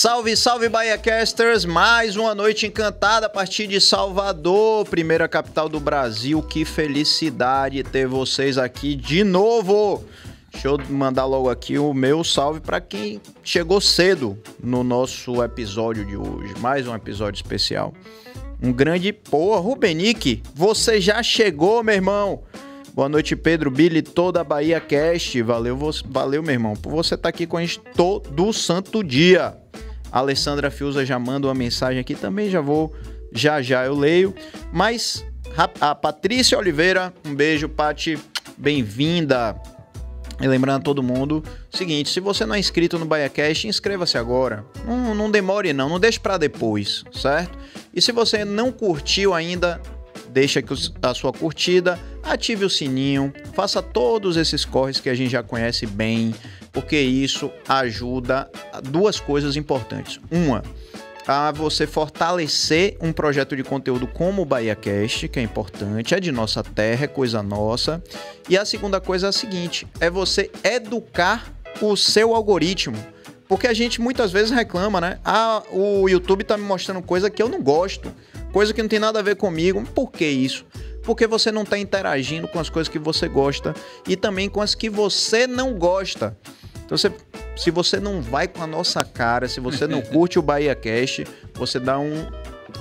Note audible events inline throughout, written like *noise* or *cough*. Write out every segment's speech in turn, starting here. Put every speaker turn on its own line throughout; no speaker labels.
Salve, salve Bahiacasters! Mais uma noite encantada a partir de Salvador, primeira capital do Brasil. Que felicidade ter vocês aqui de novo! Deixa eu mandar logo aqui o meu salve para quem chegou cedo no nosso episódio de hoje. Mais um episódio especial. Um grande porra, Rubenique, você já chegou, meu irmão! Boa noite, Pedro Billy, toda a Bahia Cast. Valeu, valeu, meu irmão, por você estar tá aqui com a gente todo santo dia. A Alessandra Fiuza já manda uma mensagem aqui também, já vou, já já eu leio. Mas a Patrícia Oliveira, um beijo, Pati, bem-vinda. E lembrando a todo mundo, seguinte, se você não é inscrito no BaiaCast, inscreva-se agora. Não, não demore não, não deixe para depois, certo? E se você não curtiu ainda, deixa a sua curtida, ative o sininho, faça todos esses corres que a gente já conhece bem, porque isso ajuda a duas coisas importantes. Uma, a você fortalecer um projeto de conteúdo como o BahiaCast, que é importante, é de nossa terra, é coisa nossa. E a segunda coisa é a seguinte, é você educar o seu algoritmo. Porque a gente muitas vezes reclama, né? Ah, o YouTube tá me mostrando coisa que eu não gosto coisa que não tem nada a ver comigo. Por que isso? Porque você não está interagindo com as coisas que você gosta e também com as que você não gosta. Então, você, se você não vai com a nossa cara, se você não *laughs* curte o Bahia Cast, você dá um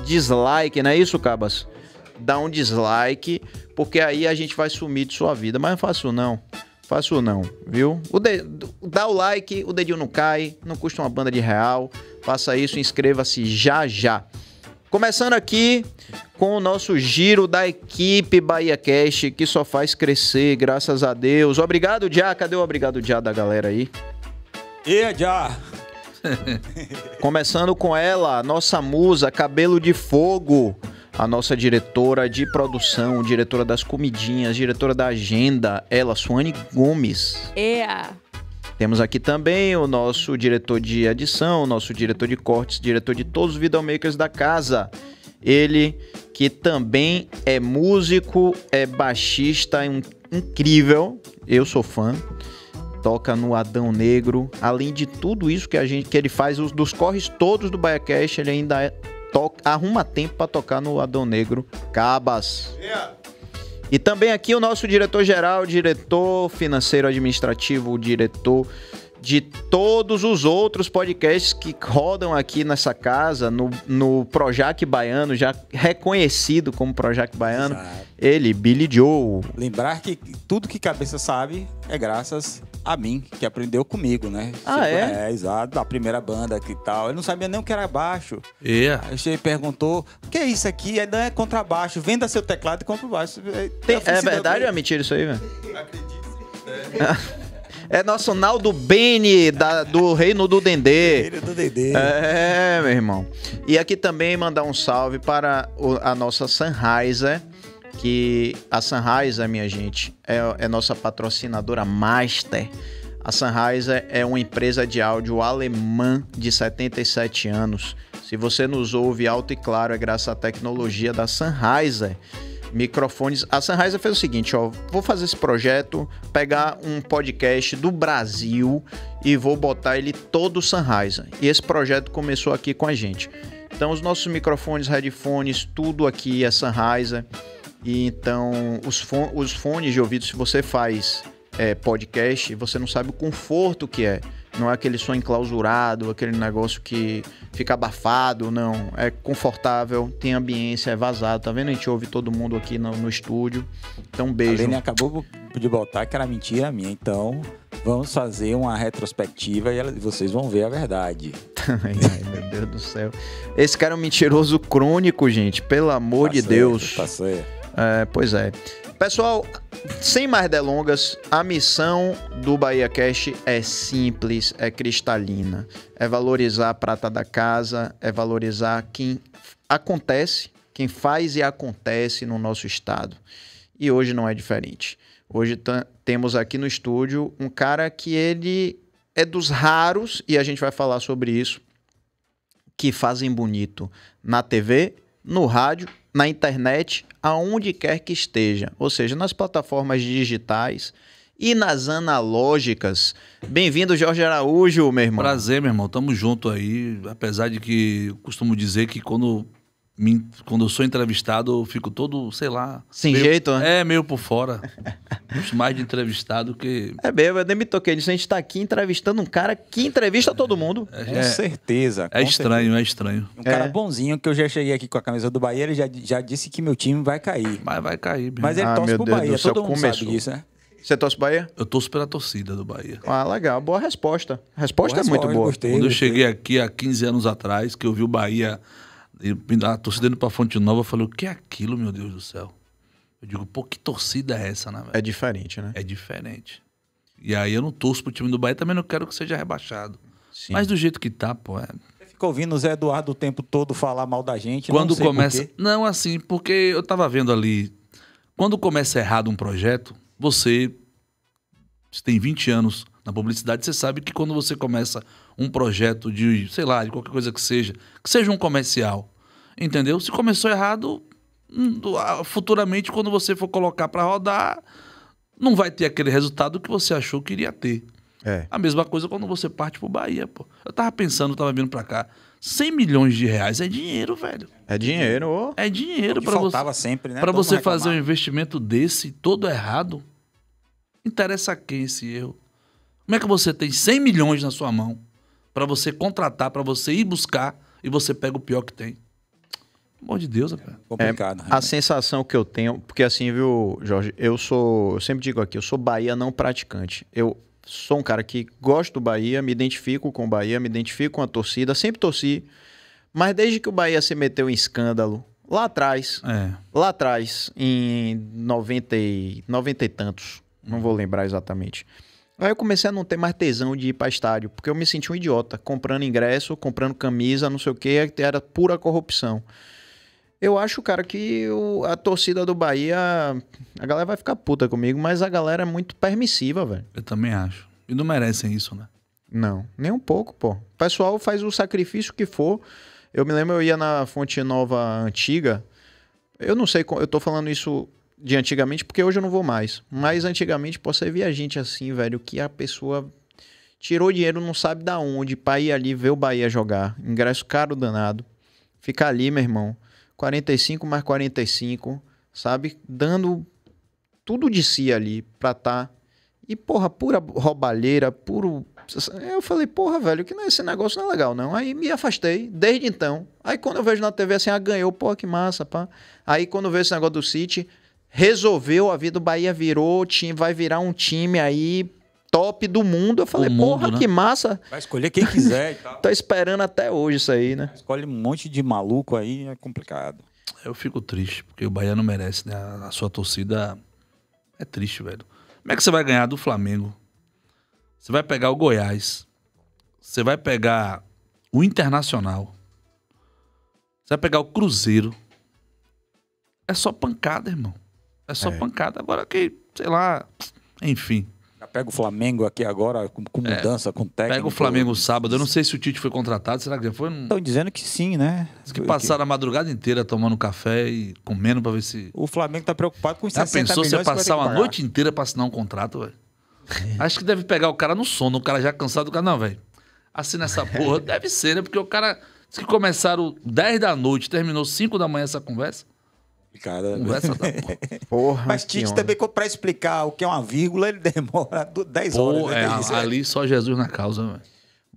dislike, não é isso, Cabas? Dá um dislike, porque aí a gente vai sumir de sua vida. Mas não faço não. Faço não, viu? O de... Dá o like, o dedinho não cai, não custa uma banda de real. Faça isso, inscreva-se já já. Começando aqui com o nosso giro da equipe Bahia Cash, que só faz crescer, graças a Deus. Obrigado, Já. Cadê o obrigado, Já, da galera aí?
E Já.
*laughs*
Começando com ela, nossa musa, Cabelo de Fogo. A nossa diretora de produção, diretora das comidinhas, diretora da agenda, ela, Suane Gomes. Ea! Temos aqui também o nosso diretor de adição, o nosso diretor de cortes, diretor de todos os videomakers da casa. Ele que também é músico, é baixista, é um, incrível. Eu sou fã. Toca no Adão Negro. Além de tudo isso que a gente que ele faz, os dos corres todos do Baiacast, ele ainda é, toca, arruma tempo para tocar no Adão Negro. Cabas. Yeah. E também aqui o nosso diretor-geral, diretor financeiro administrativo, diretor de todos os outros podcasts que rodam aqui nessa casa, no, no Projac Baiano, já
reconhecido como Projac Baiano. Exato. Ele, Billy Joe. Lembrar que tudo que cabeça sabe é graças a mim, que aprendeu comigo, né? Ah, tipo, é? É, exato, da primeira banda que tal. Eu não sabia nem o que era baixo. Yeah. É. Aí você perguntou, o que é isso aqui? Aí é, é contrabaixo, venda seu teclado e compra o baixo. Tem, é verdade ou é
mentira isso aí, velho? Acredito. *laughs* É. nosso Naldo Bene, da, do Reino do Dendê. Reino do Dendê. É, meu irmão. E aqui também mandar um salve para a nossa Sunriser, que a Sunrise, minha gente, é, é nossa patrocinadora master. A Sunrise é uma empresa de áudio alemã de 77 anos. Se você nos ouve alto e claro, é graças à tecnologia da Sunrise. Microfones. A Sunrise fez o seguinte: ó, vou fazer esse projeto, pegar um podcast do Brasil e vou botar ele todo Sunrise. E esse projeto começou aqui com a gente. Então, os nossos microfones, headphones, tudo aqui é Sunrise e então, os, os fones de ouvido, se você faz é, podcast, você não sabe o conforto que é. Não é aquele som enclausurado, aquele negócio que fica abafado, não. É confortável, tem ambiência,
é vazado. Tá vendo? A gente ouve todo mundo aqui no, no estúdio. Então, um beijo. A Lene acabou de botar que era mentira minha. Então, vamos fazer uma retrospectiva e vocês vão ver a verdade.
*laughs* Ai, meu Deus do céu. Esse cara é um mentiroso crônico, gente. Pelo amor tá de certo, Deus. Tá certo. É, pois é. Pessoal, sem mais delongas, a missão do Bahia Cash é simples, é cristalina. É valorizar a prata da casa, é valorizar quem acontece, quem faz e acontece no nosso estado. E hoje não é diferente. Hoje temos aqui no estúdio um cara que ele é dos raros, e a gente vai falar sobre isso, que fazem bonito na TV, no rádio na internet, aonde quer que esteja, ou seja, nas plataformas digitais
e nas analógicas. Bem-vindo, Jorge Araújo, meu irmão. Prazer, meu irmão. Tamo junto aí. Apesar de que costumo dizer que quando me, quando eu sou entrevistado, eu fico todo, sei lá. Sem meio, jeito, né? É, meio por fora. *laughs* mais de entrevistado que. É mesmo,
eu nem me toquei disso. A gente tá aqui entrevistando um cara que entrevista é, todo mundo. É,
com é,
certeza. É estranho, certeza. é estranho. Um
cara é. bonzinho que eu já cheguei aqui com a camisa do Bahia, ele já, já disse que meu time vai cair. Mas vai cair, mesmo. Mas ele ah, torce pro Deus Bahia, todo mundo começou. sabe disso, né?
Você torce Bahia? Eu torço pela torcida do Bahia.
Ah, legal. Boa resposta. Resposta boa é resposta, muito boa. Gostei,
Quando eu cheguei aqui há 15 anos atrás, que eu vi o Bahia a torcida indo pra Fonte Nova, eu falei, o que é aquilo, meu Deus do céu? Eu digo, pô, que torcida é essa, né? Velho? É diferente, né? É diferente. E aí eu não torço pro time do Bahia, também não quero que seja rebaixado. Sim. Mas do jeito que tá, pô, é...
Você ficou ouvindo o Zé Eduardo o tempo todo falar mal da gente, Quando não começa...
Não, assim, porque eu tava vendo ali... Quando começa errado um projeto, você, você tem 20 anos na publicidade, você sabe que quando você começa um projeto de, sei lá, de qualquer coisa que seja, que seja um comercial, entendeu? Se começou errado, hum, futuramente, quando você for colocar para rodar, não vai ter aquele resultado que você achou que iria ter. É. A mesma coisa quando você parte pro Bahia, pô. Eu tava pensando, eu tava vindo pra cá. 100 milhões de reais é dinheiro, velho. É dinheiro, ô. É dinheiro para você. Faltava sempre, né? Para você reclamar. fazer um investimento desse todo errado, interessa quem esse erro? Como é que você tem 100 milhões na sua mão para você contratar, para você ir buscar e você pega o pior que tem? Pelo amor de Deus, cara. É complicado. É,
a né? sensação que eu tenho, porque assim, viu, Jorge, eu sou, eu sempre digo aqui, eu sou Bahia não praticante. Eu sou um cara que gosto do Bahia, me identifico com o Bahia, me identifico com a torcida, sempre torci. Mas desde que o Bahia se meteu em escândalo, lá atrás, é. lá atrás, em 90 e, 90 e tantos, não vou lembrar exatamente Aí eu comecei a não ter mais tesão de ir para estádio, porque eu me senti um idiota, comprando ingresso, comprando camisa, não sei o que, era pura corrupção. Eu acho, cara, que o, a torcida do Bahia, a galera vai ficar puta comigo, mas a galera é muito permissiva, velho.
Eu também acho. E não merecem isso, né? Não, nem um pouco, pô. O
pessoal faz o sacrifício que for. Eu me lembro, eu ia na Fonte Nova Antiga. Eu não sei, eu tô falando isso de antigamente, porque hoje eu não vou mais. Mas antigamente, pô, você via gente assim, velho, que a pessoa tirou dinheiro não sabe da onde pra ir ali ver o Bahia jogar. Ingresso caro danado. Ficar ali, meu irmão. 45 mais 45, sabe? Dando tudo de si ali pra tá. E, porra, pura roubalheira, puro. Eu falei, porra, velho, que é, esse negócio não é legal, não. Aí me afastei, desde então. Aí quando eu vejo na TV assim, ah, ganhou, porra, que massa, pá. Aí quando eu vejo esse negócio do City, resolveu a vida do Bahia, virou, time, vai virar um time aí top do mundo. Eu falei, mundo, porra, né? que massa. Vai
escolher quem quiser e *laughs* tal. Tô esperando até hoje isso aí, né? Escolhe um monte de maluco aí, é complicado.
Eu fico triste, porque o Bahia não merece, né? A sua torcida é triste, velho. Como é que você vai ganhar do Flamengo? Você vai pegar o Goiás. Você vai pegar o Internacional. Você vai pegar o Cruzeiro. É só pancada, irmão. É só é. pancada. Agora que, sei lá, enfim. Pega o Flamengo aqui agora, com, com é. mudança, é, com técnico. Pega o Flamengo sábado. Eu não sei se o Tite foi contratado. Será que já foi? Estão dizendo que sim, né? Diz que passaram a madrugada inteira tomando café e comendo para ver se... O Flamengo tá preocupado com isso? já pensou se pensou é você passar uma noite inteira para assinar um contrato, velho? É. Acho que deve pegar o cara no sono. O cara já cansado. do cara, não, velho. Assina essa *laughs* porra. deve ser, né? Porque o cara... Diz que começaram 10 da noite, terminou 5 da manhã essa conversa complicada. Conversa é da *laughs* porra. Mas Tite também, para explicar o que é uma
vírgula, ele *laughs* demora 10 horas. né? é, ali
só Jesus na causa.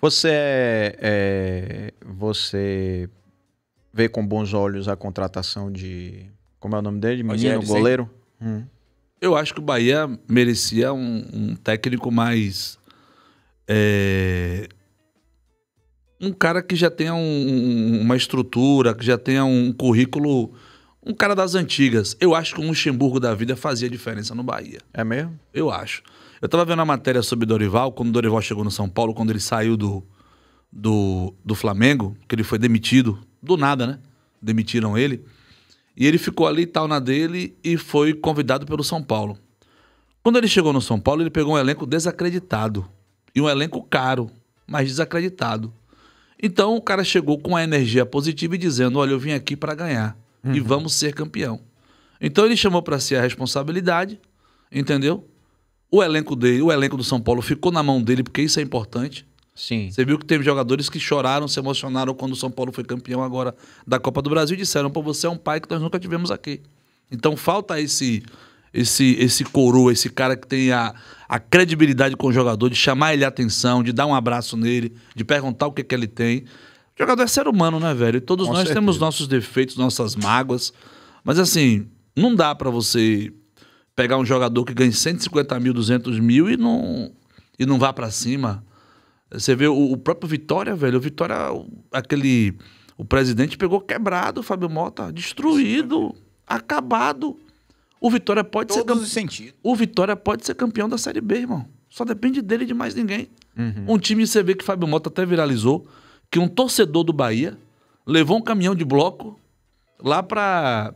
Você é,
é, você vê com bons olhos a contratação de. Como é o nome dele? Menino, goleiro?
Hum. Eu acho que o Bahia merecia um, um técnico mais. É, um cara que já tenha um, uma estrutura, que já tenha um currículo um cara das antigas. Eu acho que o Luxemburgo da vida fazia diferença no Bahia. É mesmo? Eu acho. Eu tava vendo a matéria sobre Dorival, quando Dorival chegou no São Paulo, quando ele saiu do, do, do Flamengo, que ele foi demitido, do nada, né? Demitiram ele. E ele ficou ali tal na dele e foi convidado pelo São Paulo. Quando ele chegou no São Paulo, ele pegou um elenco desacreditado. E um elenco caro, mas desacreditado. Então o cara chegou com a energia positiva e dizendo: Olha, eu vim aqui para ganhar uhum. e vamos ser campeão. Então ele chamou para si a responsabilidade, entendeu? O elenco dele, o elenco do São Paulo ficou na mão dele, porque isso é importante. Sim. Você viu que teve jogadores que choraram, se emocionaram quando o São Paulo foi campeão agora da Copa do Brasil e disseram: pô, você é um pai que nós nunca tivemos aqui. Então falta esse esse esse coroa, esse cara que tem a, a credibilidade com o jogador, de chamar ele a atenção, de dar um abraço nele, de perguntar o que, que ele tem. Jogador é ser humano, né, velho? E todos Com nós certeza. temos nossos defeitos, nossas mágoas. Mas assim, não dá para você pegar um jogador que ganha 150 mil, 200 mil e não, e não vá para cima. Você vê o, o, próprio Vitória, velho. O Vitória, aquele. O presidente pegou quebrado, Fábio Mota, destruído, é. acabado. O Vitória pode Todos ser. Todos os sentidos. O Vitória pode ser campeão da Série B, irmão. Só depende dele e de mais ninguém. Uhum. Um time, você vê que Fábio Mota até viralizou que um torcedor do Bahia levou um caminhão de bloco lá para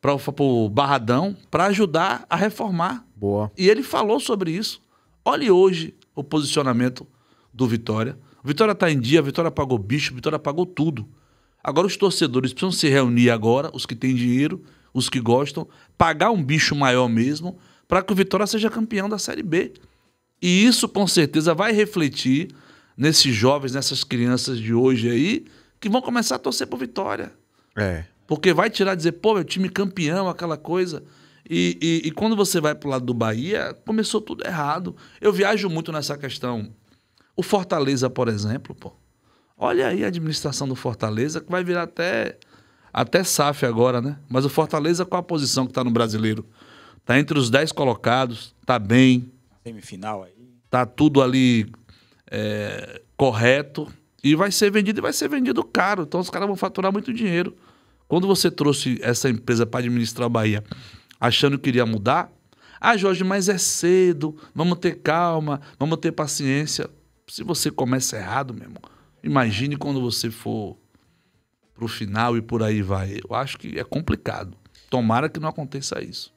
para o Barradão para ajudar a reformar. Boa. E ele falou sobre isso. Olhe hoje o posicionamento do Vitória. O Vitória está em dia, Vitória pagou bicho, Vitória pagou tudo. Agora os torcedores precisam se reunir agora, os que têm dinheiro, os que gostam, pagar um bicho maior mesmo, para que o Vitória seja campeão da Série B. E isso com certeza vai refletir nesses jovens, nessas crianças de hoje aí, que vão começar a torcer por vitória. É. Porque vai tirar dizer, pô, meu time campeão, aquela coisa. E, e, e quando você vai pro lado do Bahia, começou tudo errado. Eu viajo muito nessa questão. O Fortaleza, por exemplo, pô. Olha aí a administração do Fortaleza, que vai virar até, até SAF agora, né? Mas o Fortaleza, qual a posição que está no brasileiro? tá entre os 10 colocados, tá bem. Semifinal aí. Tá tudo ali é, correto e vai ser vendido e vai ser vendido caro. Então os caras vão faturar muito dinheiro. Quando você trouxe essa empresa para administrar a Bahia achando que iria mudar, ah, Jorge, mas é cedo, vamos ter calma, vamos ter paciência. Se você começa errado, mesmo imagine quando você for para o final e por aí vai. Eu acho que é complicado. Tomara que não aconteça isso.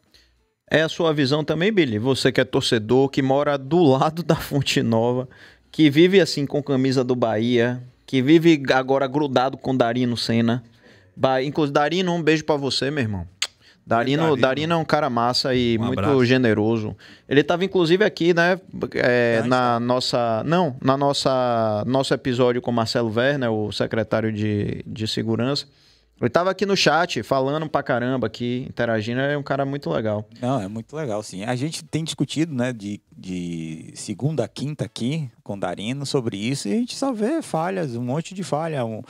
É a sua visão também, Billy? Você que é
torcedor, que mora do lado da Fonte Nova, que vive assim com camisa do Bahia, que vive agora grudado com Darino Senna. inclusive, Darino, um beijo para você, meu irmão. Darino, Darino, Darino. é um cara massa e um muito abraço. generoso. Ele estava inclusive aqui, né, é, na então. nossa, não, na nossa nosso episódio com Marcelo Werner, o secretário de, de segurança. Ele tava aqui no chat, falando pra caramba aqui, interagindo, é um cara muito legal.
Não, é muito legal, sim. A gente tem discutido, né, de, de segunda a quinta aqui, com Darino, sobre isso, e a gente só vê falhas, um monte de falha. Um,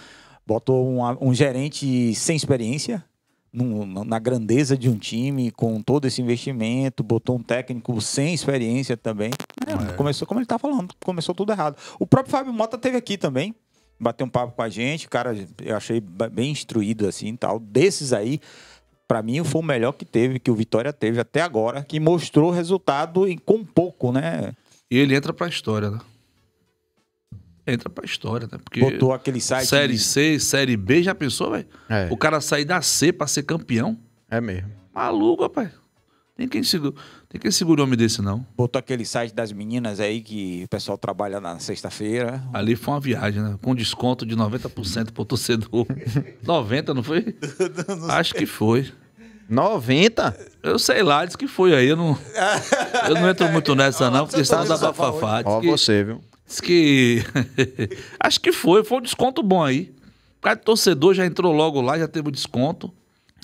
botou um, um gerente sem experiência, num, na grandeza de um time, com todo esse investimento, botou um técnico sem experiência também. É, é. Começou, como ele tá falando, começou tudo errado. O próprio Fábio Mota teve aqui também bater um papo com a gente. Cara, eu achei bem instruído assim tal. Desses aí, para mim foi o melhor que teve, que o Vitória teve até agora, que mostrou resultado e com
pouco, né? E ele entra para a história, né? Entra pra história, né? Porque Botou aquele site. Série C, Série B, já pensou, velho? É. O cara sair da C pra ser campeão. É mesmo. Maluco, rapaz. Tem quem segura. Tem que segurar um homem desse, não. Botou
aquele site das meninas aí que o pessoal trabalha na sexta-feira.
Ali foi uma viagem, né? Com desconto de 90% pro torcedor. 90, *laughs* não foi? não, *laughs* não Acho que foi. 90? Eu sei lá, disse que foi aí. Eu não, *laughs* eu não entro muito nessa, não, porque estava da Bafafá. Ó, que, você, viu? Diz que. Acho que foi, foi um desconto bom aí. O cara de torcedor já entrou logo lá, já teve o um desconto.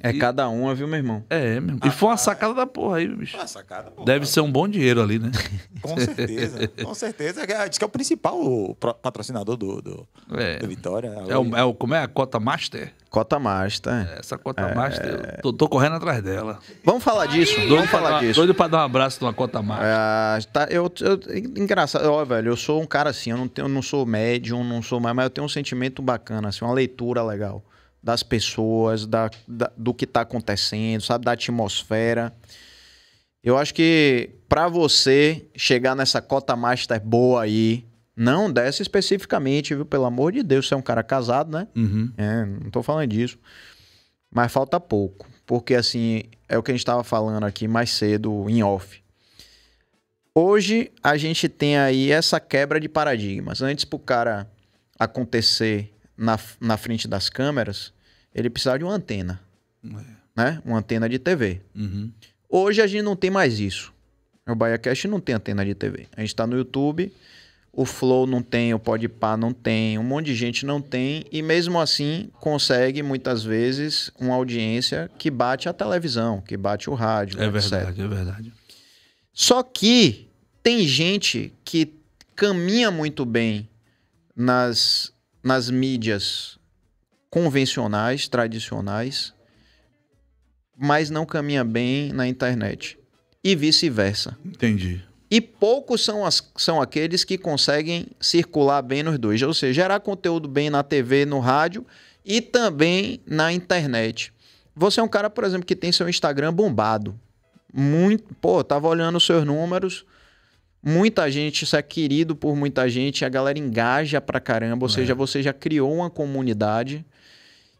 É e... cada uma, viu, meu irmão? É, mesmo. Ah, e foi uma sacada é. da porra aí, bicho. Uma sacada porra. Deve ser um bom dinheiro ali, né? *laughs* Com certeza. com certeza. É, diz que é o principal patrocinador do, do,
é. do Vitória. É, o,
é o, como é a cota master? Cota master. É, essa cota é. master, tô, tô, correndo atrás dela.
Vamos falar disso, doido vamos falar disso. Doido
pra dar um abraço numa cota master. Ah,
tá, eu, eu, engraçado, ó, velho, eu sou um cara assim, eu não, tenho, eu não sou médium, não sou mais, mas eu tenho um sentimento bacana, assim, uma leitura legal das pessoas, da, da do que está acontecendo, sabe? Da atmosfera. Eu acho que para você chegar nessa cota master boa aí, não dessa especificamente, viu? Pelo amor de Deus, você é um cara casado, né? Uhum. É, não tô falando disso. Mas falta pouco. Porque, assim, é o que a gente estava falando aqui mais cedo em off. Hoje a gente tem aí essa quebra de paradigmas. Antes pro cara acontecer na, na frente das câmeras, ele precisava de uma antena. É. Né? Uma antena de TV. Uhum. Hoje a gente não tem mais isso. O BaiaCast não tem antena de TV. A gente está no YouTube, o Flow não tem, o Podpah não tem, um monte de gente não tem, e mesmo assim consegue, muitas vezes, uma audiência que bate a televisão, que bate o rádio,
é etc. verdade, é verdade.
Só que tem gente que caminha muito bem nas nas mídias convencionais, tradicionais, mas não caminha bem na internet. E vice-versa. Entendi. E poucos são, as, são aqueles que conseguem circular bem nos dois, ou seja, gerar conteúdo bem na TV, no rádio e também na internet. Você é um cara, por exemplo, que tem seu Instagram bombado. Muito, pô, tava olhando os seus números, muita gente, isso é querido por muita gente, a galera engaja pra caramba, ou é. seja, você já criou uma comunidade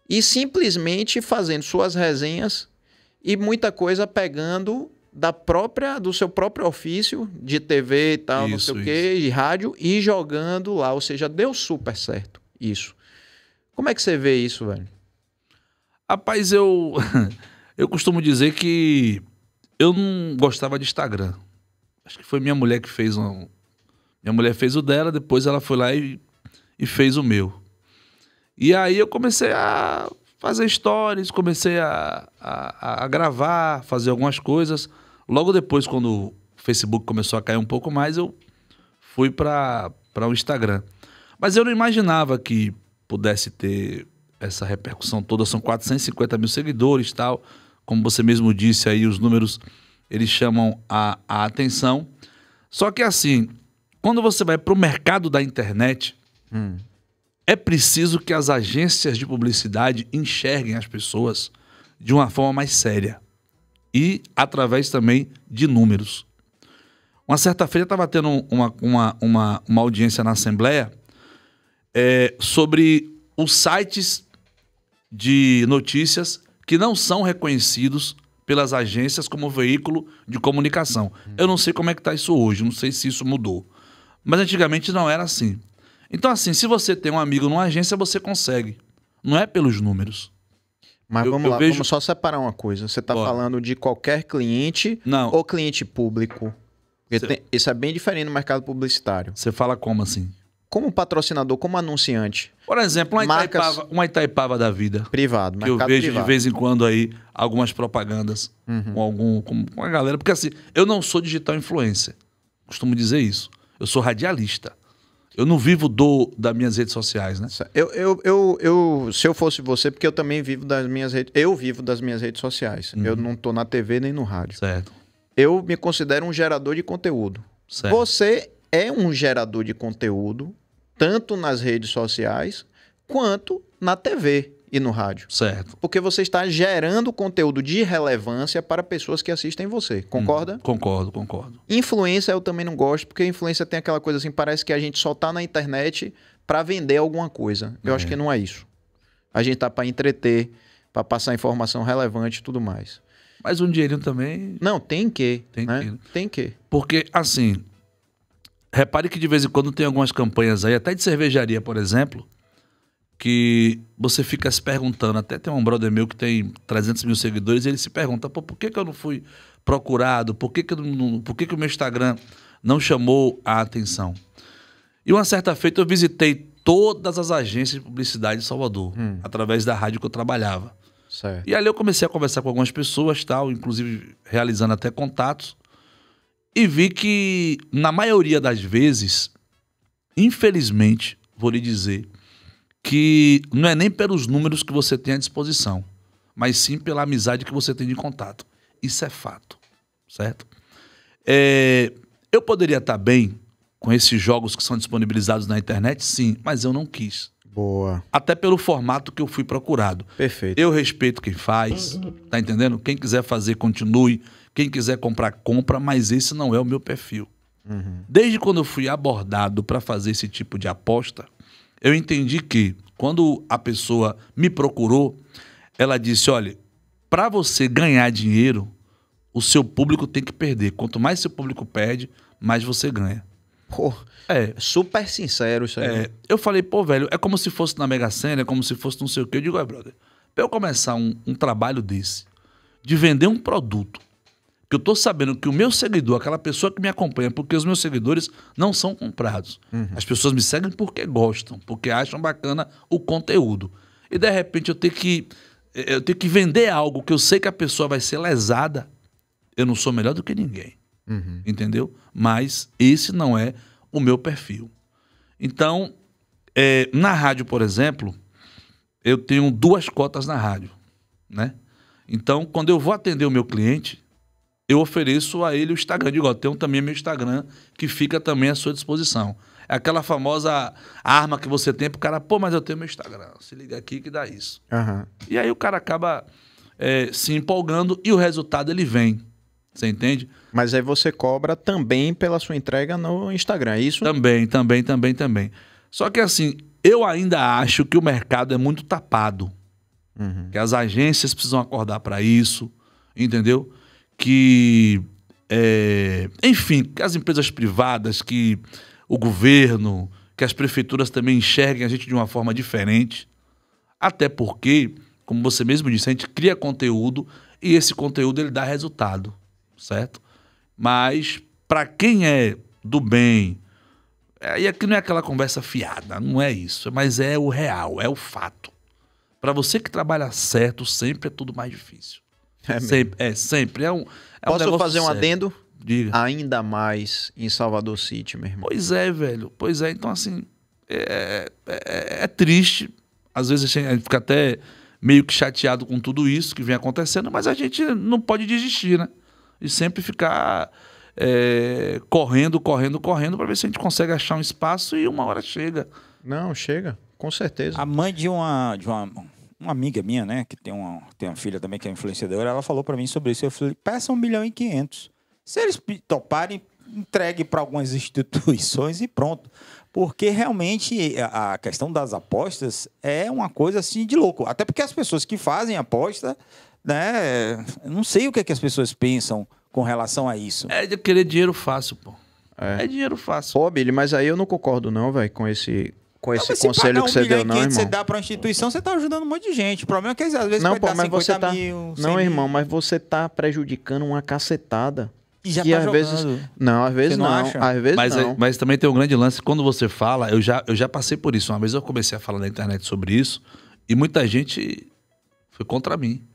e simplesmente fazendo suas resenhas e muita coisa pegando da própria do seu próprio ofício de TV e tal, isso, não sei o quê, isso. rádio e jogando lá, ou seja, deu super certo
isso. Como é que você vê isso, velho? Rapaz, eu *laughs* eu costumo dizer que eu não gostava de Instagram. Acho que foi minha mulher que fez um. Minha mulher fez o dela, depois ela foi lá e, e fez o meu. E aí eu comecei a fazer stories, comecei a, a, a gravar, fazer algumas coisas. Logo depois, quando o Facebook começou a cair um pouco mais, eu fui para o Instagram. Mas eu não imaginava que pudesse ter essa repercussão toda. São 450 mil seguidores tal. Como você mesmo disse aí, os números eles chamam a, a atenção. Só que assim, quando você vai para o mercado da internet, hum. é preciso que as agências de publicidade enxerguem as pessoas de uma forma mais séria e através também de números. Uma certa feira estava tendo uma, uma, uma, uma, audiência na Assembleia é, sobre os sites de notícias que não são reconhecidos pelas agências como veículo de comunicação. Eu não sei como é que está isso hoje, não sei se isso mudou. Mas antigamente não era assim. Então, assim, se você tem um amigo numa agência, você consegue. Não é pelos números. Mas eu, vamos eu lá, vejo... vamos só separar
uma coisa. Você está falando de qualquer cliente não. ou cliente público? Cê... Tem... Isso é bem diferente no mercado publicitário. Você fala como assim? como patrocinador, como anunciante?
Por exemplo, uma Marcas... Itaipava, uma Itaipava da vida. Privado, Que eu vejo privado. de vez em quando aí algumas propagandas uhum. com algum com uma galera. Porque assim, eu não sou digital influencer. Costumo dizer isso. Eu sou radialista. Eu não vivo do das minhas redes sociais, né?
Eu, eu, eu, eu, se eu fosse você, porque eu também vivo das minhas redes. Eu vivo das minhas redes sociais. Uhum. Eu não tô na TV nem no rádio. Certo. Eu me considero um gerador de conteúdo. Certo. Você é um gerador de conteúdo, tanto nas redes sociais quanto na TV e no rádio. Certo. Porque você está gerando conteúdo de relevância para pessoas que assistem você. Hum, concorda? Hum, concordo, concordo. Influência eu também não gosto, porque influência tem aquela coisa assim, parece que a gente só está na internet para vender alguma coisa. Eu é. acho que não é isso. A gente tá para entreter, para passar informação relevante e
tudo mais. Mas um dinheirinho também. Não, tem que. Tem né? que. Né? Tem que. Porque, assim, Repare que de vez em quando tem algumas campanhas aí, até de cervejaria, por exemplo, que você fica se perguntando. Até tem um brother meu que tem 300 mil seguidores e ele se pergunta: Pô, por que, que eu não fui procurado? Por que, que, eu não, por que, que o meu Instagram não chamou a atenção? E uma certa feita eu visitei todas as agências de publicidade de Salvador, hum. através da rádio que eu trabalhava. Certo. E ali eu comecei a conversar com algumas pessoas, tal, inclusive realizando até contatos e vi que, na maioria das vezes, infelizmente, vou lhe dizer, que não é nem pelos números que você tem à disposição, mas sim pela amizade que você tem de contato. Isso é fato, certo? É, eu poderia estar bem com esses jogos que são disponibilizados na internet, sim, mas eu não quis. Boa. Até pelo formato que eu fui procurado. Perfeito. Eu respeito quem faz, tá entendendo? Quem quiser fazer, continue. Quem quiser comprar, compra, mas esse não é o meu perfil. Uhum. Desde quando eu fui abordado para fazer esse tipo de aposta, eu entendi que quando a pessoa me procurou, ela disse: olha, para você ganhar dinheiro, o seu público tem que perder. Quanto mais seu público perde, mais você ganha. Pô, é. super sincero isso aí. É. Né? Eu falei, pô, velho, é como se fosse na Mega Sena, é como se fosse não sei o quê. Eu digo, é, brother, pra eu começar um, um trabalho desse, de vender um produto, que eu tô sabendo que o meu seguidor, aquela pessoa que me acompanha, porque os meus seguidores não são comprados. Uhum. As pessoas me seguem porque gostam, porque acham bacana o conteúdo. E de repente eu tenho que eh, eu tenho que vender algo que eu sei que a pessoa vai ser lesada. Eu não sou melhor do que ninguém. Uhum. Entendeu? Mas esse não é o meu perfil. Então, é, na rádio, por exemplo, eu tenho duas cotas na rádio, né? Então, quando eu vou atender o meu cliente, eu ofereço a ele o Instagram. Eu digo, ó, tenho também meu Instagram que fica também à sua disposição. É aquela famosa arma que você tem pro cara, pô, mas eu tenho meu Instagram. Se liga aqui que dá isso. Uhum. E aí o cara acaba é, se empolgando e o resultado ele vem. Você entende? Mas aí você cobra também pela sua entrega no Instagram, é isso? Também, também, também, também. Só que assim, eu ainda acho que o mercado é muito tapado. Uhum. Que as agências precisam acordar para isso, entendeu? Que, é... enfim, que as empresas privadas, que o governo, que as prefeituras também enxerguem a gente de uma forma diferente. Até porque, como você mesmo disse, a gente cria conteúdo e esse conteúdo ele dá resultado certo? Mas para quem é do bem, aí é, aqui não é aquela conversa fiada, não é isso, mas é o real, é o fato. Para você que trabalha certo, sempre é tudo mais difícil. É sempre, é sempre. É um, é Posso um fazer um sério. adendo? Diga. Ainda mais em Salvador City, meu irmão. Pois é, velho. Pois é. Então, assim, é, é, é, é triste. Às vezes a gente fica até meio que chateado com tudo isso que vem acontecendo, mas a gente não pode desistir, né? e sempre ficar é, correndo, correndo, correndo para ver se a gente consegue achar um espaço e uma hora chega. Não, chega, com
certeza. A mãe de uma, de uma, uma amiga minha, né, que tem uma, tem uma filha também que é influenciadora, ela falou para mim sobre isso. Eu falei, peça um milhão e quinhentos. Se eles toparem, entregue para algumas *laughs* instituições e pronto. Porque realmente a questão das apostas é uma coisa assim de louco. Até porque as pessoas que fazem aposta né? Eu não sei o que, é que as pessoas pensam com relação a isso.
É de querer dinheiro fácil, pô.
É, é dinheiro fácil. Pô, Billy, mas aí eu não concordo não, velho, com esse com esse não, conselho que você deu, não, irmão. você dá
para instituição, você tá ajudando um monte de gente. O problema é que às vezes não, pô, mas você tá... mil, Não, irmão,
mas você tá prejudicando uma cacetada. E já que tá às vezes
não, às vezes você não, não às vezes mas, é, não. Mas também tem um grande lance quando você fala, eu já eu já passei por isso. Uma vez eu comecei a falar na internet sobre isso e muita gente foi contra mim.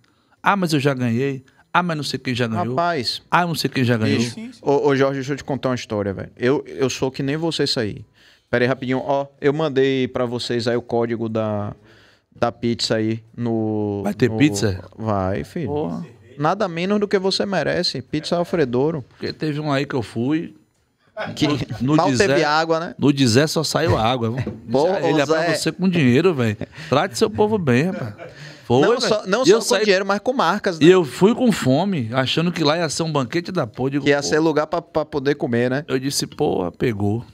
Ah, mas eu já ganhei. Ah, mas não sei quem já ganhou. Rapaz. Ah, não sei quem já ganhou. Bicho,
ô, ô, Jorge, deixa eu te contar uma história, velho. Eu, eu sou que nem você sair. Pera aí rapidinho. Ó, eu mandei para vocês aí o código da, da pizza aí no... Vai ter no... pizza? Vai, filho. Porra. Nada menos do que você merece. Pizza Alfredouro.
Porque teve um aí que eu fui... Que no mal teve água, né? No Dizé só saiu água. Pô, Ele é pra você com dinheiro, velho. Trate seu povo bem, rapaz. Foi, não só, não só com dinheiro, mas com marcas. Né? E eu fui com fome, achando que lá ia ser um banquete da porra. Digo, que ia pô. ser lugar para poder comer, né? Eu
disse, pô, pegou.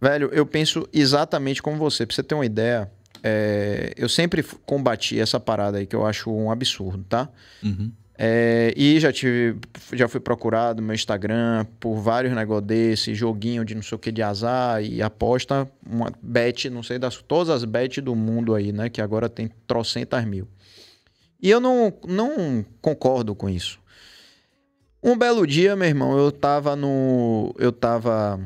Velho, eu penso exatamente como você. Pra você ter uma ideia, é... eu sempre combati essa parada aí que eu acho um absurdo, tá? Uhum. É, e já tive, já fui procurado no meu Instagram por vários negócios desse, joguinho de não sei o que de azar e aposta, uma bet, não sei das todas as bets do mundo aí, né? Que agora tem trocentas mil. E eu não, não concordo com isso. Um belo dia, meu irmão, eu tava no. Eu tava.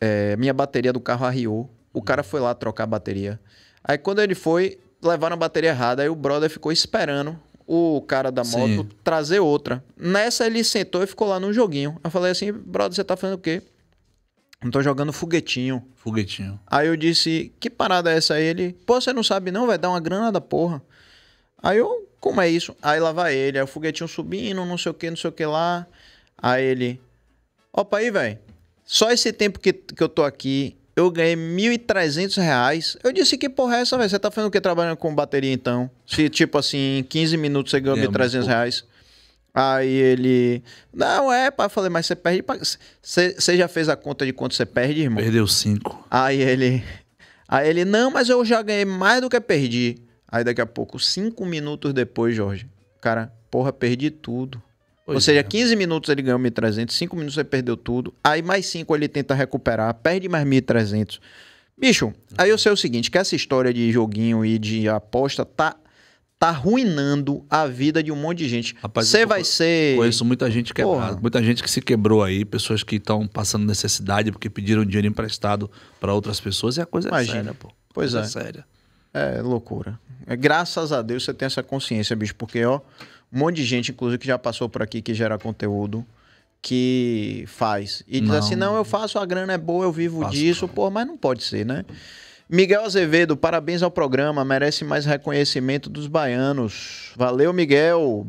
É, minha bateria do carro arriou. O cara foi lá trocar a bateria. Aí quando ele foi, levaram a bateria errada. Aí o brother ficou esperando o cara da moto Sim. trazer outra. Nessa ele sentou e ficou lá no joguinho. Eu falei assim, brother, você tá fazendo o quê? Não tô jogando foguetinho.
Foguetinho.
Aí eu disse, que parada é essa aí? Ele, pô, você não sabe não, vai dar uma grana da porra. Aí eu como é isso? Aí lá vai ele, aí o foguetinho subindo, não sei o que, não sei o que lá. Aí ele. Opa aí, velho. Só esse tempo que, que eu tô aqui, eu ganhei 1.300 reais. Eu disse, que porra é essa, velho? Você tá fazendo o que trabalhando com bateria então? Se, tipo assim, em 15 minutos você ganhou é, 1.300 reais. Aí ele. Não, é, pai. Eu falei, mas você perde. Você já fez a conta de quanto você perde, irmão? Perdeu 5. Aí ele. Aí ele, não, mas eu já ganhei mais do que perdi. Aí daqui a pouco, cinco minutos depois, Jorge, cara, porra, perdi tudo. Pois Ou seja, é. 15 minutos ele ganhou 1.300, 5 minutos ele perdeu tudo, aí mais 5 ele tenta recuperar, perde mais 1.300. Bicho, uhum. aí eu sei o seguinte, que essa história de joguinho e de aposta tá tá arruinando a vida de um monte de gente.
Você vai ser. Conheço muita gente quebrada, é muita gente que se quebrou aí, pessoas que estão passando necessidade porque pediram dinheiro emprestado para outras pessoas e a coisa é Imagina. é séria, pô. Pois é. é séria.
É loucura. É, graças a Deus você tem essa consciência, bicho, porque, ó, um monte de gente, inclusive, que já passou por aqui, que gera conteúdo, que faz. E diz assim: não, eu faço, a grana é boa, eu vivo faço, disso, pô, mas não pode ser, né? Miguel Azevedo, parabéns ao programa, merece mais reconhecimento dos baianos. Valeu, Miguel.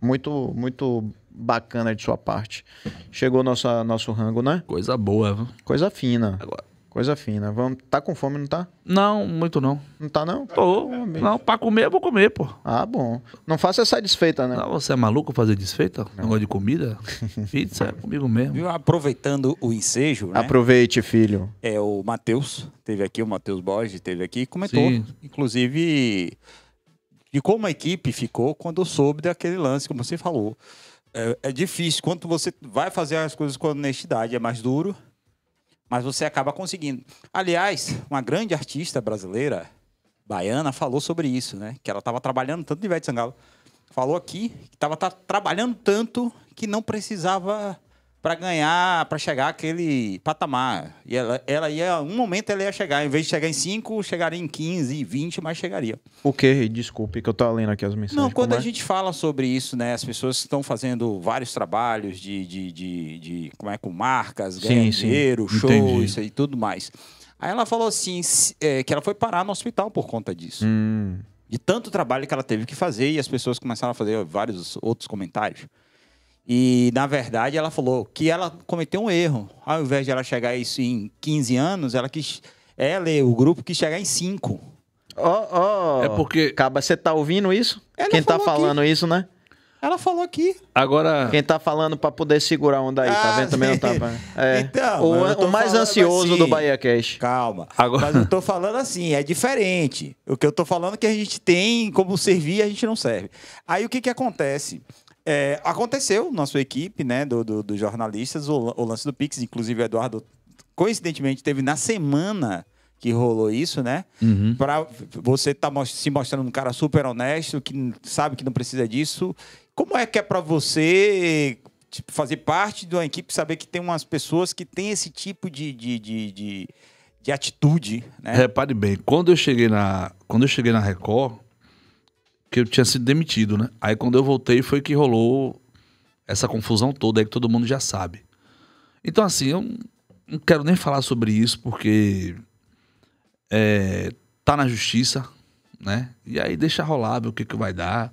Muito, muito bacana de sua parte. Chegou nossa, nosso rango, né? Coisa boa, Coisa fina. Agora. Coisa fina. Vamos... Tá com fome, não tá?
Não, muito não. Não tá, não? Tô. Não, pra comer, eu vou comer, pô. Ah, bom. Não faça essa desfeita, né? Não, você é maluco fazer desfeita? Não. Negócio de comida? *laughs* Pizza é comigo mesmo. Viu? Aproveitando o
ensejo, né? Aproveite, filho. É, o Matheus teve aqui, o Matheus Borges teve aqui e comentou, Sim. inclusive, de como a equipe ficou quando soube daquele lance, como você falou. É, é difícil. quanto você vai fazer as coisas com honestidade, é mais duro mas você acaba conseguindo. Aliás, uma grande artista brasileira, baiana, falou sobre isso, né? Que ela estava trabalhando tanto de Ivete Sangalo. Falou aqui que estava trabalhando tanto que não precisava para ganhar, para chegar aquele patamar. E ela, ela ia, um momento ela ia chegar, em vez de chegar em 5, chegaria em 15, 20, mas chegaria.
O que? Desculpe, que eu tô lendo aqui as mensagens. Não, quando a é? gente
fala sobre isso, né, as pessoas estão fazendo vários trabalhos de, de, de, de como é, com marcas, ganham dinheiro, show, Entendi. isso e tudo mais. Aí ela falou assim, é, que ela foi parar no hospital por conta disso. Hum. De tanto trabalho que ela teve que fazer e as pessoas começaram a fazer vários outros comentários. E, na verdade, ela falou que ela cometeu um erro. Ao invés de ela chegar isso em 15 anos, ela quis. Ela e o grupo quis chegar em 5.
Ó, oh, ó.
Oh. É porque. Acaba, você tá ouvindo isso? Ela Quem tá falando aqui. isso, né? Ela falou aqui.
Agora. Quem tá falando para poder segurar a onda aí, tá ah, tá vendo? Também não tá. É.
Então, o, o mais ansioso assim, do Bahia Cash. Calma. Agora... Mas eu tô falando assim, é diferente. O que eu tô falando é que a gente tem como servir a gente não serve. Aí o que que acontece? É, aconteceu na sua equipe, né, dos do, do jornalistas, o, o, lance do Pix. Inclusive, o Eduardo, coincidentemente, teve na semana que rolou isso, né? Uhum. Para você tá se mostrando um cara super honesto, que sabe que não precisa disso. Como é que é para você tipo, fazer parte de uma equipe, saber que tem umas pessoas que têm esse tipo de, de, de, de, de atitude, né?
Repare bem, quando eu cheguei na, quando eu cheguei na Record, que eu tinha sido demitido, né? Aí quando eu voltei foi que rolou essa confusão toda aí que todo mundo já sabe. Então, assim, eu não quero nem falar sobre isso porque é, tá na justiça, né? E aí deixa rolar, ver o que, que vai dar.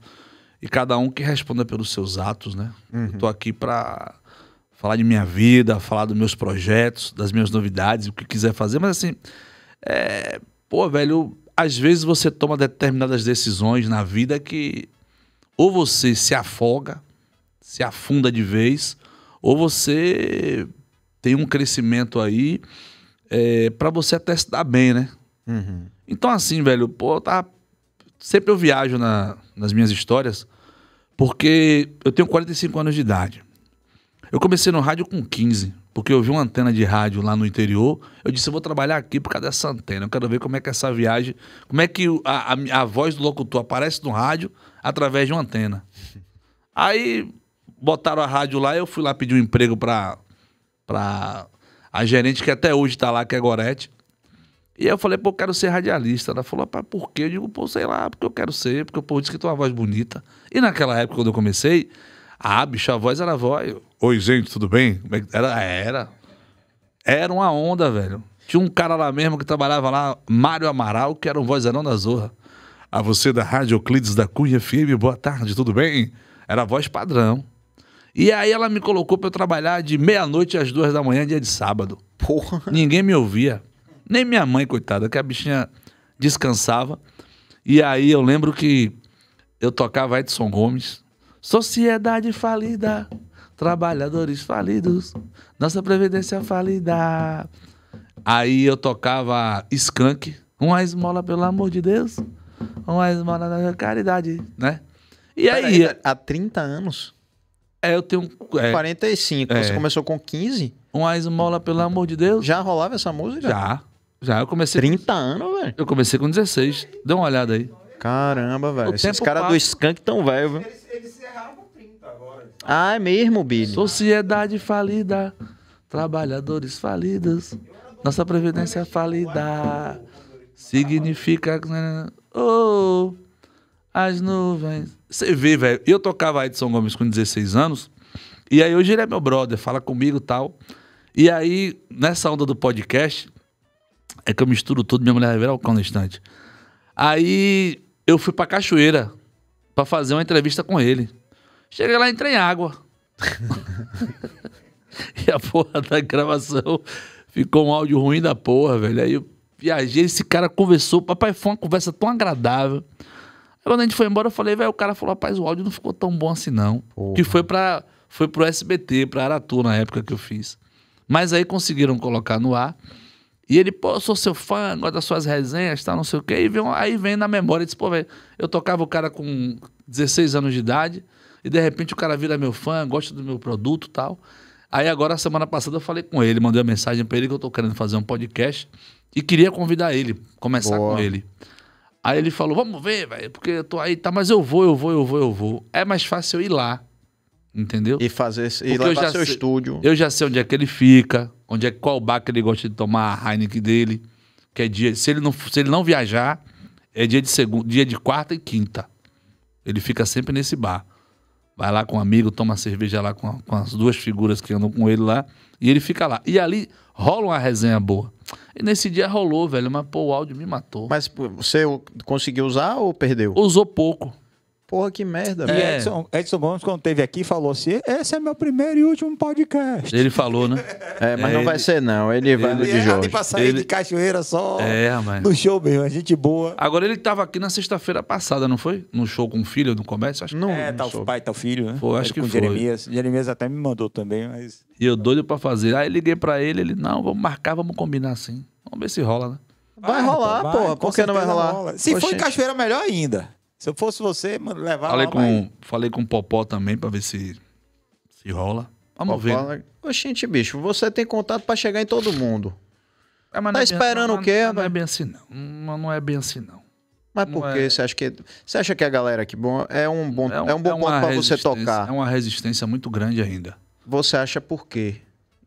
E cada um que responda pelos seus atos, né? Uhum. Eu tô aqui pra falar de minha vida, falar dos meus projetos, das minhas novidades, o que quiser fazer, mas assim, é, pô, velho, às vezes você toma determinadas decisões na vida que ou você se afoga, se afunda de vez, ou você tem um crescimento aí é, para você até se dar bem, né? Uhum. Então, assim, velho, pô, tá. Sempre eu viajo na, nas minhas histórias, porque eu tenho 45 anos de idade. Eu comecei no rádio com 15. Porque eu vi uma antena de rádio lá no interior. Eu disse, eu vou trabalhar aqui por causa dessa antena. Eu quero ver como é que é essa viagem. Como é que a, a, a voz do locutor aparece no rádio através de uma antena. *laughs* Aí botaram a rádio lá, eu fui lá pedir um emprego pra, pra a gerente que até hoje tá lá, que é Gorete. E eu falei, pô, eu quero ser radialista. Ela falou, pá, por quê? Eu digo, pô, sei lá, porque eu quero ser, porque o povo disse que tem uma voz bonita. E naquela época, quando eu comecei, ah, bicho, a voz era a voz. Oi, gente, tudo bem? É era, ah, era. Era uma onda, velho. Tinha um cara lá mesmo que trabalhava lá, Mário Amaral, que era um vozerão da Zorra. A você da Rádio Euclides da Cunha FM, boa tarde, tudo bem? Era a voz padrão. E aí ela me colocou para eu trabalhar de meia-noite às duas da manhã, dia de sábado. Porra. Ninguém me ouvia. Nem minha mãe, coitada, que a bichinha descansava. E aí eu lembro que eu tocava Edson Gomes. Sociedade falida, trabalhadores falidos, nossa previdência falida. Aí eu tocava skunk, uma esmola, pelo amor de Deus, uma esmola da caridade, né? E aí. aí né? há 30 anos?
É, eu tenho. É, 45. É, você começou
com 15? Uma esmola, pelo
amor de Deus. Já rolava essa música?
Já. Já, eu comecei. 30 com, anos, velho? Eu comecei com 16. Dê uma olhada aí. Caramba, velho. Esses caras do Skunk tão velho, velho. Ah, é mesmo, Billy? Sociedade falida, trabalhadores falidos, nossa previdência falida. Significa. Né, né, né, oh, as nuvens. Você vê, velho. Eu tocava Edson Gomes com 16 anos. E aí hoje ele é meu brother, fala comigo tal. E aí, nessa onda do podcast, é que eu misturo tudo, minha mulher vai virar o cão no instante. Aí eu fui pra Cachoeira para fazer uma entrevista com ele. Cheguei lá, entrei em água. *laughs* e a porra da gravação ficou um áudio ruim da porra, velho. Aí eu viajei, esse cara conversou. Papai, foi uma conversa tão agradável. Aí quando a gente foi embora, eu falei, velho, o cara falou, rapaz, o áudio não ficou tão bom assim, não. Porra. Que foi para foi pro SBT, pra Aratu, na época que eu fiz. Mas aí conseguiram colocar no ar. E ele, pô, eu sou seu fã, gosto das suas resenhas, tá, não sei o quê. E vem, aí vem na memória, e diz, pô, velho, eu tocava o cara com 16 anos de idade e de repente o cara vira meu fã, gosta do meu produto e tal. Aí agora, semana passada, eu falei com ele, mandei uma mensagem para ele que eu tô querendo fazer um podcast e queria convidar ele, começar Boa. com ele. Aí ele falou: Vamos ver, velho, porque eu tô aí, tá, mas eu vou, eu vou, eu vou, eu vou. É mais fácil eu ir lá, entendeu? E fazer, e porque levar seu sei, estúdio. Eu já sei onde é que ele fica, onde é qual bar que ele gosta de tomar a Heineken dele, que é dia. Se ele não, se ele não viajar, é dia de segundo dia de quarta e quinta. Ele fica sempre nesse bar vai lá com um amigo, toma cerveja lá com, a, com as duas figuras que andam com ele lá, e ele fica lá. E ali rola uma resenha boa. E nesse dia rolou, velho, mas pô, o áudio me matou. Mas você
conseguiu usar ou perdeu?
Usou pouco. Porra, que merda, velho. É. Edson, Edson Gomes, quando
teve aqui, falou assim: esse é meu primeiro e último podcast.
Ele falou, né? É, mas é, não ele... vai ser,
não. Ele vai ele, de Jorge. Ele pra sair de cachoeira só
é, mas... no show mesmo, a gente boa.
Agora ele tava aqui na sexta-feira passada, não foi? No show com o filho, no comércio? Acho que não. É, tá o pai, tá o filho, né? Foi, acho que com foi. Jeremias.
Jeremias até me mandou também, mas.
E eu doido pra fazer. Aí liguei pra ele, ele, não, vamos marcar, vamos combinar assim. Vamos ver se rola, né? Vai, vai rolar, pô. porra. Por que não vai rolar? Rola. Se Oxente. for em cachoeira,
melhor ainda.
Se eu fosse você, mano, levar falei lá, com Falei com o Popó também pra ver se, se rola. Vamos Popó, ver. Né?
Oxente, bicho, você tem
contato pra chegar em
todo mundo.
É, tá é assim, esperando o quê? Não, não é bem assim, não. Não, não é bem assim, não.
Mas não por é. quê? É... Você acha que você acha que a galera que bom é um bom é um, é um bom é ponto para você tocar? É uma resistência muito grande ainda. Você acha por quê?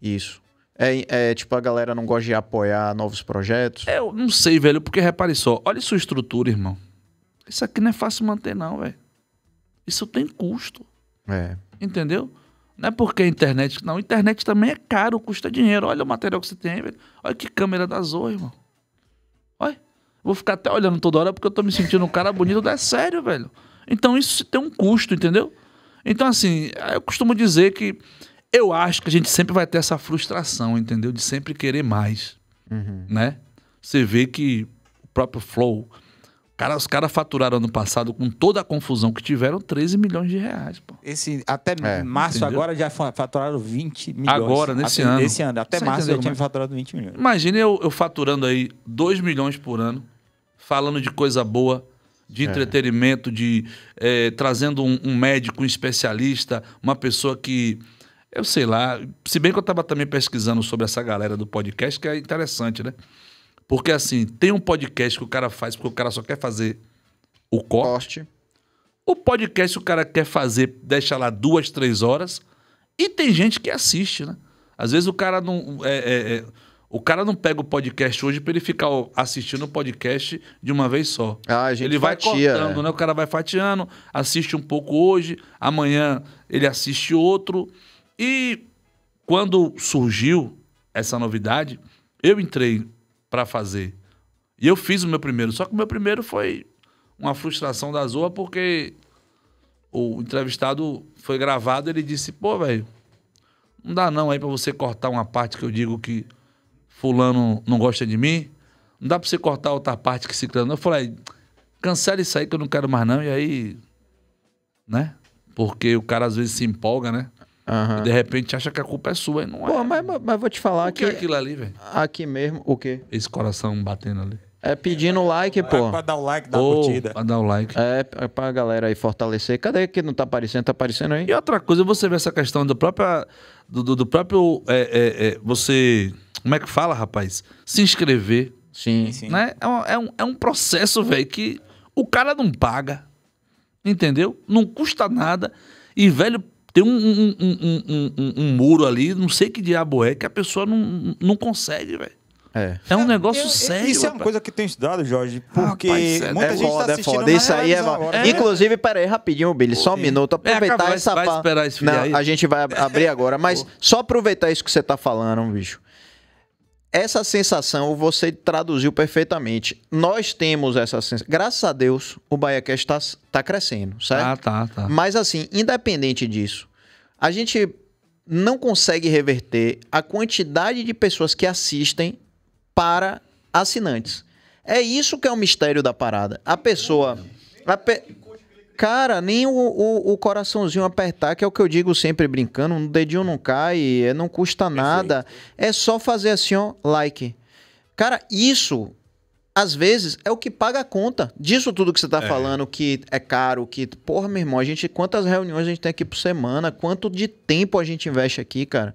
Isso. É, é, tipo, a galera não gosta de apoiar
novos projetos? Eu não sei, velho, porque repare só, olha sua estrutura, irmão. Isso aqui não é fácil manter, não, velho. Isso tem custo. É. Entendeu? Não é porque a internet. Não, a internet também é caro, custa dinheiro. Olha o material que você tem, velho. Olha que câmera da Zoe, irmão. Olha. Vou ficar até olhando toda hora porque eu tô me sentindo um cara bonito, é sério, velho. Então isso tem um custo, entendeu? Então, assim, eu costumo dizer que eu acho que a gente sempre vai ter essa frustração, entendeu? De sempre querer mais. Uhum. Né? Você vê que o próprio Flow Cara, os caras faturaram ano passado, com toda a confusão que tiveram, 13 milhões de reais. Pô. Esse, até é, março entendeu?
agora já faturaram 20 milhões. Agora, nesse até, assim, ano. Nesse ano. Até Você março já tinha é? faturado 20 milhões.
Imagina eu, eu, faturando aí 2 milhões por ano, falando de coisa boa, de é. entretenimento, de é, trazendo um, um médico, um especialista, uma pessoa que eu sei lá, se bem que eu estava também pesquisando sobre essa galera do podcast, que é interessante, né? Porque assim, tem um podcast que o cara faz porque o cara só quer fazer o corte. O podcast o cara quer fazer, deixa lá duas, três horas. E tem gente que assiste, né? Às vezes o cara não. É, é, é o cara não pega o podcast hoje para ele ficar assistindo o podcast de uma vez só. Ah, a gente ele vai fatiando cortando, é. né? O cara vai fatiando, assiste um pouco hoje, amanhã ele assiste outro. E quando surgiu essa novidade, eu entrei para fazer. E eu fiz o meu primeiro, só que o meu primeiro foi uma frustração da Zoa, porque o entrevistado foi gravado, ele disse, pô, velho, não dá não aí para você cortar uma parte que eu digo que fulano não gosta de mim, não dá para você cortar outra parte que se ciclano... Eu falei, cancela isso aí que eu não quero mais não, e aí, né? Porque o cara às vezes se empolga, né? Uhum. de repente acha que a culpa é sua e não Pô,
é. Mas, mas vou te falar o que. O é que é aquilo
ali, velho? Aqui mesmo, o quê? Esse coração batendo ali. É pedindo like, pô. É pra dar o like, dar oh, curtida. Pra dar o like. É, é pra galera aí fortalecer. Cadê que não tá aparecendo? Tá aparecendo aí? E outra coisa, você vê essa questão do próprio. Do, do, do próprio. É, é, é, você. Como é que fala, rapaz? Se inscrever. Sim. sim. Né? É, é, um, é um processo, velho, que o cara não paga. Entendeu? Não custa nada. E, velho, tem um, um, um, um, muro ali, não sei que diabo é, que a pessoa não, não consegue, velho. É. é um negócio eu, sério. Isso é uma coisa que tem estudado, Jorge, ah, porque rapaz, é, muita é gente foda, tá assistindo é foda. Isso aí é, foda. é. Inclusive,
peraí, rapidinho, Billy, só um minuto. É, aproveitar acabou, essa parte. Não, aí. a gente vai abrir agora, mas *laughs* só aproveitar isso que você tá falando, bicho essa sensação você traduziu perfeitamente. Nós temos essa sensação. Graças a Deus, o BahiaCast está tá crescendo, certo? Ah, tá, tá. Mas assim, independente disso, a gente não consegue reverter a quantidade de pessoas que assistem para assinantes. É isso que é o mistério da parada. A pessoa... A pe Cara, nem o, o, o, coraçãozinho apertar, que é o que eu digo sempre brincando, um dedinho não cai, é, não custa nada. É, é só fazer assim, ó, like. Cara, isso, às vezes, é o que paga a conta. Disso tudo que você tá é. falando, que é caro, que. Porra, meu irmão, a gente. Quantas reuniões a gente tem aqui por semana? Quanto de tempo a gente investe aqui, cara?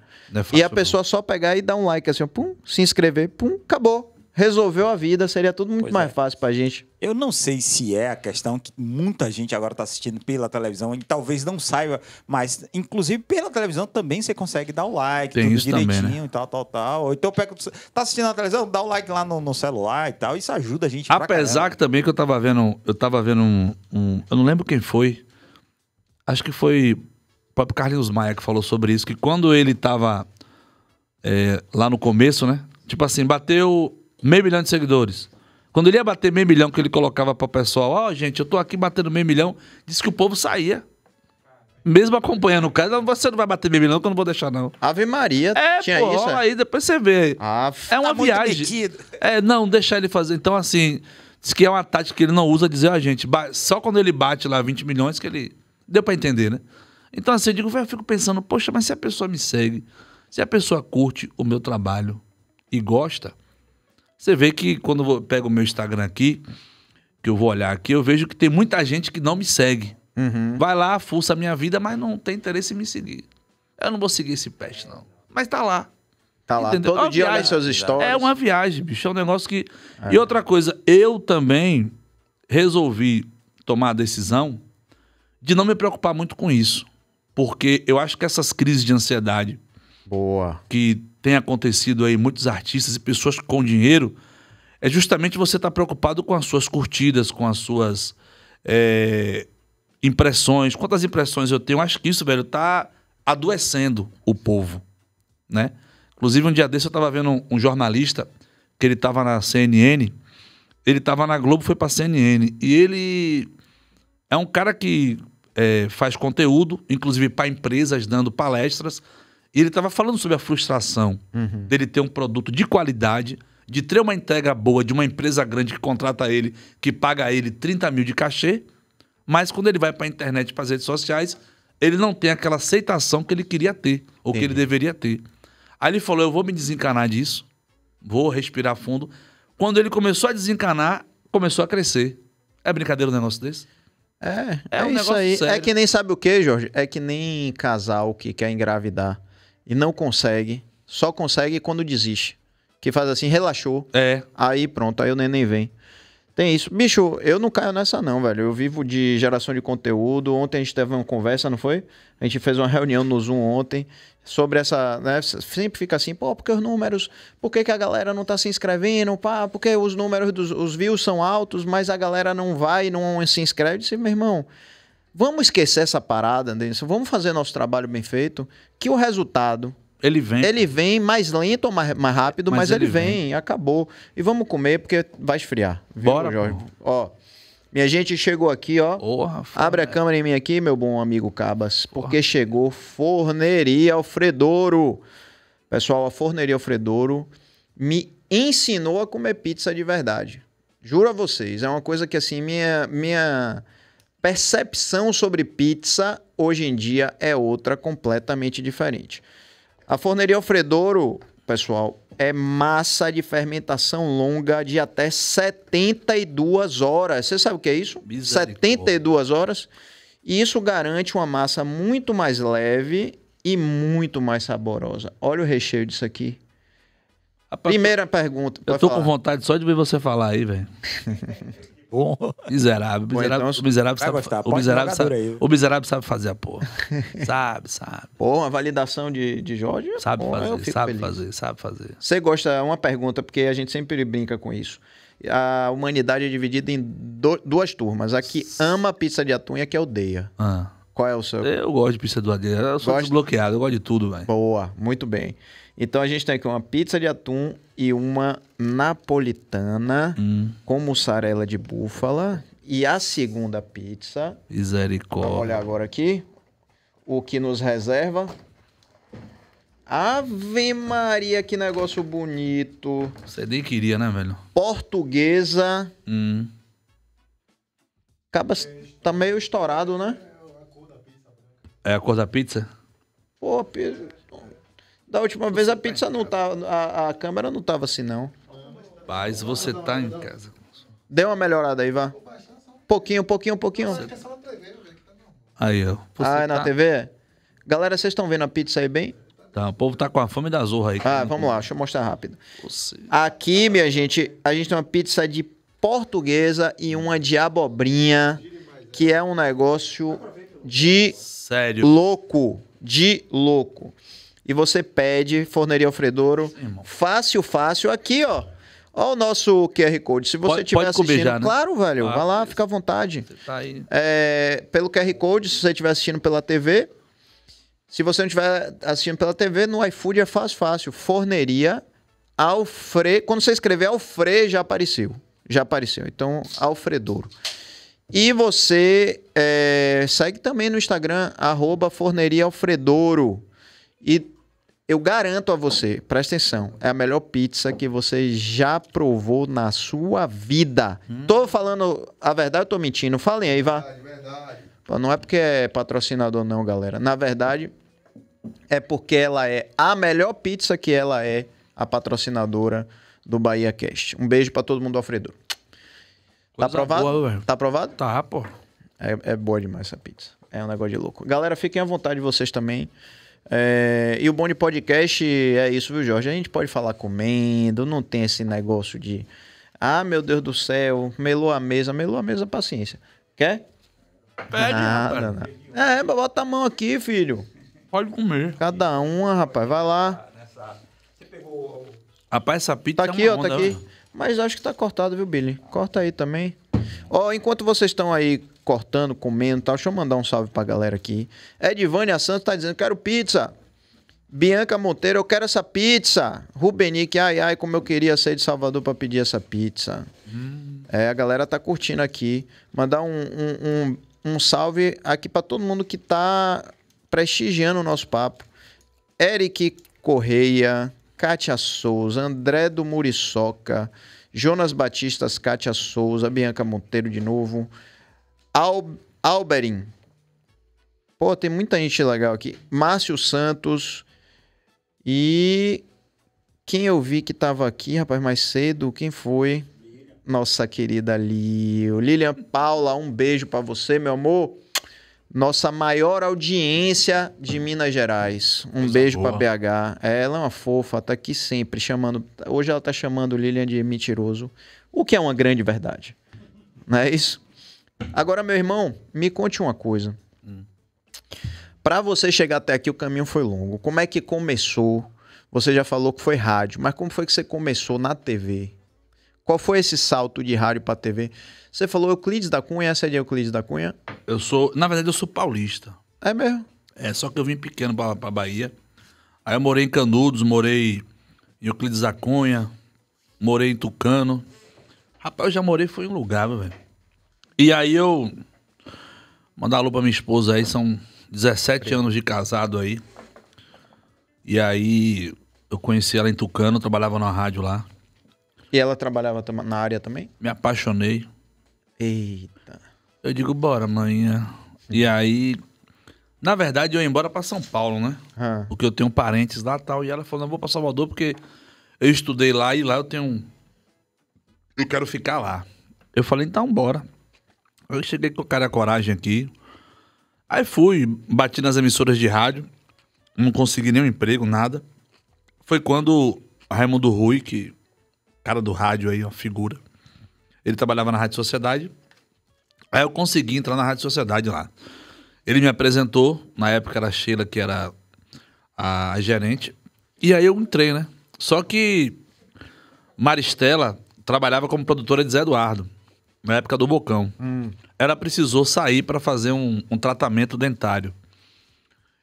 É e a pessoa só pegar e dar um like assim, ó, pum,
se inscrever, pum, acabou resolveu a vida, seria tudo muito pois é. mais é. fácil pra gente. Eu não sei se é a questão que muita gente agora tá assistindo pela televisão e talvez não saiba, mas inclusive pela televisão também você consegue dar o like, Tem tudo direitinho também, né? e tal, tal, tal. Ou então pega, tá assistindo a televisão, dá o like lá no, no celular e tal, isso ajuda a gente Apesar
que também que eu tava vendo, eu tava vendo um, um, eu não lembro quem foi. Acho que foi o próprio Carlinhos Maia que falou sobre isso, que quando ele tava é, lá no começo, né? Tipo assim, bateu meio milhão de seguidores. Quando ele ia bater meio milhão, que ele colocava para o pessoal, ó, oh, gente, eu tô aqui batendo meio milhão, disse que o povo saía. Mesmo acompanhando o cara, você não vai bater meio milhão que eu não vou deixar, não. Ave Maria, é, tinha pô, isso? É? Aí depois você vê. é uma tá viagem. É, não, deixar ele fazer. Então, assim, diz que é uma tática que ele não usa dizer, ó, oh, gente, só quando ele bate lá 20 milhões que ele. Deu para entender, né? Então, assim, eu, digo, eu fico pensando, poxa, mas se a pessoa me segue, se a pessoa curte o meu trabalho e gosta, você vê que quando eu pego o meu Instagram aqui, que eu vou olhar aqui, eu vejo que tem muita gente que não me segue. Uhum. Vai lá, força a minha vida, mas não tem interesse em me seguir. Eu não vou seguir esse peste, não. Mas tá lá. Tá lá. Entendeu? Todo é dia viagem. olha stories. É uma viagem, bicho. É um negócio que. É. E outra coisa, eu também resolvi tomar a decisão de não me preocupar muito com isso. Porque eu acho que essas crises de ansiedade. Boa. Que tem acontecido aí muitos artistas e pessoas com dinheiro é justamente você estar tá preocupado com as suas curtidas, com as suas é, impressões. Quantas impressões eu tenho? Acho que isso, velho, tá adoecendo o povo, né? Inclusive, um dia desse eu estava vendo um, um, jornalista que ele estava na CNN, ele estava na Globo, foi pra CNN, e ele é um cara que é, faz conteúdo, inclusive para empresas, dando palestras, e ele estava falando sobre a frustração uhum. dele ter um produto de qualidade, de ter uma entrega boa de uma empresa grande que contrata ele, que paga ele 30 mil de cachê, mas quando ele vai para a internet, para as redes sociais, ele não tem aquela aceitação que ele queria ter, ou Entendi. que ele deveria ter. Aí ele falou: Eu vou me desencanar disso, vou respirar fundo. Quando ele começou a desencanar, começou a crescer. É brincadeira um negócio desse? É, é, é um isso aí. É sério. É que nem sabe o que, Jorge?
É que nem casal que quer engravidar e não consegue, só consegue quando desiste. Que faz assim, relaxou. É. Aí pronto, aí o neném vem. Tem isso. Bicho, eu não caio nessa não, velho. Eu vivo de geração de conteúdo. Ontem a gente teve uma conversa, não foi? A gente fez uma reunião no Zoom ontem sobre essa, né? Sempre fica assim, pô, porque os números, por que, que a galera não tá se inscrevendo? Pá, porque os números dos os views são altos, mas a galera não vai, não se inscreve. disse, meu irmão, Vamos esquecer essa parada, Anderson. Vamos fazer nosso trabalho bem feito, que o resultado ele vem. Ele vem mais lento ou mais, mais rápido, mas, mas ele, ele vem, vem, acabou. E vamos comer porque vai esfriar. Viu, Bora, Jorge. Pô. Ó. Minha gente chegou aqui, ó. Porra, Abre a câmera em mim aqui, meu bom amigo Cabas, porque Porra. chegou Forneria Alfredouro. Pessoal, a Forneria Alfredouro me ensinou a comer pizza de verdade. Juro a vocês, é uma coisa que assim minha minha percepção sobre pizza hoje em dia é outra completamente diferente. A forneria Alfredoro, pessoal, é massa de fermentação longa de até 72 horas. Você sabe o que é isso? 72 horas. E isso garante uma massa muito mais leve e muito mais saborosa. Olha o recheio disso aqui. Rapaz, Primeira
pergunta. Eu tô falar. com vontade só de ver você falar aí, velho. *laughs* Bom. Miserável. Bom, então, o miserável sabe, O miserável sabe, o miserável sabe fazer a porra.
*laughs* sabe, sabe. Pô, a validação de, de Jorge. É sabe bom, fazer, sabe feliz. fazer, sabe fazer. Você gosta, uma pergunta, porque a gente sempre brinca com isso. A humanidade é dividida em do, duas turmas. A que ama pizza de atum e a que odeia. Ah. Qual é o seu?
Eu gosto de pizza do
adeiro. Eu sou desbloqueado, eu gosto de tudo, velho. Boa, muito bem. Então a gente tem aqui uma pizza de atum e uma napolitana hum. com mussarela de búfala. E a segunda pizza.
Misericórdia. Vamos
olhar agora aqui. O que nos reserva? Ave Maria, que negócio
bonito. Você nem queria, né, velho?
Portuguesa. Hum. Acaba, tá meio estourado, né? É a cor da
pizza. É a cor da pizza?
Pô, pizza. Da última vez a tá pizza não tava. Tá, a, a câmera não tava assim, não.
Mas você tá em casa.
Deu uma melhorada aí, vá. Pouquinho, pouquinho, pouquinho. É tá
aí, ó. Ah, é na
TV? Galera, vocês estão vendo a pizza aí bem? Tá, o povo tá com a fome da zorra aí. Ah, vamos lá, deixa eu mostrar rápido. Aqui, minha gente, a gente tem uma pizza de portuguesa e uma de abobrinha, que é um negócio de
Sério?
louco. De louco e você pede forneria Alfredouro fácil, fácil. Aqui, ó. Ó o nosso QR Code. Se você estiver assistindo, né? claro, velho, ah, vai lá, fica à vontade. Tá é, pelo QR Code, se você estiver assistindo pela TV. Se você não estiver assistindo pela TV, no iFood é fácil, fácil. Forneria Alfre. Quando você escrever Alfre, já apareceu. Já apareceu. Então, Alfredouro E você é, segue também no Instagram, arroba Forneria E eu garanto a você, presta atenção, é a melhor pizza que você já provou na sua vida. Hum. Tô falando a verdade, ou tô mentindo. Falem aí, vá. Verdade, verdade. Não é porque é patrocinador não, galera. Na verdade, é porque ela é a melhor pizza que ela é a patrocinadora do Bahia Cast. Um beijo para todo mundo do Alfredo. Tá aprovado? Boa, tá aprovado? Tá, pô. É, é boa demais essa pizza. É um negócio de louco. Galera, fiquem à vontade vocês também. É, e o Bom de Podcast é isso, viu, Jorge? A gente pode falar comendo, não tem esse negócio de. Ah, meu Deus do céu, melou a mesa, melou a mesa, paciência. Quer? Pede, Nada, É, bota a mão aqui, filho. Pode comer. Cada uma, rapaz, vai lá. Você pegou.
Rapaz, essa pizza Tá é aqui, é ó, tá onda, tá aqui.
Mas acho que tá cortado, viu, Billy? Corta aí também. Ó, oh, enquanto vocês estão aí cortando, comendo e tal. Deixa eu mandar um salve pra galera aqui. Edivânia Santos tá dizendo: quero pizza. Bianca Monteiro, eu quero essa pizza. Rubenique, ai, ai, como eu queria sair de Salvador para pedir essa pizza. Hum. É, a galera tá curtindo aqui. Mandar um, um, um, um salve aqui para todo mundo que tá prestigiando o nosso papo. Eric Correia, Kátia Souza, André do Muriçoca, Jonas Batistas, Kátia Souza, Bianca Monteiro de novo. Al Alberin. Pô, tem muita gente legal aqui. Márcio Santos. E quem eu vi que tava aqui, rapaz, mais cedo, quem foi? Nossa querida Lil. Lilian Paula, um beijo para você, meu amor. Nossa maior audiência de Minas Gerais. Um Coisa beijo para BH. É, ela é uma fofa, tá aqui sempre chamando. Hoje ela tá chamando Lilian de mentiroso, o que é uma grande verdade. Não é isso? Agora, meu irmão, me conte uma coisa. Hum. Para você chegar até aqui, o caminho foi longo. Como é que começou? Você já falou que foi rádio, mas como foi que você começou na TV? Qual foi esse salto de rádio para TV? Você falou Euclides
da Cunha, essa é de Euclides da Cunha? Eu sou, na verdade, eu sou paulista. É mesmo? É, só que eu vim pequeno para Bahia. Aí eu morei em Canudos, morei em Euclides da Cunha, morei em Tucano. Rapaz, eu já morei foi em um lugar, velho. E aí eu. Mandar alô pra minha esposa aí, são 17 anos de casado aí. E aí eu conheci ela em Tucano, trabalhava na rádio lá. E ela trabalhava na área também? Me apaixonei. Eita. Eu digo, bora, manhã. É. E aí. Na verdade, eu ia embora pra São Paulo, né? Porque eu tenho parentes lá e tal. E ela falou: não, vou pra Salvador porque eu estudei lá e lá eu tenho. Eu quero ficar lá. Eu falei: então, bora eu cheguei com o cara a coragem aqui. Aí fui, bati nas emissoras de rádio. Não consegui nenhum emprego, nada. Foi quando Raimundo Rui, que cara do rádio aí, uma figura. Ele trabalhava na Rádio Sociedade. Aí eu consegui entrar na Rádio Sociedade lá. Ele me apresentou, na época era a Sheila que era a, a gerente. E aí eu entrei, né? Só que Maristela trabalhava como produtora de Zé Eduardo na época do Bocão. Hum. Ela precisou sair para fazer um, um, tratamento dentário.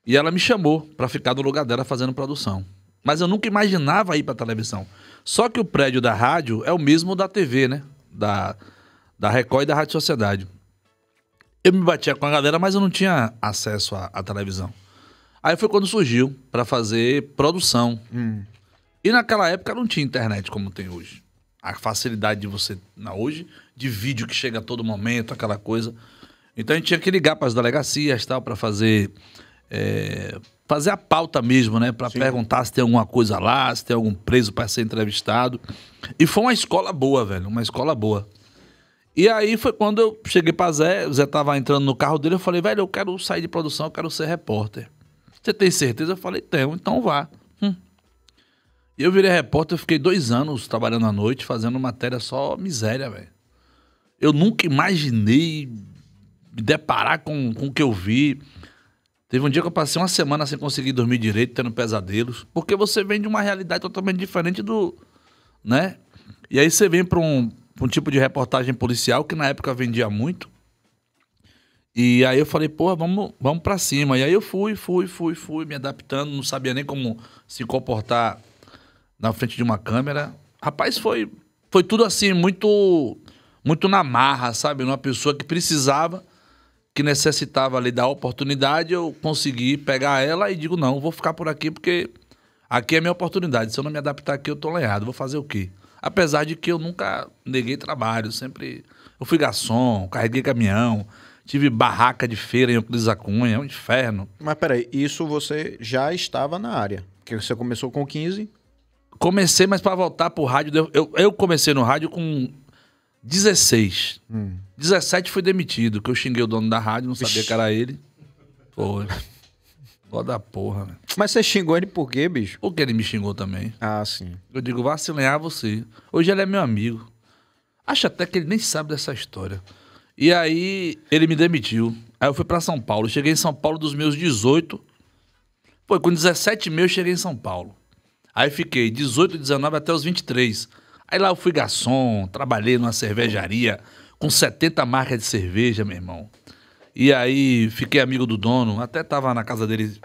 E ela me chamou para ficar no lugar dela fazendo produção. Mas eu nunca imaginava ir para televisão. Só que o prédio da rádio é o mesmo da TV, né? Da, da Record e da Rádio Sociedade. Eu me batia com a galera, mas eu não tinha acesso à, à televisão. Aí foi quando surgiu para fazer produção. Hum. E naquela época não tinha internet como tem hoje a facilidade de você na hoje, de vídeo que chega a todo momento, aquela coisa. Então a gente tinha que ligar para as delegacias tal para fazer é, fazer a pauta mesmo, né, para perguntar se tem alguma coisa lá, se tem algum preso para ser entrevistado. E foi uma escola boa, velho, uma escola boa. E aí foi quando eu cheguei para Zé, o Zé tava entrando no carro dele, eu falei, velho, eu quero sair de produção, eu quero ser repórter. Você tem certeza? Eu falei, tenho, então vá. Eu virei repórter, eu fiquei dois anos trabalhando à noite, fazendo matéria só miséria, velho. Eu nunca imaginei me deparar com, com o que eu vi. Teve um dia que eu passei uma semana sem conseguir dormir direito, tendo pesadelos, porque você vem de uma realidade totalmente diferente do. né? E aí você vem para um, pra um tipo de reportagem policial que na época vendia muito. E aí eu falei, pô, vamos, vamos para cima. E aí eu fui, fui, fui, fui, me adaptando, não sabia nem como se comportar na frente de uma câmera. Rapaz, foi, foi tudo assim, muito, muito na marra, sabe? Uma pessoa que precisava, que necessitava ali da oportunidade, eu consegui pegar ela e digo, não, vou ficar por aqui porque aqui é minha oportunidade. Se eu não me adaptar aqui, eu tô lenhado, vou fazer o quê? Apesar de que eu nunca neguei trabalho, sempre... Eu fui garçom, carreguei caminhão, tive barraca de feira em Euclides da é um inferno. Mas peraí, isso você já estava na área? Porque você começou com 15, comecei, mas para voltar pro rádio, eu, eu, eu, comecei no rádio com 16. Hum. 17 fui demitido, que eu xinguei o dono da rádio, não sabia Ixi. que era ele. Foi. Ó da porra, né? Mas você xingou ele por quê, bicho? Porque ele me xingou também. Ah, sim. Eu digo, vacilhar você. Hoje ele é meu amigo. Acho até que ele nem sabe dessa história. E aí ele me demitiu. Aí eu fui para São Paulo. Cheguei em São Paulo dos meus 18. Foi com 17 meus cheguei em São Paulo. Aí fiquei 18, 19 até os 23. Aí lá eu fui garçom, trabalhei numa cervejaria com 70 marcas de cerveja, meu irmão. E aí fiquei amigo do dono, até tava na casa dele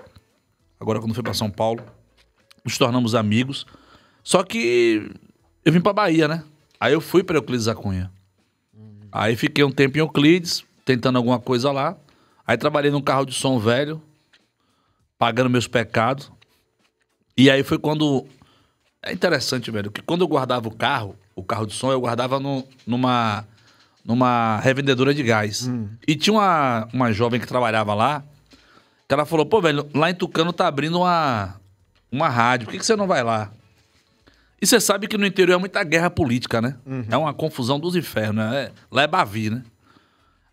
agora quando foi para São Paulo. Nos tornamos amigos. Só que eu vim para Bahia, né? Aí eu fui para Euclides da Cunha. Aí fiquei um tempo em Euclides, tentando alguma coisa lá. Aí trabalhei num carro de som velho, pagando meus pecados. E aí foi quando. É interessante, velho, que quando eu guardava o carro, o carro de som, eu guardava no, numa, numa revendedora de gás. Hum. E tinha uma, uma jovem que trabalhava lá, que ela falou: pô, velho, lá em Tucano tá abrindo uma, uma rádio, por que, que você não vai lá? E você sabe que no interior é muita guerra política, né? Uhum. É uma confusão dos infernos. Né? É, lá é Bavi, né?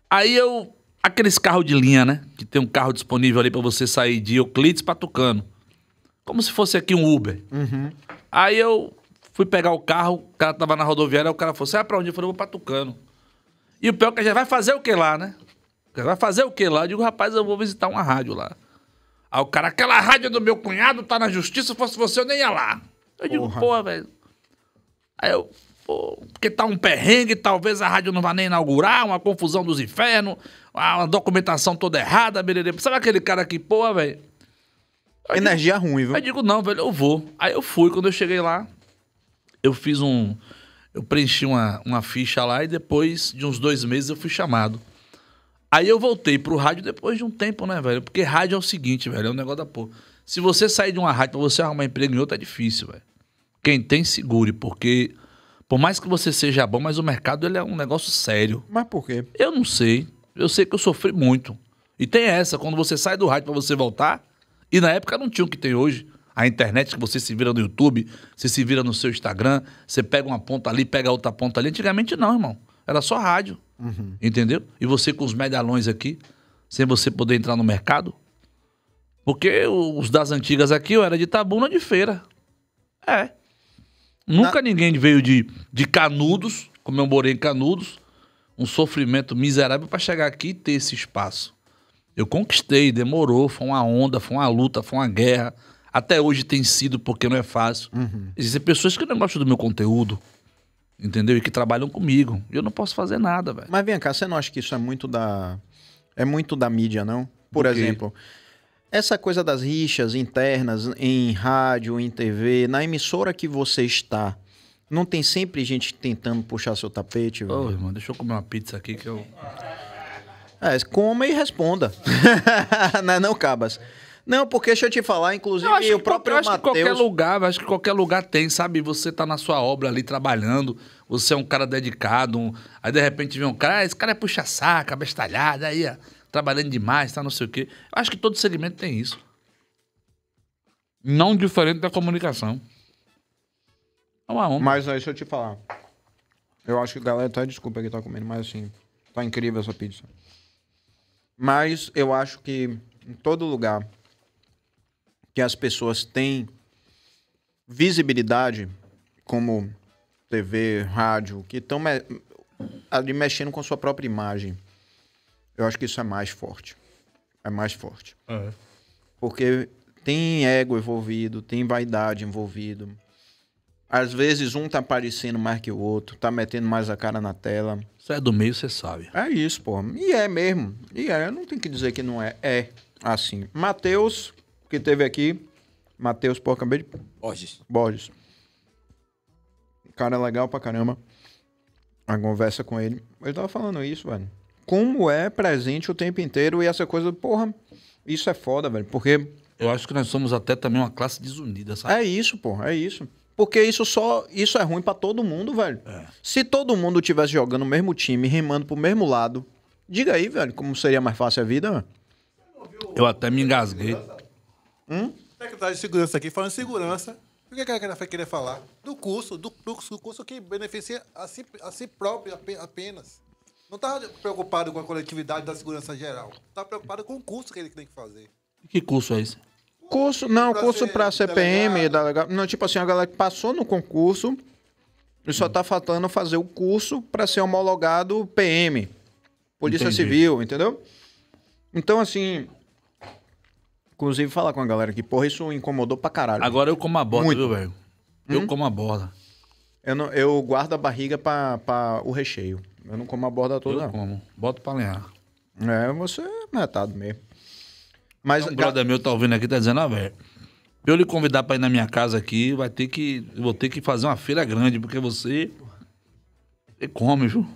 Aí eu. Aqueles carros de linha, né? Que tem um carro disponível ali para você sair de Euclides pra Tucano. Como se fosse aqui um Uber. Uhum. Aí eu fui pegar o carro, o cara tava na rodoviária, o cara falou: Você vai pra onde? Eu falei: Eu vou pra Tucano. E o pior é que gente vai fazer o que lá, né? Vai fazer o que lá? Eu digo: Rapaz, eu vou visitar uma rádio lá. Aí o cara, aquela rádio do meu cunhado tá na justiça, se fosse você eu nem ia lá. Eu digo: Porra, velho. Aí eu porque tá um perrengue, talvez a rádio não vá nem inaugurar, uma confusão dos infernos, uma documentação toda errada, beleza Sabe aquele cara que, pô, velho? Aí Energia digo, ruim, viu? Aí eu digo, não, velho, eu vou. Aí eu fui, quando eu cheguei lá, eu fiz um. Eu preenchi uma, uma ficha lá e depois de uns dois meses eu fui chamado. Aí eu voltei pro rádio depois de um tempo, né, velho? Porque rádio é o seguinte, velho, é um negócio da porra. Se você sair de uma rádio pra você arrumar emprego em outra, é difícil, velho. Quem tem, segure, porque por mais que você seja bom, mas o mercado ele é um negócio sério. Mas por quê? Eu não sei. Eu sei que eu sofri muito. E tem essa, quando você sai do rádio para você voltar, e na época não tinha o que tem hoje. A internet que você se vira no YouTube, você se vira no seu Instagram, você pega uma ponta ali, pega outra ponta ali. Antigamente não, irmão. Era só rádio. Uhum. Entendeu? E você com os medalhões aqui, sem você poder entrar no mercado. Porque os das antigas aqui, eu era de tabuna de feira. É. Nunca Na... ninguém veio de, de Canudos, como eu morei em Canudos, um sofrimento miserável para chegar aqui e ter esse espaço. Eu conquistei, demorou, foi uma onda, foi uma luta, foi uma guerra. Até hoje tem sido, porque não é fácil. Uhum. Existem pessoas que não gostam do meu conteúdo, entendeu? E que trabalham comigo. Eu não posso fazer nada, velho. Mas vem cá, você não acha que
isso é muito da. É muito da mídia, não? Por exemplo, essa coisa das rixas internas em rádio, em TV, na emissora que você está. Não tem sempre gente tentando puxar seu tapete, velho? Ô,
irmão, deixa eu comer uma pizza aqui que eu.
É, coma e responda. *laughs* não, é não cabas.
Não, porque deixa eu te falar,
inclusive, eu o próprio Mateus... Acho que qualquer
lugar, acho que qualquer lugar tem, sabe? Você tá na sua obra ali, trabalhando, você é um cara dedicado, um... aí de repente vem um cara, ah, esse cara é puxa-saca, bestalhado, aí ó, trabalhando demais, tá não sei o quê. Eu acho que todo segmento tem isso. Não diferente da comunicação. É uma onda. Mas
aí, deixa eu te falar. Eu acho que, a galera, até tá, desculpa que tá comendo, mas assim, tá incrível essa pizza. Mas eu acho que em todo lugar que as pessoas têm visibilidade, como TV, rádio, que estão me ali mexendo com sua própria imagem, eu acho que isso é mais forte. É mais forte. É. Porque tem ego envolvido, tem vaidade envolvido. Às vezes um tá aparecendo mais que o outro, tá metendo mais a cara na tela.
Você é do meio, você
sabe. É isso, pô. E é mesmo. E é. Eu não tem que dizer que não é. É assim. Matheus, que teve aqui. Matheus, pô, acabei de. Borges. Borges. Cara legal pra caramba. A conversa com ele. Ele tava falando isso, velho. Como é presente o tempo inteiro e essa coisa, porra, isso é foda, velho. Porque. Eu acho que nós somos até também uma classe desunida, sabe? É isso, pô, é isso. Porque isso só isso é ruim para todo mundo, velho. É. Se todo mundo tivesse jogando o mesmo time, remando pro mesmo lado, diga aí, velho, como seria mais fácil a vida? Velho?
Eu até me engasguei.
Hum? Secretário de Segurança aqui falando de segurança. O que é a cara foi querer falar? Do curso, do fluxo do curso que beneficia a si, a si próprio apenas. Não estava preocupado com a coletividade da segurança geral. Estava preocupado com o curso que ele tem que fazer.
Que curso é esse?
Curso, não, pra curso para CPM, delegado. não, tipo assim, a galera que passou no concurso e só tá faltando fazer o curso para ser homologado PM, Polícia Entendi. Civil, entendeu? Então, assim, inclusive falar com a galera que, porra, isso incomodou pra caralho. Agora eu como a bola, viu, velho? Eu hum? como a bola. Eu, não, eu guardo a barriga pra, pra o recheio. Eu não como a borda toda, eu não.
como. Boto pra lenhar. É, você é matado mesmo. Mas um brother meu tá ouvindo aqui, tá dizendo, ah, velho, eu lhe convidar para ir na minha casa aqui, vai ter que, vou ter que fazer uma feira grande, porque você, você come, viu?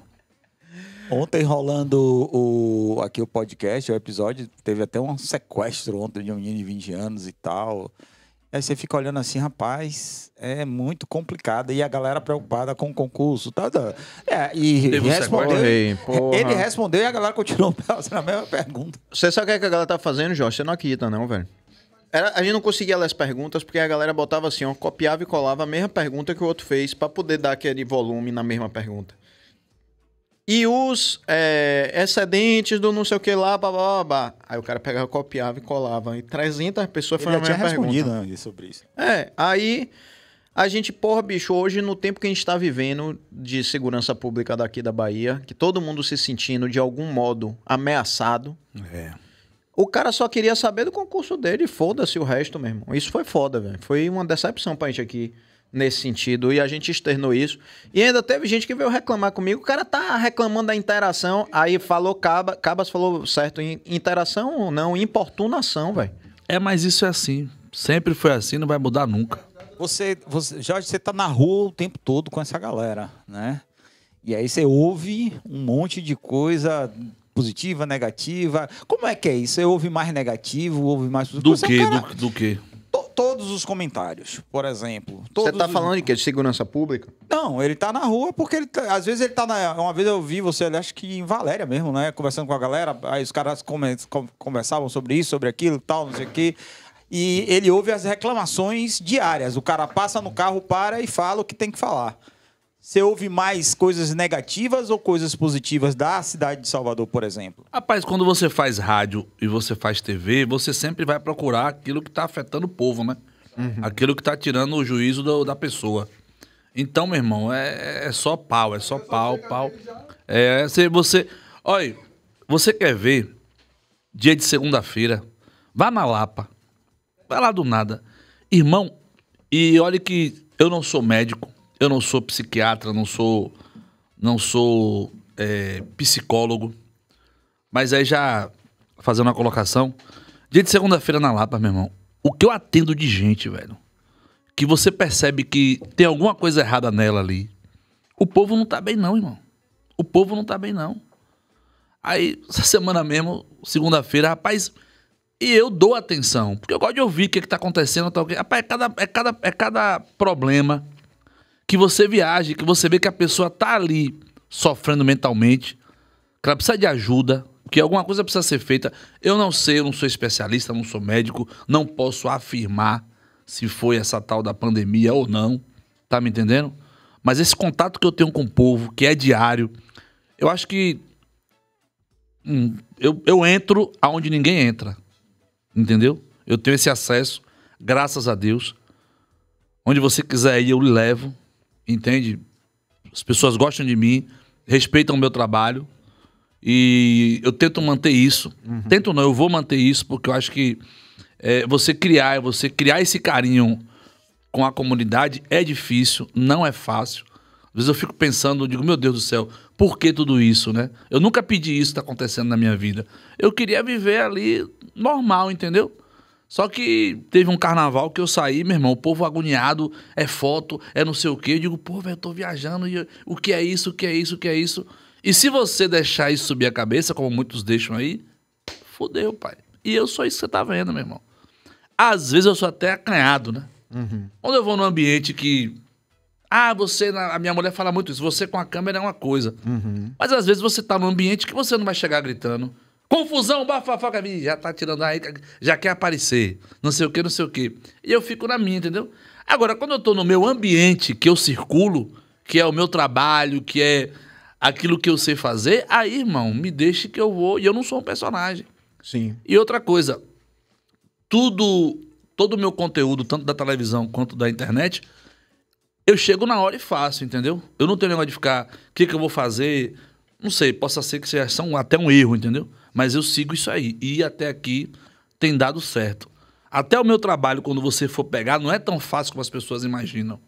Ontem rolando o, aqui o podcast, o episódio, teve até um sequestro ontem de um menino de 20 anos e tal. Aí você fica olhando assim, rapaz, é muito complicado. E a galera preocupada com o concurso. Tá, tá. É, e respondeu. ele respondeu e a galera continuou *laughs* fazendo a mesma pergunta.
Você sabe o que, é que a galera tá fazendo, Jorge? Você não acredita, não, velho. Era, a gente não conseguia ler as perguntas porque a galera botava assim, ó, copiava e colava a mesma pergunta que o outro fez para poder dar aquele volume na mesma pergunta. E os é, excedentes do não sei o que lá, blá, blá, blá, Aí o cara pegava, copiava e colava. E 300 pessoas foram a minha respondido pergunta. respondido né, sobre isso. É, aí a gente, porra, bicho, hoje no tempo que a gente está vivendo de segurança pública daqui da Bahia, que todo mundo se sentindo de algum modo ameaçado. É. O cara só queria saber do concurso dele, foda-se o resto, meu irmão. Isso foi foda, velho. Foi uma decepção pra gente aqui nesse sentido. E a gente externou isso. E ainda teve gente que veio reclamar comigo. O cara tá reclamando da interação. Aí falou Caba, Cabas falou certo, interação não, importunação, velho. É, mas isso é
assim. Sempre foi assim, não vai mudar nunca.
Você, você Jorge, você tá na rua o tempo todo com essa galera, né? E aí você ouve um monte de coisa positiva, negativa. Como é que é isso? Você ouve mais negativo, ouve mais... Do você é que? cara... do, do que? todos os comentários, por exemplo. Você está os... falando de quê? É de segurança pública? Não, ele está na rua porque ele tá... às vezes ele está na. Uma vez eu vi você, acho que em Valéria mesmo, né? Conversando com a galera, aí os caras conversavam sobre isso, sobre aquilo tal, não sei o quê. E ele ouve as reclamações diárias. O cara passa no carro, para e fala o que tem que falar. Você ouve mais coisas negativas ou coisas positivas da cidade de Salvador,
por exemplo? Rapaz, quando você faz rádio e você faz TV, você sempre vai procurar aquilo que está afetando o povo, né? Uhum. Aquilo que está tirando o juízo do, da pessoa. Então, meu irmão, é, é só pau, é só pau, pau. É, você, você. Olha, você quer ver dia de segunda-feira? Vá na Lapa. Vai lá do nada. Irmão, e olha que eu não sou médico. Eu não sou psiquiatra, não sou, não sou é, psicólogo. Mas aí já fazendo uma colocação. Dia de segunda-feira na Lapa, meu irmão. O que eu atendo de gente, velho? Que você percebe que tem alguma coisa errada nela ali. O povo não tá bem, não, irmão. O povo não tá bem, não. Aí, essa semana mesmo, segunda-feira, rapaz, e eu dou atenção. Porque eu gosto de ouvir o que, é que tá acontecendo. Tal, é. Rapaz, é cada, é, cada, é cada problema que você viaje, que você vê que a pessoa tá ali sofrendo mentalmente, que ela precisa de ajuda, que alguma coisa precisa ser feita. Eu não sei, eu não sou especialista, não sou médico, não posso afirmar se foi essa tal da pandemia ou não, tá me entendendo? Mas esse contato que eu tenho com o povo, que é diário, eu acho que hum, eu, eu entro aonde ninguém entra, entendeu? Eu tenho esse acesso, graças a Deus. Onde você quiser ir, eu lhe levo entende? As pessoas gostam de mim, respeitam o meu trabalho e eu tento manter isso. Uhum. Tento não, eu vou manter isso porque eu acho que é, você criar, é você criar esse carinho com a comunidade é difícil, não é fácil. Às vezes eu fico pensando, digo, meu Deus do céu, por que tudo isso, né? Eu nunca pedi isso tá acontecendo na minha vida. Eu queria viver ali normal, entendeu? Só que teve um carnaval que eu saí, meu irmão, o povo agoniado, é foto, é não sei o quê. Eu digo, pô, velho, eu tô viajando, e o que é isso, o que é isso, o que é isso? E se você deixar isso subir a cabeça, como muitos deixam aí, fudeu, pai. E eu sou isso que você tá vendo, meu irmão. Às vezes eu sou até acanhado, né? Uhum. Quando eu vou num ambiente que. Ah, você. A minha mulher fala muito isso, você com a câmera é uma coisa. Uhum. Mas às vezes você tá num ambiente que você não vai chegar gritando. Confusão, bafafá, já tá tirando aí, já quer aparecer, não sei o que, não sei o que. E eu fico na minha, entendeu? Agora, quando eu tô no meu ambiente que eu circulo, que é o meu trabalho, que é aquilo que eu sei fazer, aí, irmão, me deixe que eu vou, e eu não sou um personagem. Sim. E outra coisa, tudo, todo o meu conteúdo, tanto da televisão quanto da internet, eu chego na hora e faço, entendeu? Eu não tenho negócio de ficar, o que, que eu vou fazer? Não sei, possa ser que seja até um erro, entendeu? Mas eu sigo isso aí. E até aqui tem dado certo. Até o meu trabalho, quando você for pegar, não é tão fácil como as pessoas imaginam.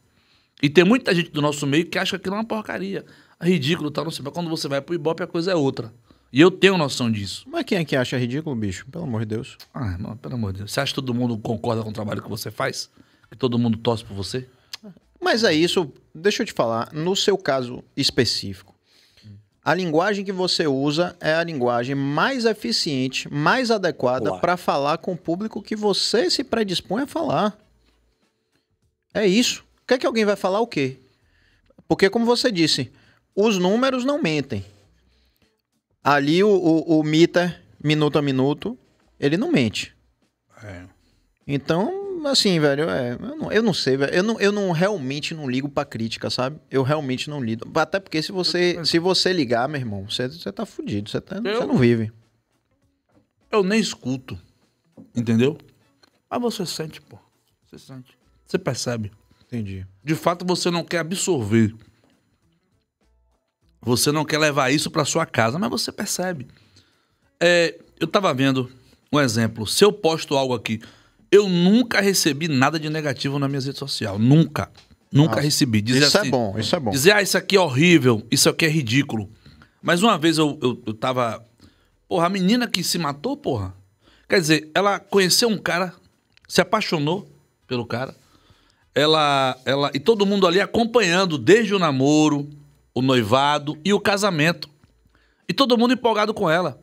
E tem muita gente do nosso meio que acha que aquilo é uma porcaria. É ridículo, tal, tá? não sei. Mas quando você vai pro Ibope, a coisa é outra. E eu tenho noção disso. Mas quem é que acha ridículo, bicho? Pelo amor de Deus. Ah, irmão, pelo amor de Deus. Você acha que todo mundo concorda com o trabalho que você faz? Que todo mundo torce por você?
Mas é isso. Deixa eu te falar. No seu caso específico, a linguagem que você usa é a linguagem mais eficiente, mais adequada para falar com o público que você se predispõe a falar. É isso. Quer é que alguém vai falar o quê? Porque, como você disse, os números não mentem. Ali o, o, o minuto a minuto, ele não mente. É. Então, assim, velho, é, eu, não, eu, não, sei, velho. Eu não, eu não realmente não ligo pra crítica, sabe? Eu realmente não lido. Até porque se você, se você ligar, meu irmão, você, você tá fudido, você, tá, eu, você
não vive. Eu nem escuto, entendeu? Mas você sente, pô. Você sente. Você percebe. Entendi. De fato, você não quer absorver. Você não quer levar isso para sua casa, mas você percebe. É, eu tava vendo um exemplo. Se eu posto algo aqui, eu nunca recebi nada de negativo na minha rede social. Nunca. Nunca Nossa. recebi. Dizer isso é assim, é bom, isso é bom. Dizer, ah, isso aqui é horrível, isso aqui é ridículo. Mas uma vez eu, eu, eu tava. Porra, a menina que se matou, porra. Quer dizer, ela conheceu um cara, se apaixonou pelo cara. Ela, ela e todo mundo ali acompanhando desde o namoro, o noivado e o casamento. E todo mundo empolgado com ela.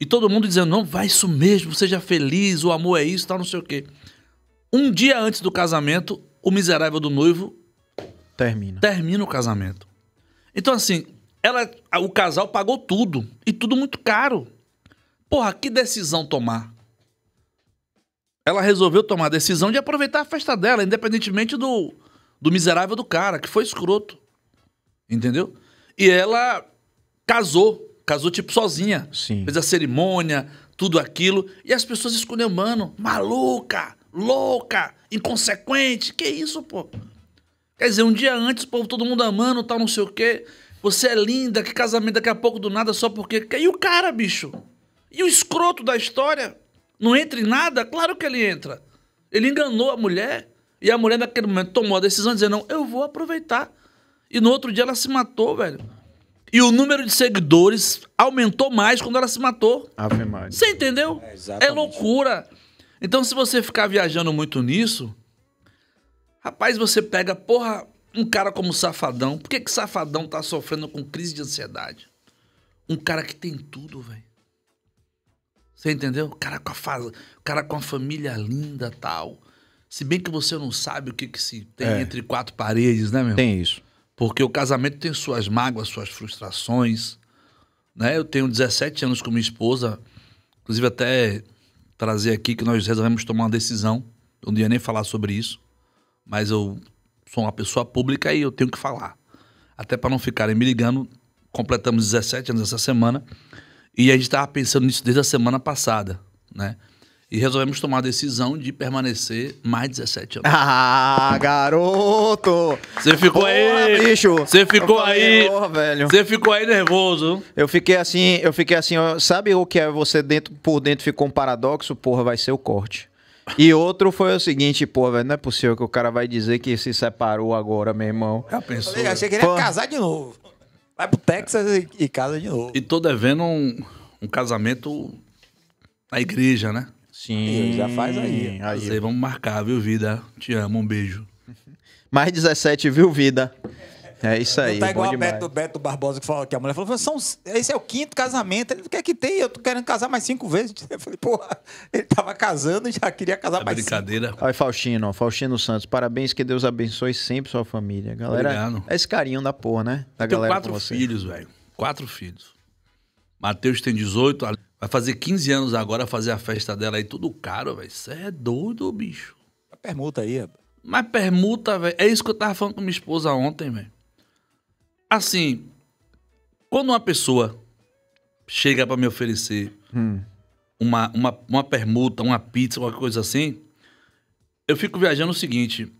E todo mundo dizendo, não, vai isso mesmo, seja feliz, o amor é isso, tal, não sei o quê. Um dia antes do casamento, o miserável do noivo termina. Termina o casamento. Então, assim, ela, o casal pagou tudo. E tudo muito caro. Porra, que decisão tomar? Ela resolveu tomar a decisão de aproveitar a festa dela, independentemente do, do miserável do cara, que foi escroto. Entendeu? E ela casou Casou, tipo, sozinha. Sim. Fez a cerimônia, tudo aquilo. E as pessoas escolheram, mano, maluca, louca, inconsequente. Que isso, pô? Quer dizer, um dia antes, o povo todo mundo amando, tal, não sei o quê. Você é linda, que casamento daqui a pouco do nada só porque. E o cara, bicho? E o escroto da história? Não entra em nada? Claro que ele entra. Ele enganou a mulher. E a mulher, naquele momento, tomou a decisão de dizer: não, eu vou aproveitar. E no outro dia ela se matou, velho. E o número de seguidores aumentou mais quando ela se matou. Ave Maria. Você entendeu? É, é, loucura. Então, se você ficar viajando muito nisso, rapaz, você pega, porra, um cara como Safadão. Por que, que Safadão tá sofrendo com crise de ansiedade? Um cara que tem tudo, velho. Você entendeu? O cara, com a faz... o cara com a família linda tal. Se bem que você não sabe o que, que se tem é. entre quatro paredes, né, meu? Tem isso. Porque o casamento tem suas mágoas, suas frustrações. Né? Eu tenho 17 anos com minha esposa. Inclusive, até trazer aqui que nós resolvemos tomar uma decisão. Eu não ia nem falar sobre isso. Mas eu sou uma pessoa pública e eu tenho que falar. Até para não ficarem me ligando, completamos 17 anos essa semana. E a gente estava pensando nisso desde a semana passada, né? E resolvemos tomar a decisão de permanecer mais 17 anos. Ah, garoto! Você ficou Porra, aí, bicho! Você ficou aí, porra velho. Você ficou aí nervoso.
Eu fiquei assim, eu fiquei assim, sabe o que é você dentro por dentro ficou um paradoxo, porra, vai ser o corte. E outro foi o seguinte, pô, velho, não é possível que o cara vai dizer que se separou agora, meu irmão. Já pensou?
Eu achei que ele ia casar de novo. Vai pro Texas e, casa de novo.
E tô devendo um, um casamento na igreja, né? Sim. já faz aí. aí. aí. Vamos marcar, viu, vida? Te amo, um beijo. *laughs* Mais 17, viu, vida? É isso aí. Não tá igual o Beto,
Beto, Barbosa que falou que a mulher falou: são, esse é o quinto casamento. Ele quer é que tem, eu tô querendo casar mais cinco vezes. *laughs* Eu falei, porra, ele tava casando e já queria casar é mais brincadeira.
cinco.
Olha, Faustino, Faustino Santos, parabéns, que Deus abençoe sempre sua família. Galera, Obrigado. é esse carinho da porra, né? Da eu galera. Tenho quatro filhos, velho.
Quatro filhos. Matheus tem 18, Vai fazer 15 anos agora, fazer a festa dela aí, tudo caro, velho. Você é doido, bicho. A permuta aí, rapaz. Mas permuta, velho. É isso que eu tava falando com minha esposa ontem, velho. Assim, quando uma pessoa chega para me oferecer hum. uma, uma, uma permuta, uma pizza, alguma coisa assim, eu fico viajando o seguinte.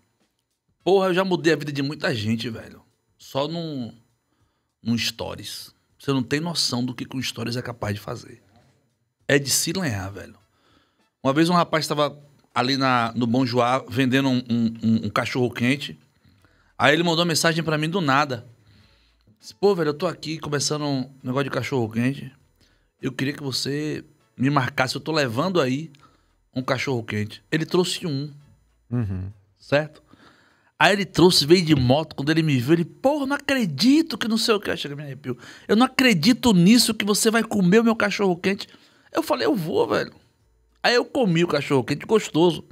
Porra, eu já mudei a vida de muita gente, velho. Só num, num stories. Você não tem noção do que, que um stories é capaz de fazer é de se lenhar, velho. Uma vez um rapaz estava ali na, no Bom Joá vendendo um, um, um cachorro quente. Aí ele mandou uma mensagem para mim do nada. Disse, Pô, velho, eu tô aqui começando um negócio de cachorro quente. Eu queria que você me marcasse. Eu tô levando aí um cachorro quente. Ele trouxe um. Uhum. Certo? Aí ele trouxe, veio de moto, quando ele me viu, ele, porra, não acredito que não sei o que. Chega, me arrepio. Eu não acredito nisso que você vai comer o meu cachorro quente. Eu falei, eu vou, velho. Aí eu comi o cachorro quente gostoso.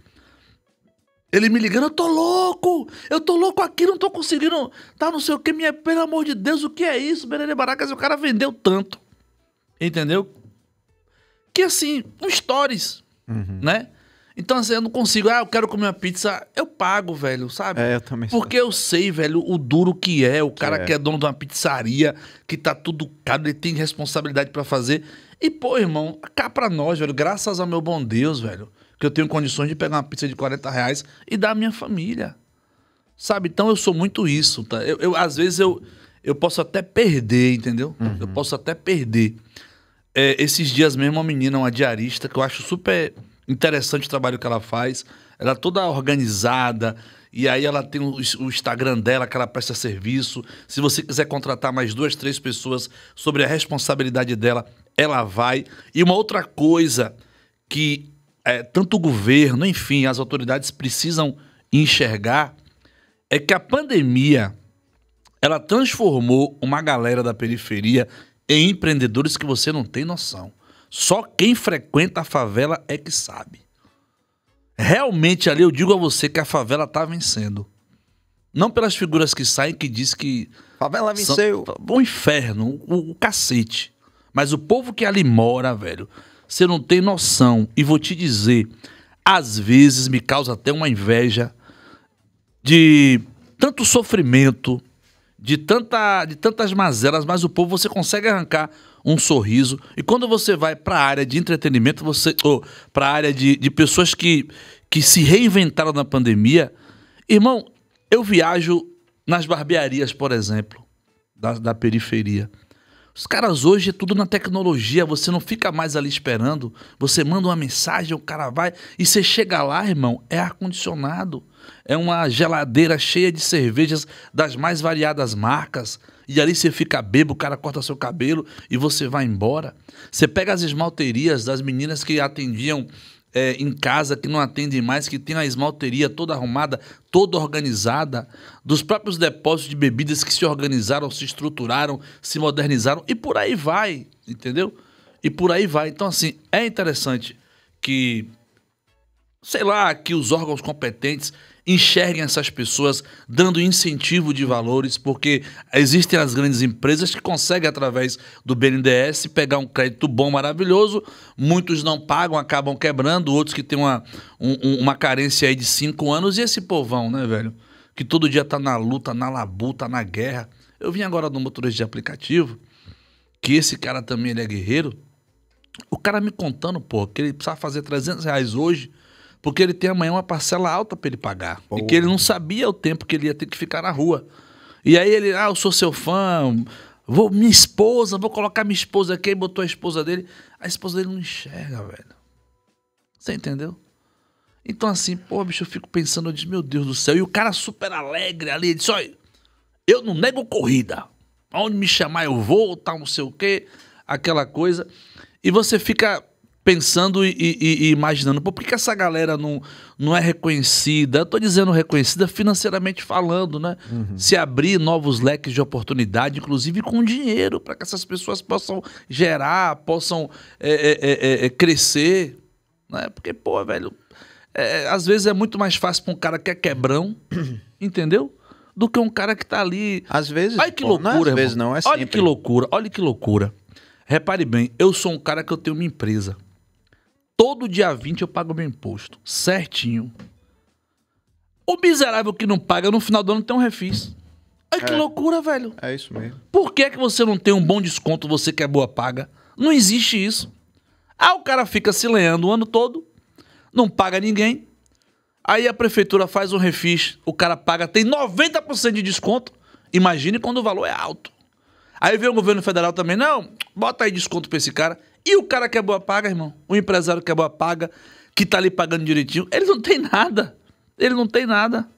Ele me ligando, eu tô louco, eu tô louco aqui, não tô conseguindo, tá não sei o que, minha, pelo amor de Deus, o que é isso, Berere Baracas, o cara vendeu tanto, entendeu? Que assim, um stories, uhum. né? Então assim, eu não consigo, ah, eu quero comer uma pizza, eu pago, velho, sabe? É, eu também Porque eu sei, velho, o duro que é, o cara que é, que é dono de uma pizzaria, que tá tudo caro, ele tem responsabilidade para fazer, e, pô, irmão, cá pra nós, velho, graças ao meu bom Deus, velho, que eu tenho condições de pegar uma pizza de 40 reais e dar à minha família. Sabe? Então eu sou muito isso, tá? Eu, eu às vezes eu, eu posso até perder, entendeu? Uhum. Eu posso até perder. É, esses dias mesmo, uma menina, uma diarista, que eu acho super interessante o trabalho que ela faz. Ela é toda organizada, e aí ela tem o, o Instagram dela que ela presta serviço. Se você quiser contratar mais duas, três pessoas sobre a responsabilidade dela, ela vai. E uma outra coisa que é, tanto o governo, enfim, as autoridades precisam enxergar é que a pandemia ela transformou uma galera da periferia em empreendedores que você não tem noção. Só quem frequenta a favela é que sabe. Realmente ali eu digo a você que a favela tá vencendo. Não pelas figuras que saem que diz que. Favela venceu. São, o inferno, o, o cacete. Mas o povo que ali mora, velho, você não tem noção. E vou te dizer, às vezes me causa até uma inveja de tanto sofrimento, de, tanta, de tantas mazelas, mas o povo você consegue arrancar um sorriso. E quando você vai para a área de entretenimento, você ou para a área de, de pessoas que, que se reinventaram na pandemia, irmão, eu viajo nas barbearias, por exemplo, da, da periferia. Os caras hoje é tudo na tecnologia, você não fica mais ali esperando, você manda uma mensagem, o cara vai e você chega lá, irmão, é ar-condicionado, é uma geladeira cheia de cervejas das mais variadas marcas, e ali você fica bebo, o cara corta seu cabelo e você vai embora. Você pega as esmalterias das meninas que atendiam é, em casa, que não atendem mais, que tem a esmalteria toda arrumada, toda organizada, dos próprios depósitos de bebidas que se organizaram, se estruturaram, se modernizaram e por aí vai, entendeu? E por aí vai. Então, assim, é interessante que, sei lá, que os órgãos competentes enxerguem essas pessoas dando incentivo de valores, porque existem as grandes empresas que conseguem, através do BNDES, pegar um crédito bom, maravilhoso. Muitos não pagam, acabam quebrando, outros que têm uma, um, uma carência aí de cinco anos. E esse povão, né, velho? Que todo dia tá na luta, na labuta, na guerra. Eu vim agora do motorista de aplicativo, que esse cara também ele é guerreiro. O cara me contando, pô, que ele precisava fazer 300 reais hoje porque ele tem amanhã uma parcela alta para ele pagar. Porra. E que ele não sabia o tempo que ele ia ter que ficar na rua. E aí ele, ah, eu sou seu fã, vou minha esposa, vou colocar minha esposa aqui, aí botou a esposa dele. A esposa dele não enxerga, velho. Você entendeu? Então assim, pô, bicho, eu fico pensando, eu disse, meu Deus do céu, e o cara super alegre ali, ele disse, olha, eu não nego corrida. Aonde me chamar eu vou, tal, não sei o quê, aquela coisa. E você fica pensando e, e, e imaginando, por que, essa galera não, não é reconhecida? Eu tô dizendo reconhecida financeiramente falando, né? Uhum. Se abrir novos leques de oportunidade, inclusive com dinheiro, para que essas pessoas possam gerar, possam é, é, é, é, é crescer, né? Porque, pô, velho, é, às vezes é muito mais fácil para um cara que é quebrão, *clears throat* entendeu? Do que um cara que tá ali. Às vezes. Olha que pô, loucura, não é às vezes não, é sempre. Olha que loucura, olha que loucura. Repare bem, eu sou um cara que eu tenho uma empresa. Todo dia 20 eu pago meu imposto, certinho. O miserável que não paga, no final do ano tem um refis. Ai, que é. loucura, velho. É isso mesmo. Por que, é que você não tem um bom desconto, você que é boa paga? Não existe isso. Aí ah, o cara fica se lenhando o ano todo, não paga ninguém. Aí a prefeitura faz um refis, o cara paga, tem 90% de desconto. Imagine quando o valor é alto. Aí vem o governo federal também, não, bota aí desconto pra esse cara. E o cara que é boa paga, irmão? O empresário que é boa paga, que tá ali pagando direitinho, ele não tem nada. Ele não tem nada.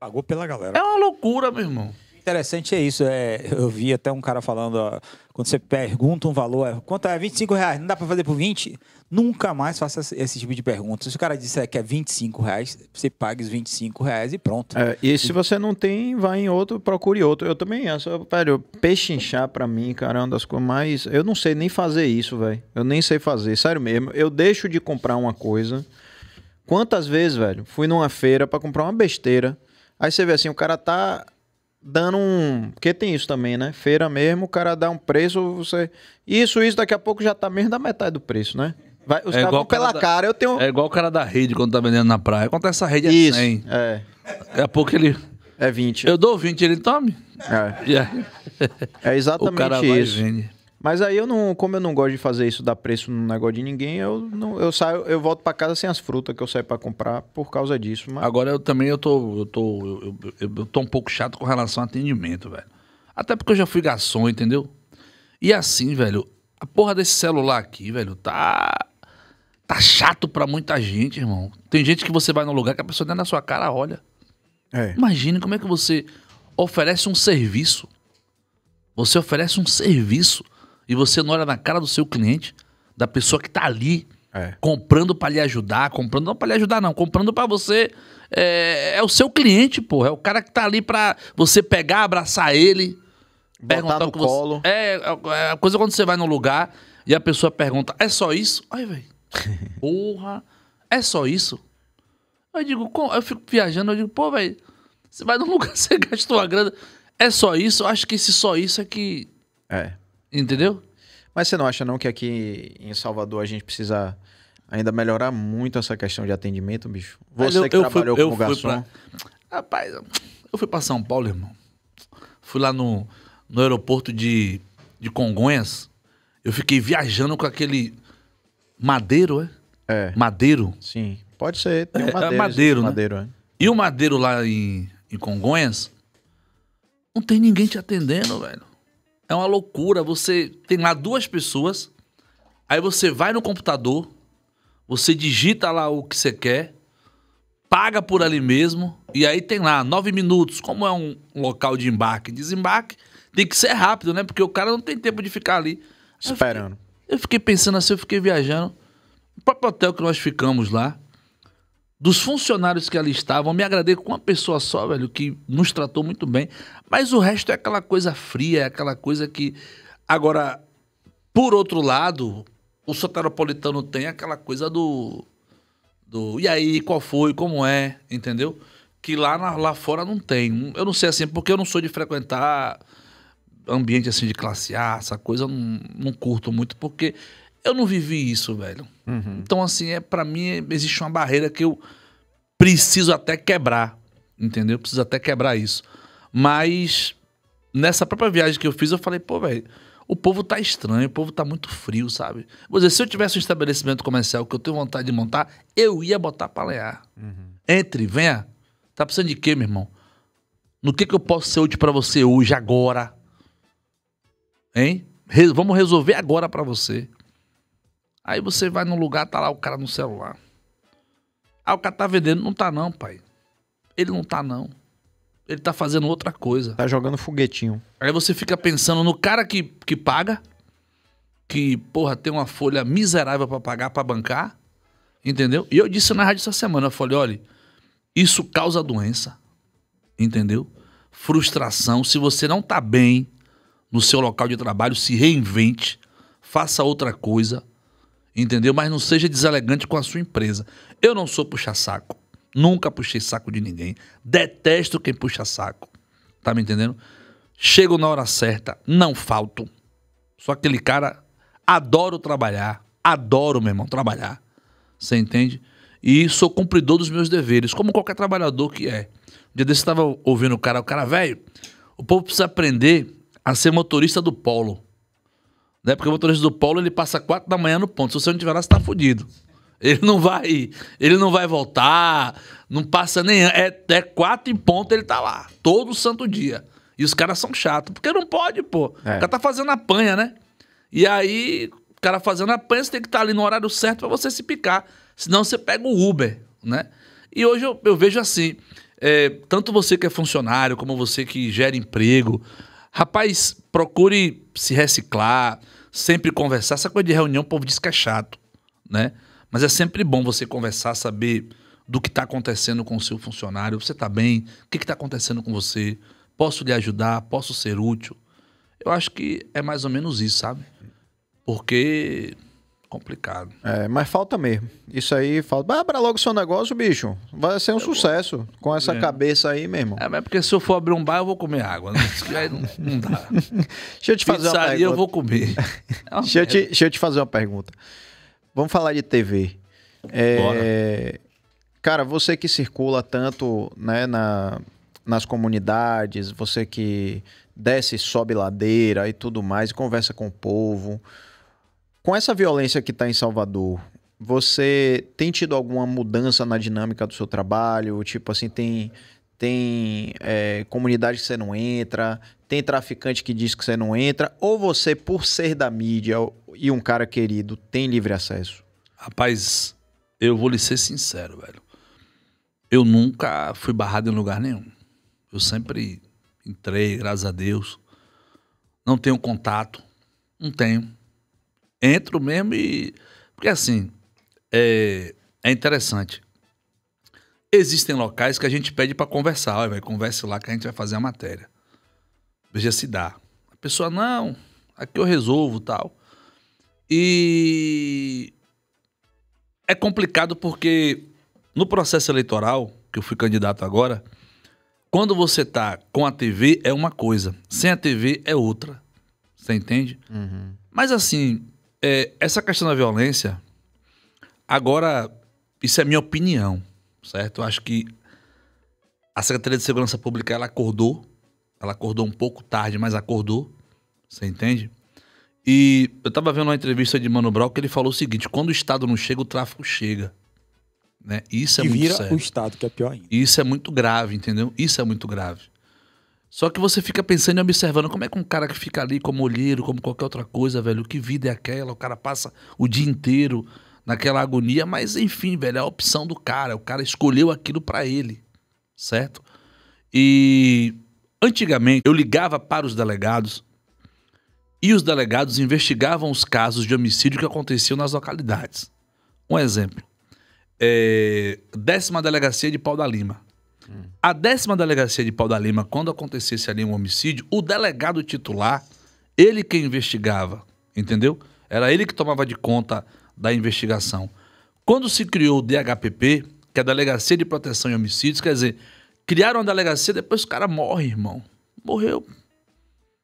Pagou pela galera.
É uma loucura, meu irmão.
Interessante é isso. É, eu vi até um cara falando, ó, quando você pergunta um valor, é, quanto é 25 reais? Não dá para fazer por 20? Nunca mais faça esse tipo de pergunta. Se o cara disser que é 25 reais, você paga os 25 reais e pronto.
É, e se você não tem, vai em outro, procure outro. Eu também, eu só, velho, pechinchar pra mim, cara, é uma das coisas mais. Eu não sei nem fazer isso, velho. Eu nem sei fazer, sério mesmo. Eu deixo de comprar uma coisa. Quantas vezes, velho, fui numa feira para comprar uma besteira. Aí você vê assim, o cara tá dando um. Porque tem isso também, né? Feira mesmo, o cara dá um preço, você. Isso, isso, daqui a pouco já tá menos da metade do preço, né?
Vai, os é caras vão pela da, cara. Eu tenho... É igual o cara da rede quando tá vendendo na praia. Quanto essa rede é isso, 100. É. Daqui a pouco ele. É 20. Eu dou 20, ele tome. É. Yeah. É exatamente o cara isso. Vai e vende. Mas aí eu não, como eu não
gosto de fazer isso, dar preço no negócio de ninguém, eu não, eu saio, eu volto para casa sem as frutas que eu saio para comprar
por causa disso. Mas... Agora eu também eu tô, eu tô, eu, eu, eu tô um pouco chato com relação ao atendimento, velho. Até porque eu já fui garçom, entendeu? E assim, velho, a porra desse celular aqui, velho, tá tá chato para muita gente, irmão. Tem gente que você vai num lugar que a pessoa dentro da sua cara olha. É. Imagine como é que você oferece um serviço. Você oferece um serviço e você não olha na cara do seu cliente, da pessoa que está ali é. comprando para lhe ajudar, comprando não para lhe ajudar não, comprando para você é, é, o seu cliente, pô, é o cara que está ali para você pegar, abraçar ele,
Botar perguntar no que colo.
Você... É, é, é, a coisa quando você vai num lugar e a pessoa pergunta: "É só isso?" Ai, velho. *laughs* Porra. É só isso? Eu digo, eu fico viajando, eu digo, pô, velho, você vai num *laughs* lugar, você gastou a grana. É só isso? Eu acho que esse só isso é que. É. Entendeu? Mas você não acha não
que aqui em Salvador a gente precisa ainda melhorar muito essa questão de atendimento, bicho?
Você eu, que eu trabalhou fui, como garçom. Pra... Rapaz, eu fui para São Paulo, irmão. Fui lá no, no aeroporto de, de Congonhas. Eu fiquei viajando com aquele madeiro, é? É. Madeiro? Sim. Pode ser. Tem um é, é madeiro. É, madeiro, né? madeiro é. E o madeiro lá em, em Congonhas, não tem ninguém te atendendo, velho. É uma loucura. Você tem lá duas pessoas, aí você vai no computador, você digita lá o que você quer, paga por ali mesmo, e aí tem lá nove minutos. Como é um local de embarque e desembarque, tem que ser rápido, né? Porque o cara não tem tempo de ficar ali. Esperando. Eu fiquei, eu fiquei pensando assim, eu fiquei viajando. O próprio hotel que nós ficamos lá, dos funcionários que ali estavam, me agradei com uma pessoa só, velho, que nos tratou muito bem. Mas o resto é aquela coisa fria, é aquela coisa que. Agora, por outro lado, o soteropolitano tem aquela coisa do. do e aí, qual foi, como é, entendeu? Que lá, na, lá fora não tem. Eu não sei assim, porque eu não sou de frequentar ambiente assim de classe A, essa coisa, eu não, não curto muito, porque eu não vivi isso, velho. Uhum. Então, assim, é para mim é, existe uma barreira que eu preciso até quebrar. Entendeu? Eu preciso até quebrar isso. Mas nessa própria viagem que eu fiz, eu falei, pô, velho, o povo tá estranho, o povo tá muito frio, sabe? Vou dizer, se eu tivesse um estabelecimento comercial que eu tenho vontade de montar, eu ia botar pra lenhar. Uhum. Entre, venha. Tá precisando de quê, meu irmão? No que que eu posso ser útil para você hoje, agora? Hein? Re vamos resolver agora para você. Aí você vai num lugar, tá lá o cara no celular. Ah, o cara tá vendendo. Não tá não, pai. Ele não tá não. Ele tá fazendo outra coisa. Tá jogando foguetinho. Aí você fica pensando no cara que, que paga, que, porra, tem uma folha miserável para pagar, para bancar, entendeu? E eu disse na rádio essa semana, eu falei, olha, isso causa doença, entendeu? Frustração, se você não tá bem no seu local de trabalho, se reinvente, faça outra coisa, entendeu? Mas não seja deselegante com a sua empresa. Eu não sou puxa-saco. Nunca puxei saco de ninguém. Detesto quem puxa saco. Tá me entendendo? Chego na hora certa, não falto. Só aquele cara, adoro trabalhar. Adoro, meu irmão, trabalhar. Você entende? E sou cumpridor dos meus deveres, como qualquer trabalhador que é. Um dia desse eu estava ouvindo o cara, o cara, velho, o povo precisa aprender a ser motorista do polo. Né? Porque o motorista do Paulo ele passa quatro da manhã no ponto. Se você não tiver lá, você tá fudido. Ele não vai, ele não vai voltar, não passa nem é, é quatro em ponto ele tá lá todo santo dia. E os caras são chatos, porque não pode, pô. É. O cara tá fazendo a panha, né? E aí, o cara fazendo a panha, você tem que estar tá ali no horário certo para você se picar. Senão você pega o Uber, né? E hoje eu, eu vejo assim, é, tanto você que é funcionário, como você que gera emprego, Rapaz, procure se reciclar, sempre conversar. Essa coisa de reunião, o povo diz que é chato, né? Mas é sempre bom você conversar, saber do que está acontecendo com o seu funcionário. Você está bem? O que está acontecendo com você? Posso lhe ajudar? Posso ser útil? Eu acho que é mais ou menos isso, sabe? Porque complicado. É, mas falta mesmo. Isso aí falta. Abra logo seu negócio, bicho.
Vai ser um eu é sucesso vou... com essa é. cabeça aí mesmo. É, mas é porque se eu for abrir um bar, eu vou comer água. Né?
aí não, não dá. *laughs* deixa eu te fazer Pizzaria, uma pergunta. eu vou comer. *laughs* É deixa, eu te, deixa eu te
fazer uma pergunta. Vamos falar de TV. É, cara, você que circula tanto né, na, nas comunidades, você que desce e sobe ladeira e tudo mais, conversa com o povo. Com essa violência que está em Salvador, você tem tido alguma mudança na dinâmica do seu trabalho? Tipo assim, tem, tem é, comunidade que você não entra, tem traficante que diz que você não entra, ou você, por ser da mídia e um cara
querido, tem livre acesso? Rapaz, eu vou lhe ser sincero, velho. Eu nunca fui barrado em lugar nenhum. Eu sempre entrei, graças a Deus. Não tenho contato, não tenho entro mesmo e. Porque assim, é, é interessante. Existem locais que a gente pede para conversar. Olha, vai, converse lá que a gente vai fazer a matéria. Veja se dá. A pessoa, não, aqui eu resolvo tal. E. É complicado porque no processo eleitoral, que eu fui candidato agora, quando você tá com a TV é uma coisa, sem a TV é outra. Você entende? Uhum. Mas assim, é, essa questão da violência, agora, isso é minha opinião, certo? Eu acho que a Secretaria de Segurança Pública ela acordou, ela acordou um pouco tarde, mas acordou, você entende? E eu estava vendo uma entrevista de Mano Brown que ele falou o seguinte: quando o Estado não chega, o tráfico chega. Né? Isso é e muito vira sério. o Estado, que é pior ainda. Isso é muito grave, entendeu? Isso é muito grave. Só que você fica pensando e observando como é que um cara que fica ali como olheiro, como qualquer outra coisa, velho, que vida é aquela? O cara passa o dia inteiro naquela agonia, mas enfim, velho, é a opção do cara, o cara escolheu aquilo para ele, certo? E antigamente eu ligava para os delegados e os delegados investigavam os casos de homicídio que aconteciam nas localidades. Um exemplo, é, décima delegacia de Pau da Lima, a décima delegacia de Pau da Lima, quando acontecesse ali um homicídio, o delegado titular, ele que investigava, entendeu? Era ele que tomava de conta da investigação. Quando se criou o DHPP, que é a Delegacia de Proteção e Homicídios, quer dizer, criaram a delegacia, depois o cara morre, irmão. Morreu.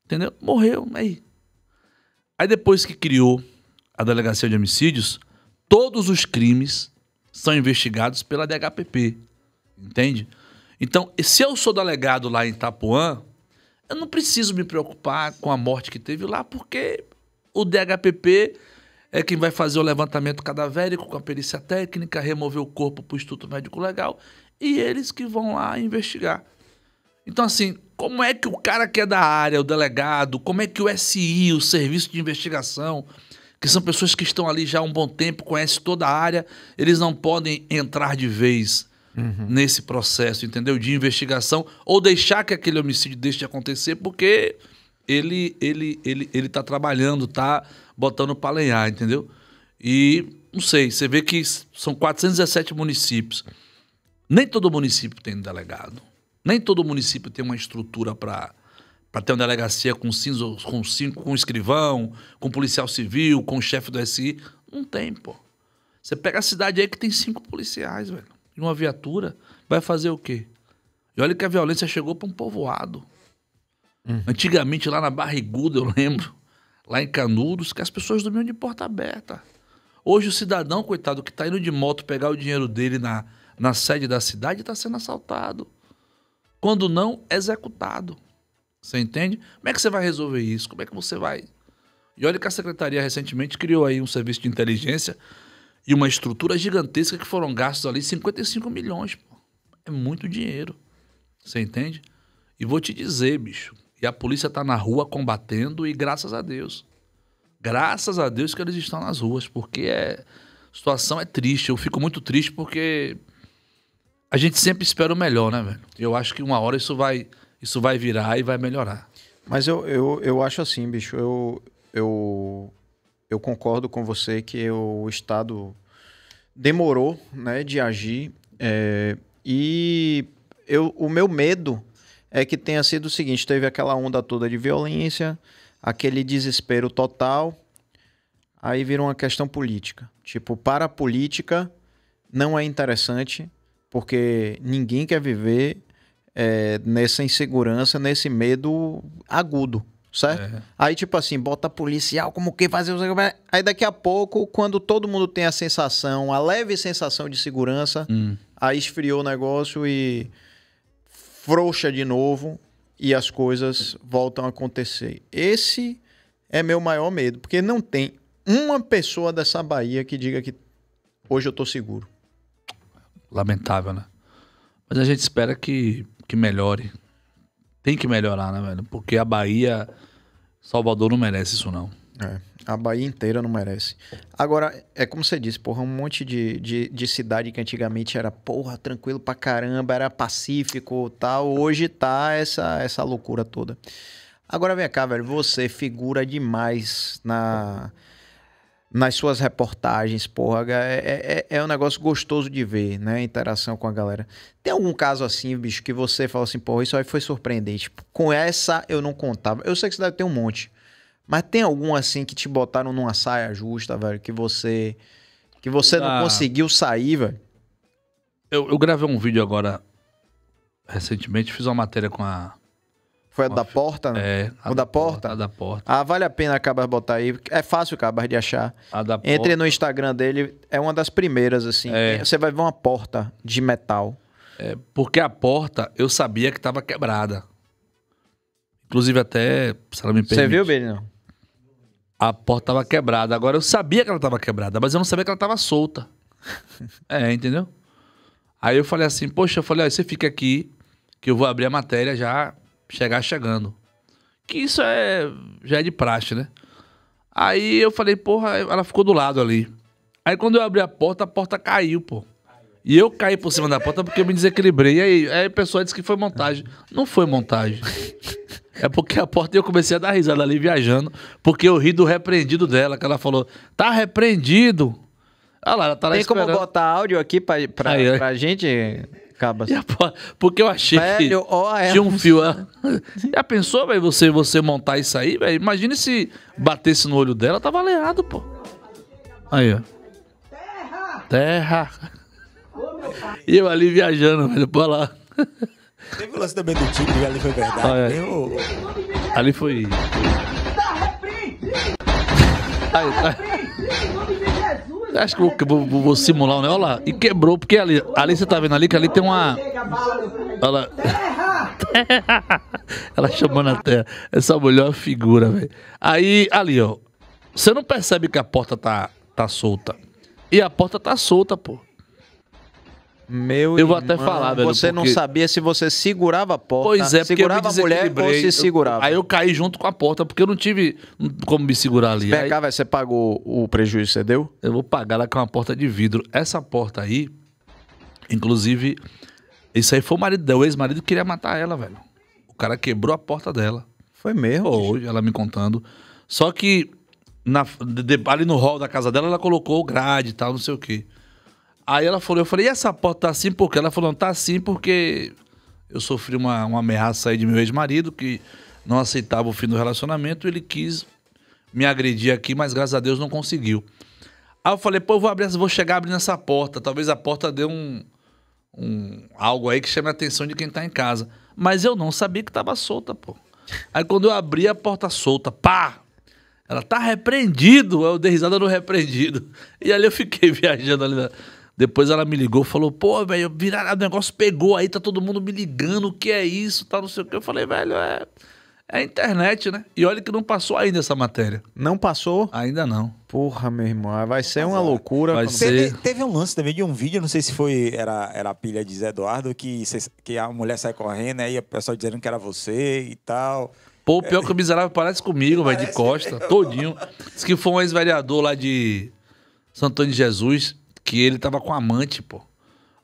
Entendeu? Morreu, aí. Aí depois que criou a Delegacia de Homicídios, todos os crimes são investigados pela DHPP. Entende? Então, se eu sou delegado lá em Itapuã, eu não preciso me preocupar com a morte que teve lá, porque o DHPP é quem vai fazer o levantamento cadavérico com a perícia técnica, remover o corpo para o Instituto Médico Legal e eles que vão lá investigar. Então, assim, como é que o cara que é da área, o delegado, como é que o SI, o Serviço de Investigação, que são pessoas que estão ali já há um bom tempo, conhecem toda a área, eles não podem entrar de vez uhum. nesse processo, entendeu? De investigação ou deixar que aquele homicídio deixe de acontecer porque ele ele ele ele está trabalhando, tá botando para lenhar, entendeu? E não sei, você vê que são 417 municípios. Nem todo município tem um delegado. Nem todo município tem uma estrutura para para ter uma delegacia com cinco, com cinco, com escrivão, com policial civil, com chefe do SI. Não tem, pô. Você pega a cidade aí que tem cinco policiais, velho em uma viatura, vai fazer o quê? E olha que a violência chegou para um povoado. Uhum. Antigamente, lá na Barriguda, eu lembro, lá em Canudos, que as pessoas dormiam de porta aberta. Hoje, o cidadão, coitado, que está indo de moto pegar o dinheiro dele na, na sede da cidade, está sendo assaltado. Quando não, executado. Você entende? Como é que você vai resolver isso? Como é que você vai? E olha que a secretaria recentemente criou aí um serviço de inteligência e uma estrutura gigantesca que foram gastos ali 55 milhões. Pô. É muito dinheiro. Você entende? E vou te dizer, bicho. E a polícia está na rua combatendo e graças a Deus. Graças a Deus que eles estão nas ruas, porque é a situação é triste. Eu fico muito triste porque a gente sempre espera o melhor, né, velho? Eu acho que uma hora isso vai isso vai virar e vai melhorar.
Mas eu, eu, eu acho assim, bicho, eu, eu eu concordo com você que o Estado demorou né, de agir. É, e eu, o meu medo é que tenha sido o seguinte: teve aquela onda toda de violência, aquele desespero total. Aí virou uma questão política. Tipo, para a política não é interessante, porque ninguém quer viver é, nessa insegurança, nesse medo agudo certo? É. Aí, tipo assim, bota policial, como que fazer Aí daqui a pouco, quando todo mundo tem a sensação, a leve sensação de segurança, hum. aí esfriou o negócio e frouxa de novo e as coisas voltam a acontecer. Esse é meu maior medo, porque não tem uma pessoa dessa Bahia que diga que hoje eu tô seguro.
Lamentável, né? Mas a gente espera que, que melhore, tem que melhorar, né, velho? Porque a Bahia, Salvador não merece isso, não. É, a Bahia inteira não merece.
Agora, é como você disse, porra, um monte de, de, de cidade que antigamente era, porra, tranquilo pra caramba, era pacífico tal. Hoje tá essa, essa loucura toda. Agora vem cá, velho. Você figura demais na. Uhum nas suas reportagens, porra, é, é, é, é, um negócio gostoso de ver, né? Interação com a galera. Tem algum caso assim, bicho, que você fala assim, porra, isso aí foi surpreendente. com essa eu não contava. Eu sei que você deve ter um monte. Mas tem algum assim que te botaram numa saia justa,
velho, que você. Que você ah, não conseguiu sair, velho? Eu, eu gravei um vídeo agora recentemente, fiz uma matéria com a foi a da porta, né? É. A o da, da porta? porta? A da porta.
Ah, vale a pena acabar botar aí. É fácil acabar de achar. A da Entre porta. no Instagram dele, é uma das primeiras, assim. É. Você vai ver uma porta de metal.
É, porque a porta eu sabia que estava quebrada. Inclusive até, se ela me permite. Você viu, Benino? A porta estava quebrada. Agora eu sabia que ela estava quebrada, mas eu não sabia que ela estava solta. *laughs* é, entendeu? Aí eu falei assim, poxa, eu falei, ó, você fica aqui que eu vou abrir a matéria já chegar chegando. Que isso é já é de praxe, né? Aí eu falei, porra, ela ficou do lado ali. Aí quando eu abri a porta, a porta caiu, pô. E eu caí por cima da porta porque eu me desequilibrei. E aí, aí o pessoal disse que foi montagem. Não foi montagem. É porque a porta eu comecei a dar risada ali viajando, porque eu ri do repreendido dela, que ela falou: tá repreendido. Olha lá, ela tá lá Tem esperando. como botar áudio aqui pra, pra, aí, é. pra gente? Assim. porque eu achei velho, que é tinha um fio. Ah, *laughs* já pensou, velho, você, você montar isso aí, velho? Imagine se batesse no olho dela, tava aleado, pô. Aí, ó. Terra! Terra! *laughs* E eu ali viajando, velho, pra lá. *laughs* Teve o lance também do tigre, ali foi verdade. eu... Ali foi... Tá, repreendido! Tá, tá repreendido! Acho que vou, vou, vou simular o né? Olha lá. E quebrou, porque ali, ali você tá vendo ali que ali tem uma. Olha lá. *laughs* Ela chamando a terra. Essa mulher é uma figura, velho. Aí, ali, ó. Você não percebe que a porta tá, tá solta. E a porta tá solta, pô. Meu Eu vou irmão, até falar, velho. Você porque... não sabia se você segurava a porta, pois é, segurava a mulher ou se segurava. Eu, aí eu caí junto com a porta, porque eu não tive como me segurar ali. pegar, aí... você pagou o prejuízo que você deu? Eu vou pagar lá com uma porta de vidro. Essa porta aí, inclusive, isso aí foi o marido dela. O ex-marido queria matar ela, velho. O cara quebrou a porta dela. Foi mesmo? Hoje, ela me contando. Só que na, ali no hall da casa dela, ela colocou grade e tal, não sei o quê. Aí ela falou, eu falei, e essa porta tá assim por quê? Ela falou, não, tá assim porque eu sofri uma, uma ameaça aí de meu ex-marido que não aceitava o fim do relacionamento, ele quis me agredir aqui, mas graças a Deus não conseguiu. Aí eu falei, pô, eu vou abrir, vou chegar abrindo essa porta, talvez a porta dê um, um algo aí que chame a atenção de quem tá em casa. Mas eu não sabia que tava solta, pô. Aí quando eu abri a porta solta, pá! Ela tá repreendido, eu dei risada no repreendido. E ali eu fiquei *laughs* viajando ali na, depois ela me ligou, falou, pô, velho, viraram, o negócio pegou aí, tá todo mundo me ligando, o que é isso, tá não sei o que. Eu falei, velho, é, é internet, né? E olha que não passou ainda essa matéria.
Não passou? Ainda não. Porra, meu irmão, ah, vai ser uma loucura. Vai ser... Teve, um lance também de um vídeo, não sei se foi, era, era a pilha de Zé Eduardo, que, que a mulher sai correndo, aí né, o pessoal dizendo que era você e tal.
Pô, pior que o miserável parece comigo, velho, de costa, todinho. Diz que foi um ex-vereador lá de Santo Antônio de Jesus, que ele tava com a amante, pô.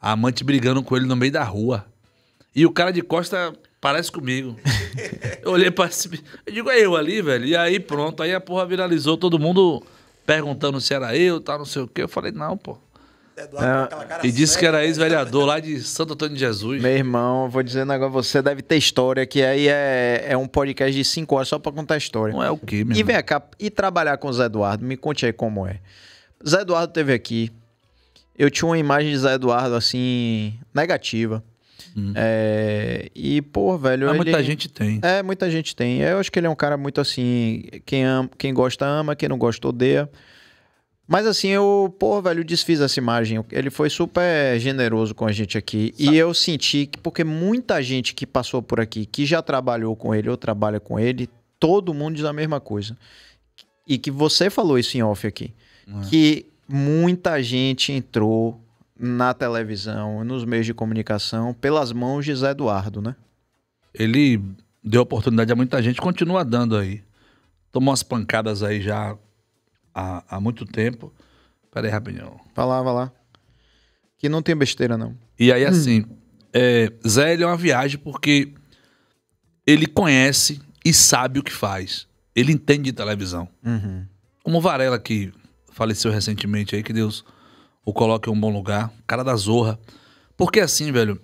A amante brigando com ele no meio da rua. E o cara de costa parece comigo. *laughs* eu olhei pra cima. Eu digo, é eu ali, velho. E aí pronto, aí a porra viralizou, todo mundo perguntando se era eu, tá não sei o quê. Eu falei, não, pô. É, é. e disse que era né? ex-vereador lá de Santo Antônio de Jesus. Meu irmão, vou dizendo agora, você deve ter história, que aí é, é um podcast
de cinco horas só pra contar história. Não é o quê, meu E vem cá, e trabalhar com o Zé Eduardo, me conte aí como é. Zé Eduardo teve aqui, eu tinha uma imagem de Zé Eduardo, assim, negativa. Hum. É, e, pô, velho. Ah, ele... muita gente tem. É, muita gente tem. Eu acho que ele é um cara muito assim. Quem, ama, quem gosta, ama, quem não gosta, odeia. Mas assim, eu, pô, velho, desfiz essa imagem. Ele foi super generoso com a gente aqui. Sabe. E eu senti que, porque muita gente que passou por aqui, que já trabalhou com ele ou trabalha com ele, todo mundo diz a mesma coisa. E que você falou isso em off aqui. É. Que muita gente entrou na televisão, nos meios de
comunicação, pelas mãos de Zé Eduardo, né? Ele deu oportunidade a muita gente, continua dando aí. Tomou umas pancadas aí já há, há muito tempo. Pera aí, rapidinho.
Falava lá. Que não tem besteira, não.
E aí, assim, hum. é, Zé ele é uma viagem porque ele conhece e sabe o que faz. Ele entende de televisão. Uhum. Como Varela, que faleceu recentemente aí, que Deus o coloque em um bom lugar. Cara da zorra. Porque assim, velho,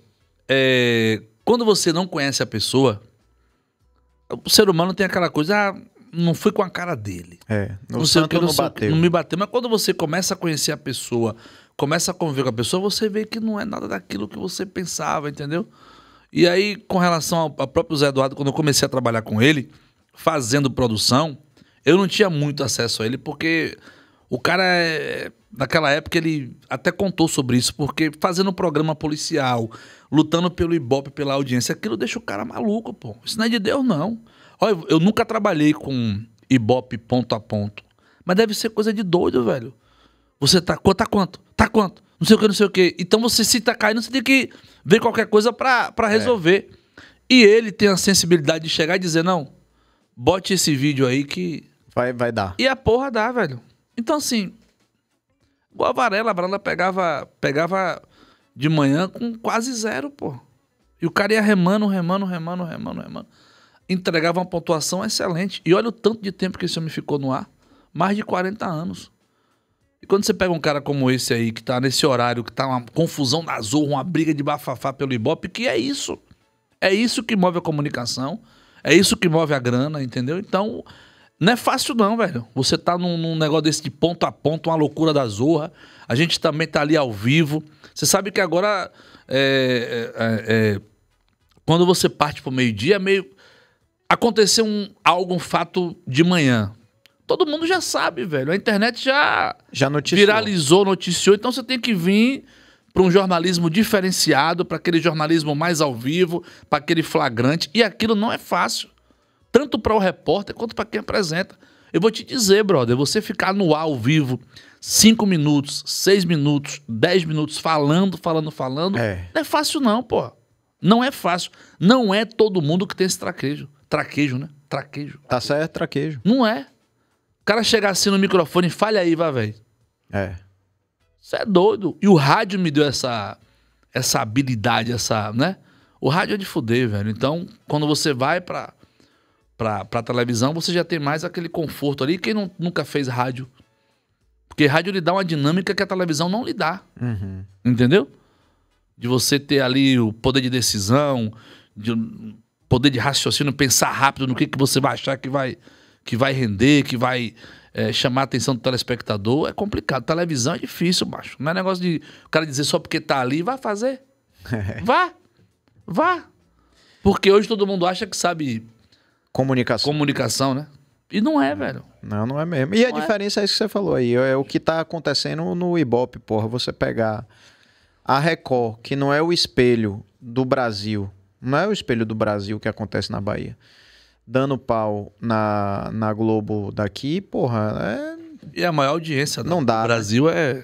é, quando você não conhece a pessoa, o ser humano tem aquela coisa, ah, não fui com a cara dele. É, não, não sei o que, não, não bateu. não me bateu. Mas quando você começa a conhecer a pessoa, começa a conviver com a pessoa, você vê que não é nada daquilo que você pensava, entendeu? E aí, com relação ao, ao próprio Zé Eduardo, quando eu comecei a trabalhar com ele, fazendo produção, eu não tinha muito acesso a ele, porque o cara, é naquela época, ele até contou sobre isso, porque fazendo um programa policial, lutando pelo Ibope, pela audiência, aquilo deixa o cara maluco, pô. Isso não é de Deus, não. Olha, eu nunca trabalhei com Ibope ponto a ponto. Mas deve ser coisa de doido, velho. Você tá, tá quanto? Tá quanto? Não sei o que, não sei o que. Então você se tá caindo, você tem que ver qualquer coisa para é. resolver. É. E ele tem a sensibilidade de chegar e dizer, não, bote esse vídeo aí que... Vai, vai dar. E a porra dá, velho. Então, assim, igual a Varela, a Varela pegava, pegava de manhã com quase zero, pô. E o cara ia remando, remando, remando, remando, remando. Entregava uma pontuação excelente. E olha o tanto de tempo que esse homem ficou no ar. Mais de 40 anos. E quando você pega um cara como esse aí, que tá nesse horário, que tá uma confusão na zorra, uma briga de bafafá pelo Ibope, que é isso. É isso que move a comunicação, é isso que move a grana, entendeu? Então, não é fácil não, velho. Você tá num, num, negócio desse de ponto a ponto, uma loucura da zorra. A gente também tá ali ao vivo. Você sabe que agora, é, é, é, é quando você parte pro meio-dia, é meio... Aconteceu um, algo, um fato de manhã. Todo mundo já sabe, velho. A internet já, já noticiou. viralizou, noticiou. Então você tem que vir para um jornalismo diferenciado, para aquele jornalismo mais ao vivo, para aquele flagrante. E aquilo não é fácil tanto para o repórter quanto para quem apresenta. Eu vou te dizer, brother, você ficar no ar ao vivo cinco minutos, seis minutos, dez minutos falando, falando, falando, é. não é fácil não, pô. Não é fácil. Não é todo mundo que tem esse traquejo. Traquejo, né? Traquejo. Tá certo, traquejo. Não é. O cara chegar assim no microfone e falha aí, vai, velho. É. Você é doido. E o rádio me deu essa essa habilidade, essa, né? O rádio é de fuder, velho. Então, quando você vai para para televisão, você já tem mais aquele conforto ali. Quem não, nunca fez rádio? Porque rádio lhe dá uma dinâmica que a televisão não lhe dá. Uhum. Entendeu? De você ter ali o poder de decisão, de poder de raciocínio, pensar rápido no que, que você vai achar que vai, que vai render, que vai é, chamar a atenção do telespectador. É complicado. Televisão é difícil, macho. Não é negócio de o cara dizer só porque tá ali, vá fazer. *laughs* vá! Vá! Porque hoje todo mundo acha que sabe Comunicação. Comunicação, né? E não é, velho.
Não, não é mesmo. E não a é. diferença é isso que você falou aí. É o que tá acontecendo no Ibope, porra. Você pegar a Record, que não é o espelho do Brasil. Não é o espelho do Brasil que acontece na Bahia. Dando pau na, na Globo daqui, porra, é... E a maior audiência
né? não dá, do né? Brasil né? é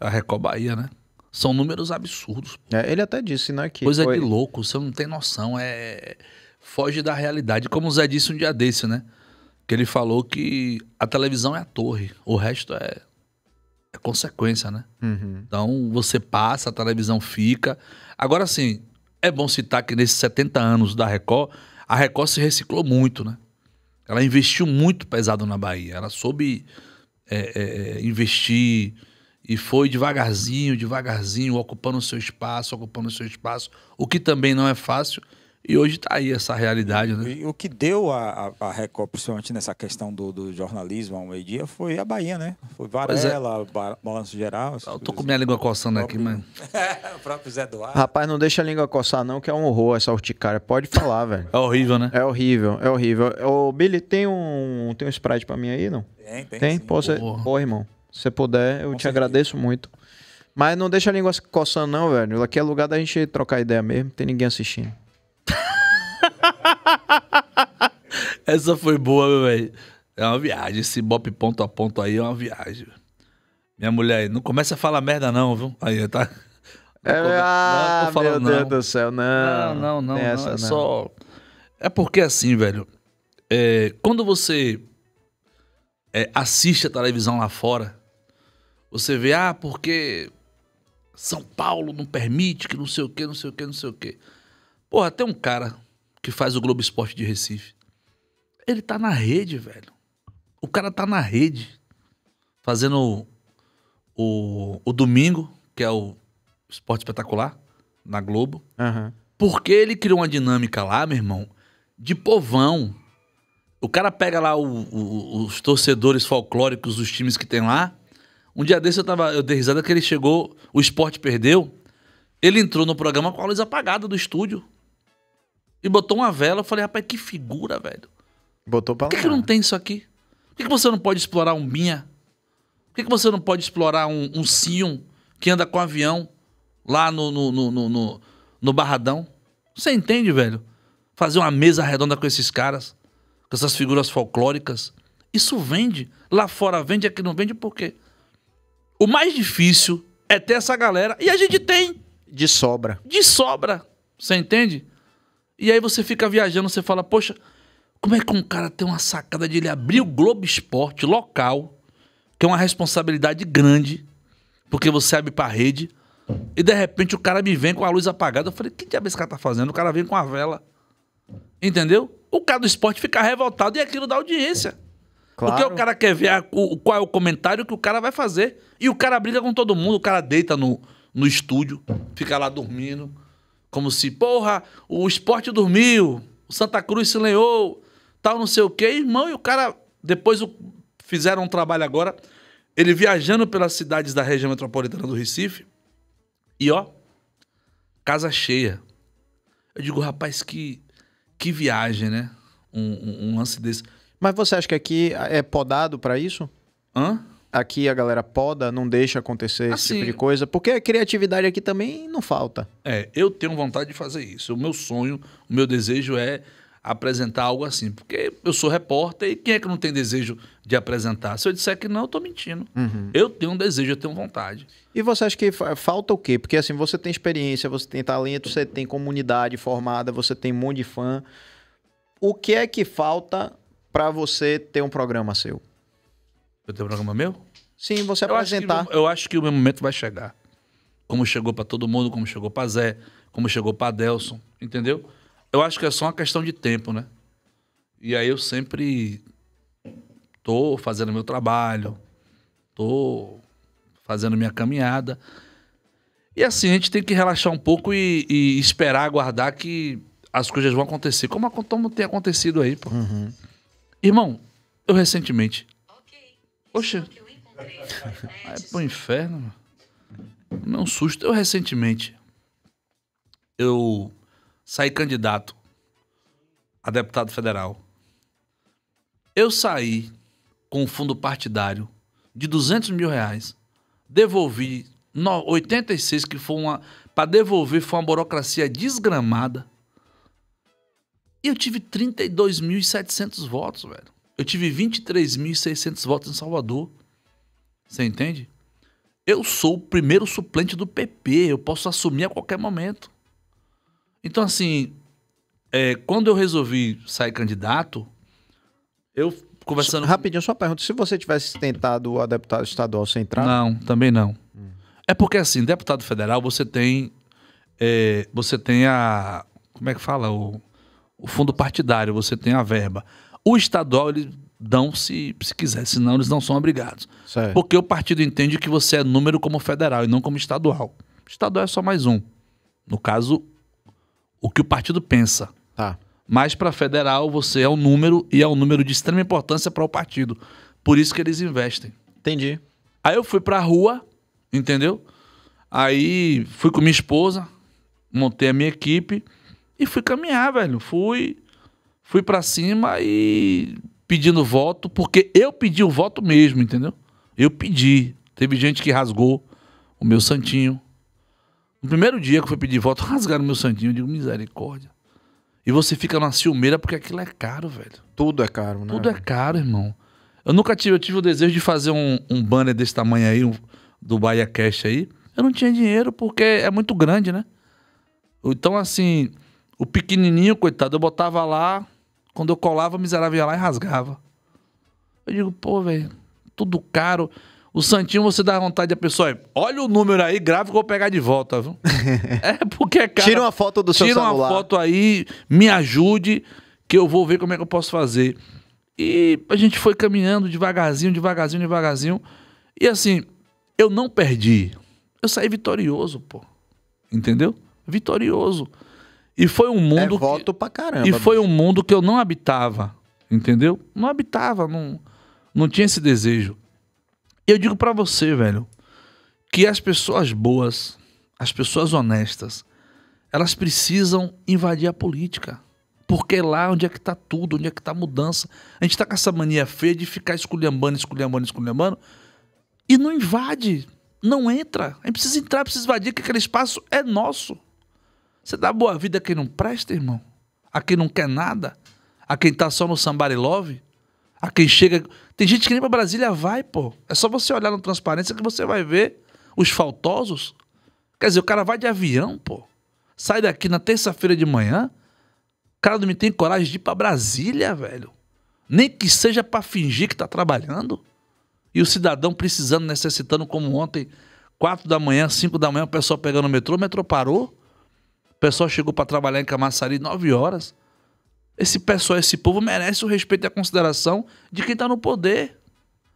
a Record Bahia, né? São números absurdos. É, ele até disse, né? Que Coisa foi... de louco, você não tem noção. É foge da realidade. Como o Zé disse um dia desse, né? Que ele falou que a televisão é a torre, o resto é, é consequência, né? Uhum. Então você passa, a televisão fica. Agora sim, é bom citar que nesses 70 anos da Record, a Record se reciclou muito, né? Ela investiu muito pesado na Bahia. Ela soube é, é, é, investir e foi devagarzinho, devagarzinho, ocupando o seu espaço, ocupando o seu espaço, o que também não é fácil. E hoje está aí essa realidade, né? E o que deu a,
a, a Record, principalmente nessa questão do, do jornalismo ao meio-dia, foi a Bahia, né? Foi é. Varela, é. Balanço Geral. Eu tô com
minha língua coçando próprio... aqui, mano. *laughs*
É, o próprio Zé Eduardo.
Rapaz, não
deixa a língua coçar, não, que é um horror essa urticária. Pode falar, velho. É horrível, né? É horrível, é horrível. Ô, Billy, tem um, tem um sprite pra mim aí, não? Tem, tem. Tem? Pô, você... Pô, irmão. Se você puder, eu com te certeza. agradeço muito. Mas não deixa a língua coçando, não, velho. Aqui é lugar da gente trocar ideia mesmo, tem ninguém assistindo.
*laughs* Essa foi boa, velho. É uma viagem. Esse bop ponto a ponto aí é uma viagem. Minha mulher aí, não começa a falar merda, não, viu? Aí, tá.
É, não, ah, não falando, meu Deus não. do céu, não. Não, não, não. Essa, é não é só.
É porque assim, velho. É, quando você é, assiste a televisão lá fora, você vê, ah, porque São Paulo não permite, que não sei o quê, não sei o quê, não sei o quê. Porra, tem um cara que faz o Globo Esporte de Recife. Ele tá na rede, velho. O cara tá na rede. Fazendo o, o, o domingo, que é o esporte espetacular, na Globo. Uhum. Porque ele criou uma dinâmica lá, meu irmão, de povão. O cara pega lá o, o, os torcedores folclóricos dos times que tem lá. Um dia desse eu tava, eu dei risada que ele chegou, o esporte perdeu. Ele entrou no programa com a luz apagada do estúdio. E botou uma vela. Eu falei, rapaz, que figura, velho.
Botou pra Por que, lá. que
não tem isso aqui? Por que, que você não pode explorar um Binha? Por que, que você não pode explorar um, um Sion que anda com um avião lá no, no, no, no, no, no Barradão? Você entende, velho? Fazer uma mesa redonda com esses caras, com essas figuras folclóricas. Isso vende. Lá fora vende, aqui não vende por quê? O mais difícil é ter essa galera. E a gente tem. De sobra. De sobra. Você entende? E aí você fica viajando, você fala, poxa, como é que um cara tem uma sacada de ele abrir o Globo Esporte local, que é uma responsabilidade grande, porque você abre pra rede, e de repente o cara me vem com a luz apagada. Eu falei, que diabo esse cara tá fazendo? O cara vem com a vela. Entendeu? O cara do esporte fica revoltado e aquilo dá audiência. Claro. Porque o cara quer ver a, o, qual é o comentário que o cara vai fazer. E o cara briga com todo mundo, o cara deita no, no estúdio, fica lá dormindo. Como se, porra, o esporte dormiu, o Santa Cruz se lenhou, tal, não sei o quê, irmão. E o cara, depois o, fizeram um trabalho agora, ele viajando pelas cidades da região metropolitana do Recife, e ó, casa cheia. Eu digo, rapaz, que, que viagem, né? Um, um, um
lance desse. Mas você acha que aqui é podado para isso? Hã? aqui a galera poda, não deixa acontecer assim, esse tipo de coisa, porque a criatividade aqui também não falta.
É, eu tenho vontade de fazer isso. O meu sonho, o meu desejo é apresentar algo assim, porque eu sou repórter e quem é que não tem desejo de apresentar? Se eu disser que não, eu tô mentindo. Uhum. Eu tenho um desejo, eu tenho vontade. E você acha que falta o quê? Porque assim, você tem experiência, você tem talento,
você tem comunidade formada, você tem um monte de fã. O que é que falta
para você ter um programa seu? Eu tenho programa meu? Sim, você eu apresentar. Acho que, eu acho que o meu momento vai chegar. Como chegou para todo mundo, como chegou para Zé, como chegou para Adelson, entendeu? Eu acho que é só uma questão de tempo, né? E aí eu sempre tô fazendo meu trabalho, tô fazendo minha caminhada. E assim, a gente tem que relaxar um pouco e, e esperar, aguardar que as coisas vão acontecer. Como, como tem acontecido aí, pô. Uhum. Irmão, eu recentemente Oxe. *laughs* Vai é pro inferno. Não susto. Eu recentemente eu saí candidato a deputado federal. Eu saí com um fundo partidário de 200 mil reais, devolvi 86 que foi uma para devolver foi uma burocracia desgramada. E eu tive 32.700 votos, velho. Eu tive 23.600 votos em Salvador. Você entende? Eu sou o primeiro suplente do PP. Eu posso assumir a qualquer momento. Então, assim, é, quando eu resolvi sair candidato, eu conversando.
Rapidinho, só uma pergunta: se você tivesse tentado a deputado estadual central? Não,
também não. Hum. É porque, assim, deputado federal, você tem. É, você tem a. Como é que fala? O, o fundo partidário, você tem a verba. O estadual, eles dão se, se quiser, senão eles não são obrigados. Certo. Porque o partido entende que você é número como federal e não como estadual. Estadual é só mais um. No caso, o que o partido pensa. Tá. Mas para federal, você é um número e é um número de extrema importância para o partido. Por isso que eles investem. Entendi. Aí eu fui para a rua, entendeu? Aí fui com minha esposa, montei a minha equipe e fui caminhar, velho. Fui fui para cima e pedindo voto, porque eu pedi o voto mesmo, entendeu? Eu pedi. Teve gente que rasgou o meu santinho. No primeiro dia que eu fui pedir voto, *laughs* rasgaram o meu santinho. Eu digo, misericórdia. E você fica numa ciumeira porque aquilo é caro, velho. Tudo é caro, né? Tudo é caro, irmão. Eu nunca tive, eu tive o desejo de fazer um, um banner desse tamanho aí, um, do Bahia Cash aí. Eu não tinha dinheiro porque é muito grande, né? Então, assim, o pequenininho, coitado, eu botava lá quando eu colava, o miserável ia lá e rasgava. Eu digo, pô, velho, tudo caro. O Santinho você dá vontade a pessoa, olha o número aí, grave que eu vou pegar de volta, viu? *laughs* é porque, é caro. Tira uma foto do seu tira celular. Tira uma foto aí, me ajude, que eu vou ver como é que eu posso fazer. E a gente foi caminhando devagarzinho, devagarzinho, devagarzinho. E assim, eu não perdi. Eu saí vitorioso, pô. Entendeu? Vitorioso. E foi um é mundo. É voto que, pra caramba. E foi um mundo que eu não habitava, entendeu? Não habitava, não, não tinha esse desejo. E eu digo para você, velho, que as pessoas boas, as pessoas honestas, elas precisam invadir a política. Porque é lá onde é que está tudo, onde é que está a mudança. A gente está com essa mania feia de ficar esculhambando, esculhambando, esculhambando. E não invade, não entra. A gente precisa entrar, precisa invadir, que aquele espaço é nosso. Você dá boa vida a quem não presta, irmão? A quem não quer nada? A quem tá só no somebody love? A quem chega. Tem gente que nem pra Brasília vai, pô. É só você olhar no transparência que você vai ver os faltosos. Quer dizer, o cara vai de avião, pô. Sai daqui na terça-feira de manhã. O cara não me tem coragem de ir pra Brasília, velho. Nem que seja para fingir que tá trabalhando. E o cidadão precisando, necessitando, como ontem, quatro da manhã, cinco da manhã, o pessoal pegando o metrô, o metrô parou. O pessoal chegou para trabalhar em Camaçari 9 horas. Esse pessoal, esse povo merece o respeito e a consideração de quem está no poder.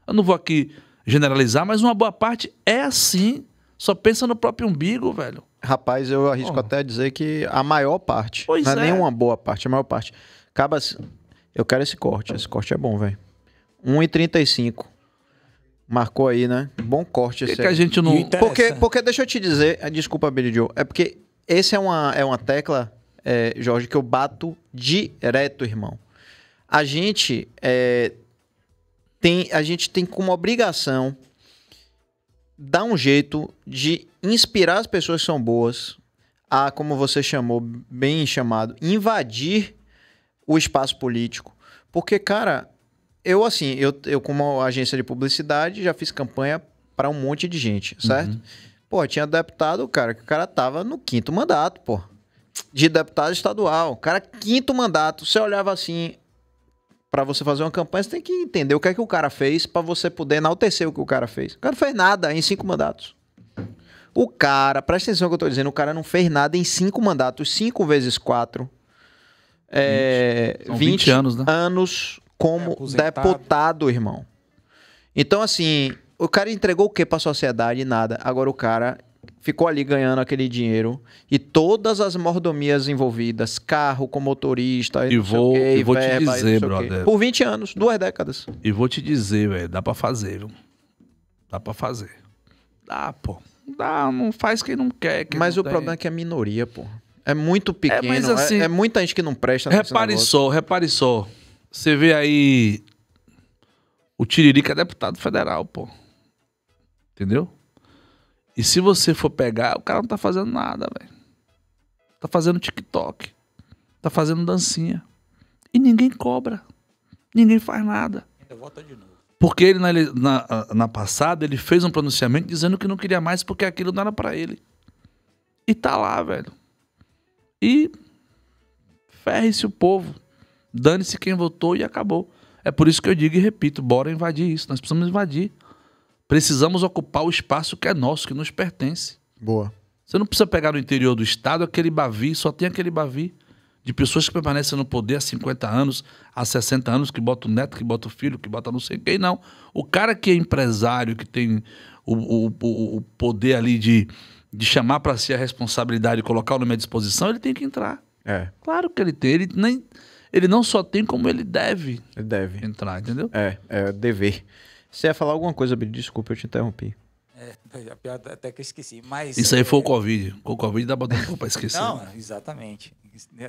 Eu não vou aqui generalizar, mas uma boa parte é assim. Só pensa no próprio umbigo, velho. Rapaz, eu arrisco oh. até dizer
que a maior parte, pois não é, é nenhuma boa parte, a maior parte. Acaba assim, eu quero esse corte, esse corte é bom, velho. 1,35. Marcou aí, né? Bom corte esse. Que, que a gente não... Porque, porque deixa eu te dizer, desculpa, Billy Joe, é porque essa é uma, é uma tecla, é, Jorge, que eu bato direto, irmão. A gente é, tem, a gente tem como obrigação dar um jeito de inspirar as pessoas que são boas a, como você chamou, bem chamado, invadir o espaço político. Porque, cara, eu assim, eu, eu como agência de publicidade já fiz campanha para um monte de gente, certo? Uhum. Pô, tinha deputado, cara, que o cara tava no quinto mandato, pô. De deputado estadual. Cara, quinto mandato. Você olhava assim, para você fazer uma campanha, você tem que entender o que é que o cara fez para você poder enaltecer o que o cara fez. O cara não fez nada em cinco mandatos. O cara, presta atenção no que eu tô dizendo, o cara não fez nada em cinco mandatos. Cinco vezes quatro. 20, 20, 20 anos, né? anos como é deputado, irmão. Então, assim, o cara entregou o que para a sociedade? Nada. Agora o cara ficou ali ganhando aquele dinheiro e todas as mordomias envolvidas, carro com motorista, e, e vou, quê, e vou verba, te dizer, brother. Por 20 anos, duas décadas.
E vou te dizer, velho, dá para fazer, viu? Dá para fazer.
Dá, pô. Dá, não faz quem não quer. Quem mas não o tem. problema é
que é minoria, pô.
É muito é, pequeno, é, assim, é, é muita gente que não presta. Repare
só, repare só. Você vê aí o Tiririca é deputado federal, pô. Entendeu? E se você for pegar, o cara não tá fazendo nada, velho. Tá fazendo TikTok. Tá fazendo dancinha. E ninguém cobra. Ninguém faz nada. Ainda volta de novo. Porque ele, na, na, na passada, ele fez um pronunciamento dizendo que não queria mais porque aquilo não era para ele. E tá lá, velho. E ferre-se o povo. Dane-se quem votou e acabou. É por isso que eu digo e repito: bora invadir isso. Nós precisamos invadir. Precisamos ocupar o espaço que é nosso, que nos pertence. Boa. Você não precisa pegar no interior do estado aquele bavi, só tem aquele bavi de pessoas que permanecem no poder há 50 anos, há 60 anos, que bota o neto, que bota o filho, que bota não sei quem, não. O cara que é empresário, que tem o, o, o poder ali de, de chamar para si a responsabilidade e colocar o nome à disposição, ele tem que entrar. É. Claro que ele tem. Ele, nem, ele não só tem como ele deve. Ele deve. Entrar, entendeu? É, é dever. Você ia falar alguma coisa, Billy? Desculpa, eu te interrompi.
É, pior, até que eu esqueci. Mas, Isso aí é... foi
o é, Covid. Com o Covid dá para esquecer. Não,
exatamente.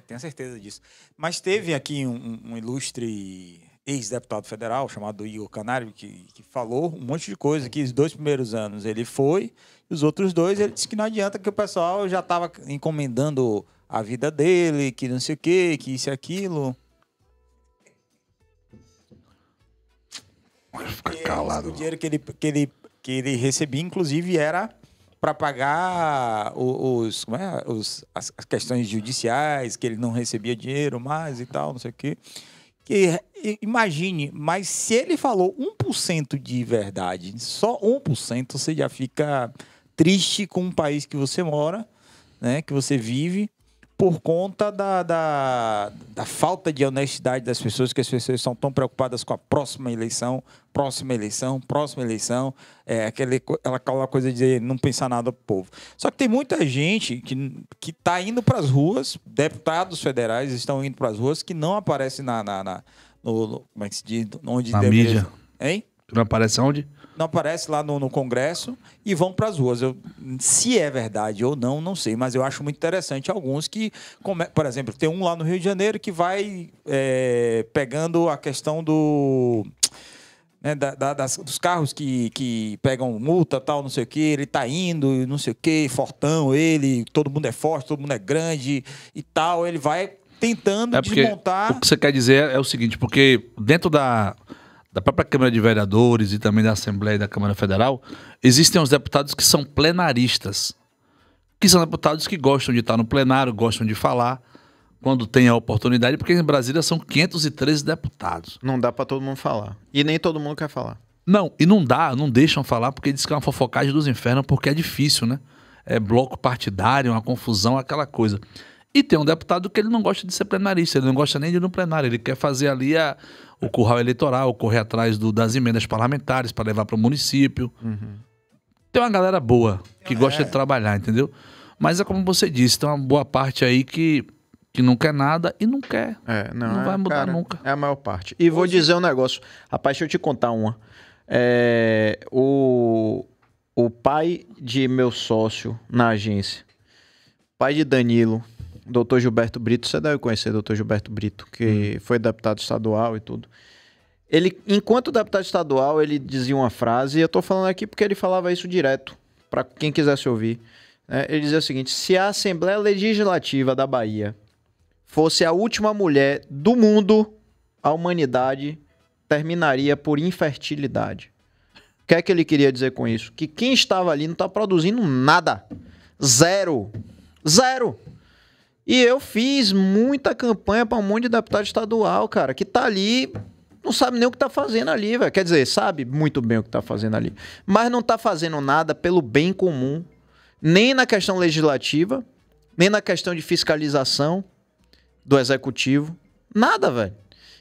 Tenho certeza disso. Mas teve aqui um, um ilustre ex-deputado federal chamado Igor Canário, que, que falou um monte de coisa, que os dois primeiros anos ele foi, e os outros dois ele disse que não adianta, que o pessoal já estava encomendando a vida dele, que não sei o quê, que isso e aquilo. fica calado. O dinheiro que ele, que ele, que ele recebia, inclusive, era para pagar os, como é, os, as, questões judiciais, que ele não recebia dinheiro mais e tal, não sei o quê. Que, imagine, mas se ele falou 1% de verdade, só 1%, você já fica triste com o país que você mora, né, que você vive, por conta da, da, da, falta de honestidade das pessoas, que as pessoas são tão preocupadas com a próxima eleição, próxima eleição, próxima eleição. É, aquele, ela aquela coisa de não pensar nada pro povo. Só que tem muita gente que, que tá indo para as ruas, deputados federais estão indo para as ruas, que não aparece na. na, na no, como é que se diz? Onde na mídia. Mesmo. Hein?
Não aparece onde?
não aparece lá no, no Congresso e vão para as ruas. Eu, se é verdade ou não, não sei, mas eu acho muito interessante alguns que, por exemplo, tem um lá no Rio de Janeiro que vai é, pegando a questão do. Né, da, da, das, dos carros que, que pegam multa, tal, não sei o que, ele tá indo, não sei o que, fortão, ele, todo mundo é forte, todo mundo é grande e tal, ele vai tentando é porque, desmontar.
O que você quer dizer é o seguinte, porque dentro da da própria Câmara de Vereadores e também da Assembleia e da Câmara Federal, existem os deputados que são plenaristas, que são deputados que gostam de estar no plenário, gostam de falar quando tem a oportunidade, porque em Brasília são 513 deputados. Não dá para todo mundo falar. E nem todo mundo quer falar. Não, e não dá, não deixam falar porque diz que é uma fofocagem dos infernos, porque é difícil, né? É bloco partidário, uma confusão, aquela coisa. E tem um deputado que ele não gosta de ser plenarista, ele não gosta nem de ir no plenário, ele quer fazer ali a, o curral eleitoral, correr atrás do, das emendas parlamentares para levar para o município. Uhum. Tem uma galera boa que então, é. gosta de trabalhar, entendeu? Mas é como você disse, tem uma boa parte aí que, que não quer nada e não quer. É, não, não é, vai mudar cara, nunca. É a maior parte. E vou é.
dizer um negócio. Rapaz, deixa eu te contar uma. É, o, o pai de meu sócio na agência, pai de Danilo, Doutor Gilberto Brito, você deve conhecer Doutor Gilberto Brito, que hum. foi deputado estadual e tudo. Ele, enquanto deputado estadual, ele dizia uma frase, e eu estou falando aqui porque ele falava isso direto, para quem quisesse ouvir. Né? Ele dizia o seguinte: se a Assembleia Legislativa da Bahia fosse a última mulher do mundo, a humanidade terminaria por infertilidade. O que é que ele queria dizer com isso? Que quem estava ali não está produzindo nada. Zero. Zero. E eu fiz muita campanha para um monte de deputado estadual, cara, que tá ali, não sabe nem o que tá fazendo ali, velho. Quer dizer, sabe muito bem o que tá fazendo ali, mas não tá fazendo nada pelo bem comum, nem na questão legislativa, nem na questão de fiscalização do executivo, nada, velho.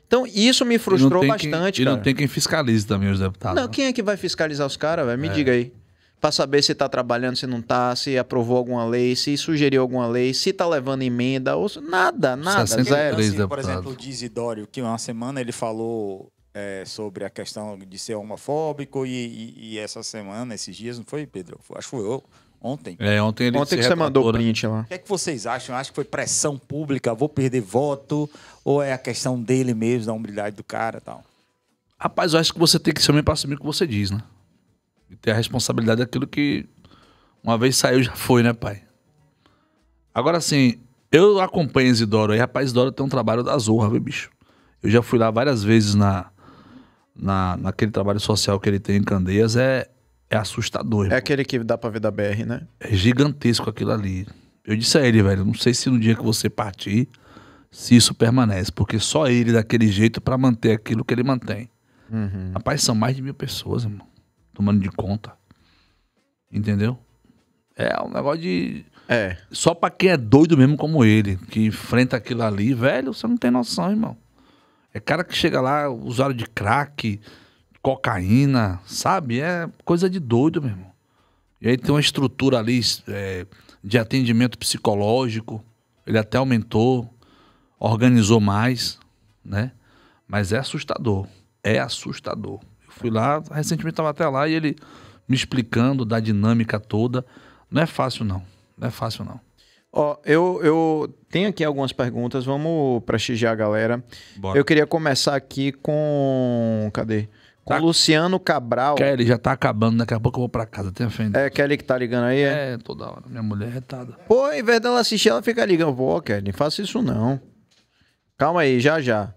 Então, isso me frustrou e bastante. Quem, e não tem
quem fiscalize também os deputados. Não, né?
quem é que vai fiscalizar os caras, velho? Me é. diga aí para saber se está trabalhando, se não está, se aprovou alguma lei, se sugeriu alguma lei, se está levando emenda, ou nada, nada, zero. Assim, por exemplo,
o Dizidório, que uma semana ele falou é, sobre a questão de ser homofóbico e, e, e, essa semana, esses dias, não foi, Pedro? Acho que foi ontem. É, ontem ele Ontem que você mandou o né? print lá. O que, é que vocês acham? acho que foi pressão pública, vou perder voto, ou é a questão dele mesmo, da humildade do cara e tal?
Rapaz, eu acho que você tem que ser homem para assumir o que você diz, né? ter a responsabilidade daquilo que uma vez saiu já foi, né, pai? Agora sim, eu acompanho Isidoro aí, rapaz, Isidoro tem um trabalho da zorra, viu, bicho? Eu já fui lá várias vezes na, na naquele trabalho social que ele tem em Candeias, é, é assustador. É pô.
aquele que dá pra ver da BR, né?
É gigantesco aquilo ali. Eu disse a ele, velho, não sei se no dia que você partir, se isso permanece, porque só ele daquele jeito para manter aquilo que ele mantém. Uhum. Rapaz, são mais de mil pessoas, irmão tomando de conta. Entendeu? É um negócio de. É. Só pra quem é doido mesmo como ele, que enfrenta aquilo ali, velho, você não tem noção, irmão. É cara que chega lá, usuário de crack, cocaína, sabe? É coisa de doido, meu irmão. E aí tem uma estrutura ali é, de atendimento psicológico. Ele até aumentou, organizou mais, né? Mas é assustador. É assustador. Fui lá, recentemente estava até lá e ele me explicando da dinâmica toda. Não é fácil, não. Não é fácil, não.
Ó, oh, eu, eu tenho aqui algumas perguntas, vamos prestigiar a galera. Bora. Eu queria começar aqui
com. Cadê? Com tá. Luciano Cabral. Kelly, já tá acabando, daqui a pouco eu vou pra casa, tenha fé.
É, Kelly que tá ligando aí, é? É, toda hora. Minha mulher é retada. Pô, em vez dela assistir, ela fica ligando. Pô, Kelly, não faça isso não. Calma aí, já já.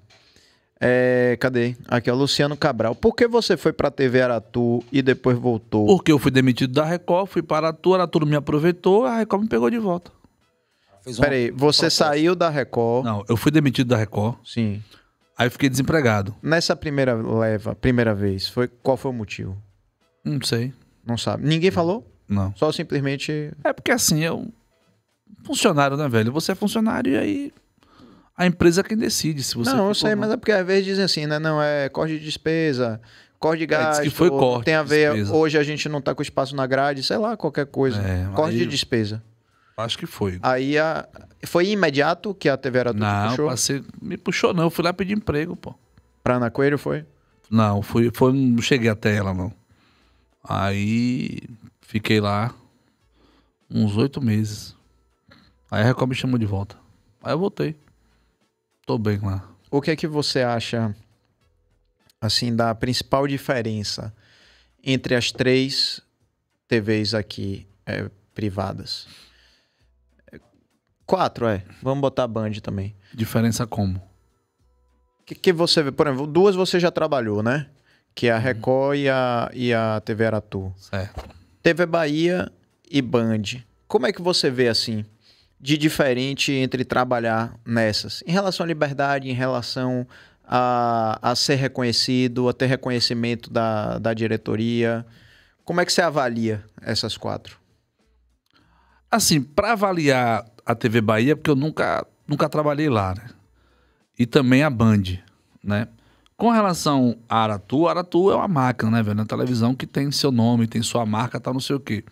É, cadê? Aqui, é o Luciano Cabral. Por que você foi pra TV Aratu e depois voltou?
Porque eu fui demitido da Record, fui para Aratu, Aratu me aproveitou, a Record me pegou de volta. Fez uma... Peraí, você saiu da Record. Não, eu fui demitido da Record. Sim. Aí eu fiquei desempregado. Nessa
primeira leva, primeira vez, foi qual foi o motivo? Não sei. Não sabe. Ninguém
falou? Não. Só simplesmente. É porque assim, eu. Funcionário, né, velho? Você é funcionário e aí a empresa é quem decide se você. Não, eu sei, mas é
porque às vezes dizem assim, né? Não, é corte de despesa, corte de é, gasto. É, que foi corte. Tem a ver, hoje a gente não está com espaço na grade, sei lá, qualquer coisa. É, corte aí, de despesa. Acho que foi. Aí a, foi
imediato que a TV era tudo não, puxou? Passei, me puxou, não. Eu fui lá pedir emprego, pô. Pra Ana Coelho foi? Não, fui, foi, não cheguei até ela, não. Aí fiquei lá uns oito meses. Aí a Record me chamou de volta. Aí eu voltei. Tô bem lá.
O que é que você acha, assim, da principal diferença entre as três TVs aqui é, privadas? Quatro, é. Vamos botar Band também.
Diferença como?
O que, que você vê? Por exemplo, duas você já trabalhou, né? Que é a uhum. Record e a, e a TV Aratu. Certo. TV Bahia e Band. Como é que você vê assim? de diferente entre trabalhar nessas? Em relação à liberdade, em relação a, a ser reconhecido, a ter reconhecimento da, da diretoria, como é que você avalia essas quatro?
Assim, para avaliar a TV Bahia, porque eu nunca, nunca trabalhei lá, né? E também a Band, né? Com relação à Aratu, a Aratu é uma marca, né, velho? Na é televisão que tem seu nome, tem sua marca, tal, tá não sei o quê.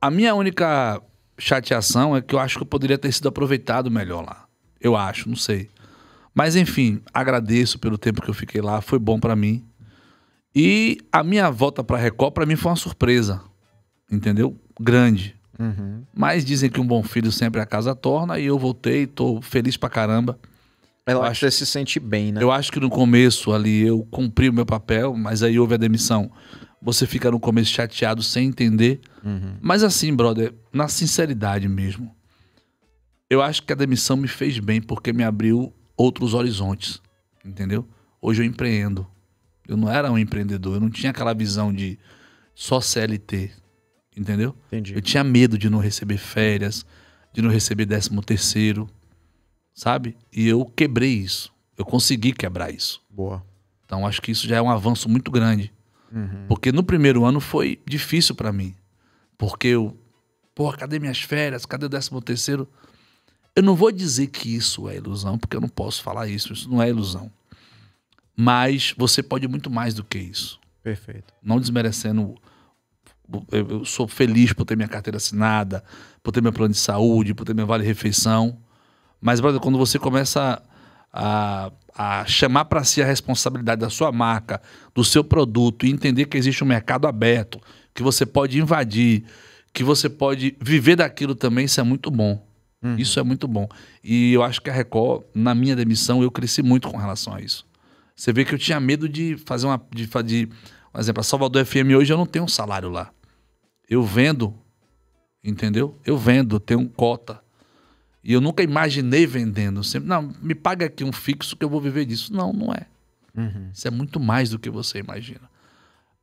A minha única chateação é que eu acho que eu poderia ter sido aproveitado melhor lá. Eu acho, não sei. Mas enfim, agradeço pelo tempo que eu fiquei lá, foi bom para mim. E a minha volta para Record para mim foi uma surpresa, entendeu? Grande. Uhum. Mas dizem que um bom filho sempre a casa torna e eu voltei, tô feliz pra caramba. Ela acho que você se sente bem, né? Eu acho que no começo ali eu cumpri o meu papel, mas aí houve a demissão você fica no começo chateado sem entender. Uhum. Mas assim, brother, na sinceridade mesmo, eu acho que a demissão me fez bem porque me abriu outros horizontes, entendeu? Hoje eu empreendo. Eu não era um empreendedor, eu não tinha aquela visão de só CLT, entendeu? Entendi. Eu tinha medo de não receber férias, de não receber décimo terceiro, sabe? E eu quebrei isso. Eu consegui quebrar isso. Boa. Então acho que isso já é um avanço muito grande. Uhum. Porque no primeiro ano foi difícil para mim. Porque eu, pô, cadê minhas férias? Cadê o décimo terceiro? Eu não vou dizer que isso é ilusão, porque eu não posso falar isso, isso não é ilusão. Mas você pode muito mais do que isso. Perfeito. Não desmerecendo. Eu, sou feliz por ter minha carteira assinada, por ter meu plano de saúde, por ter meu vale-refeição. Mas, brother, quando você começa a a chamar para si a responsabilidade da sua marca, do seu produto, e entender que existe um mercado aberto, que você pode invadir, que você pode viver daquilo também, isso é muito bom. Uhum. Isso é muito bom. E eu acho que a Record, na minha demissão, eu cresci muito com relação a isso. Você vê que eu tinha medo de fazer uma. De, de, por exemplo, a Salvador FM hoje eu não tenho um salário lá. Eu vendo, entendeu? Eu vendo, tenho cota. E eu nunca imaginei vendendo. Sempre, não, me paga aqui um fixo que eu vou viver disso. Não, não é. Uhum. Isso é muito mais do que você imagina.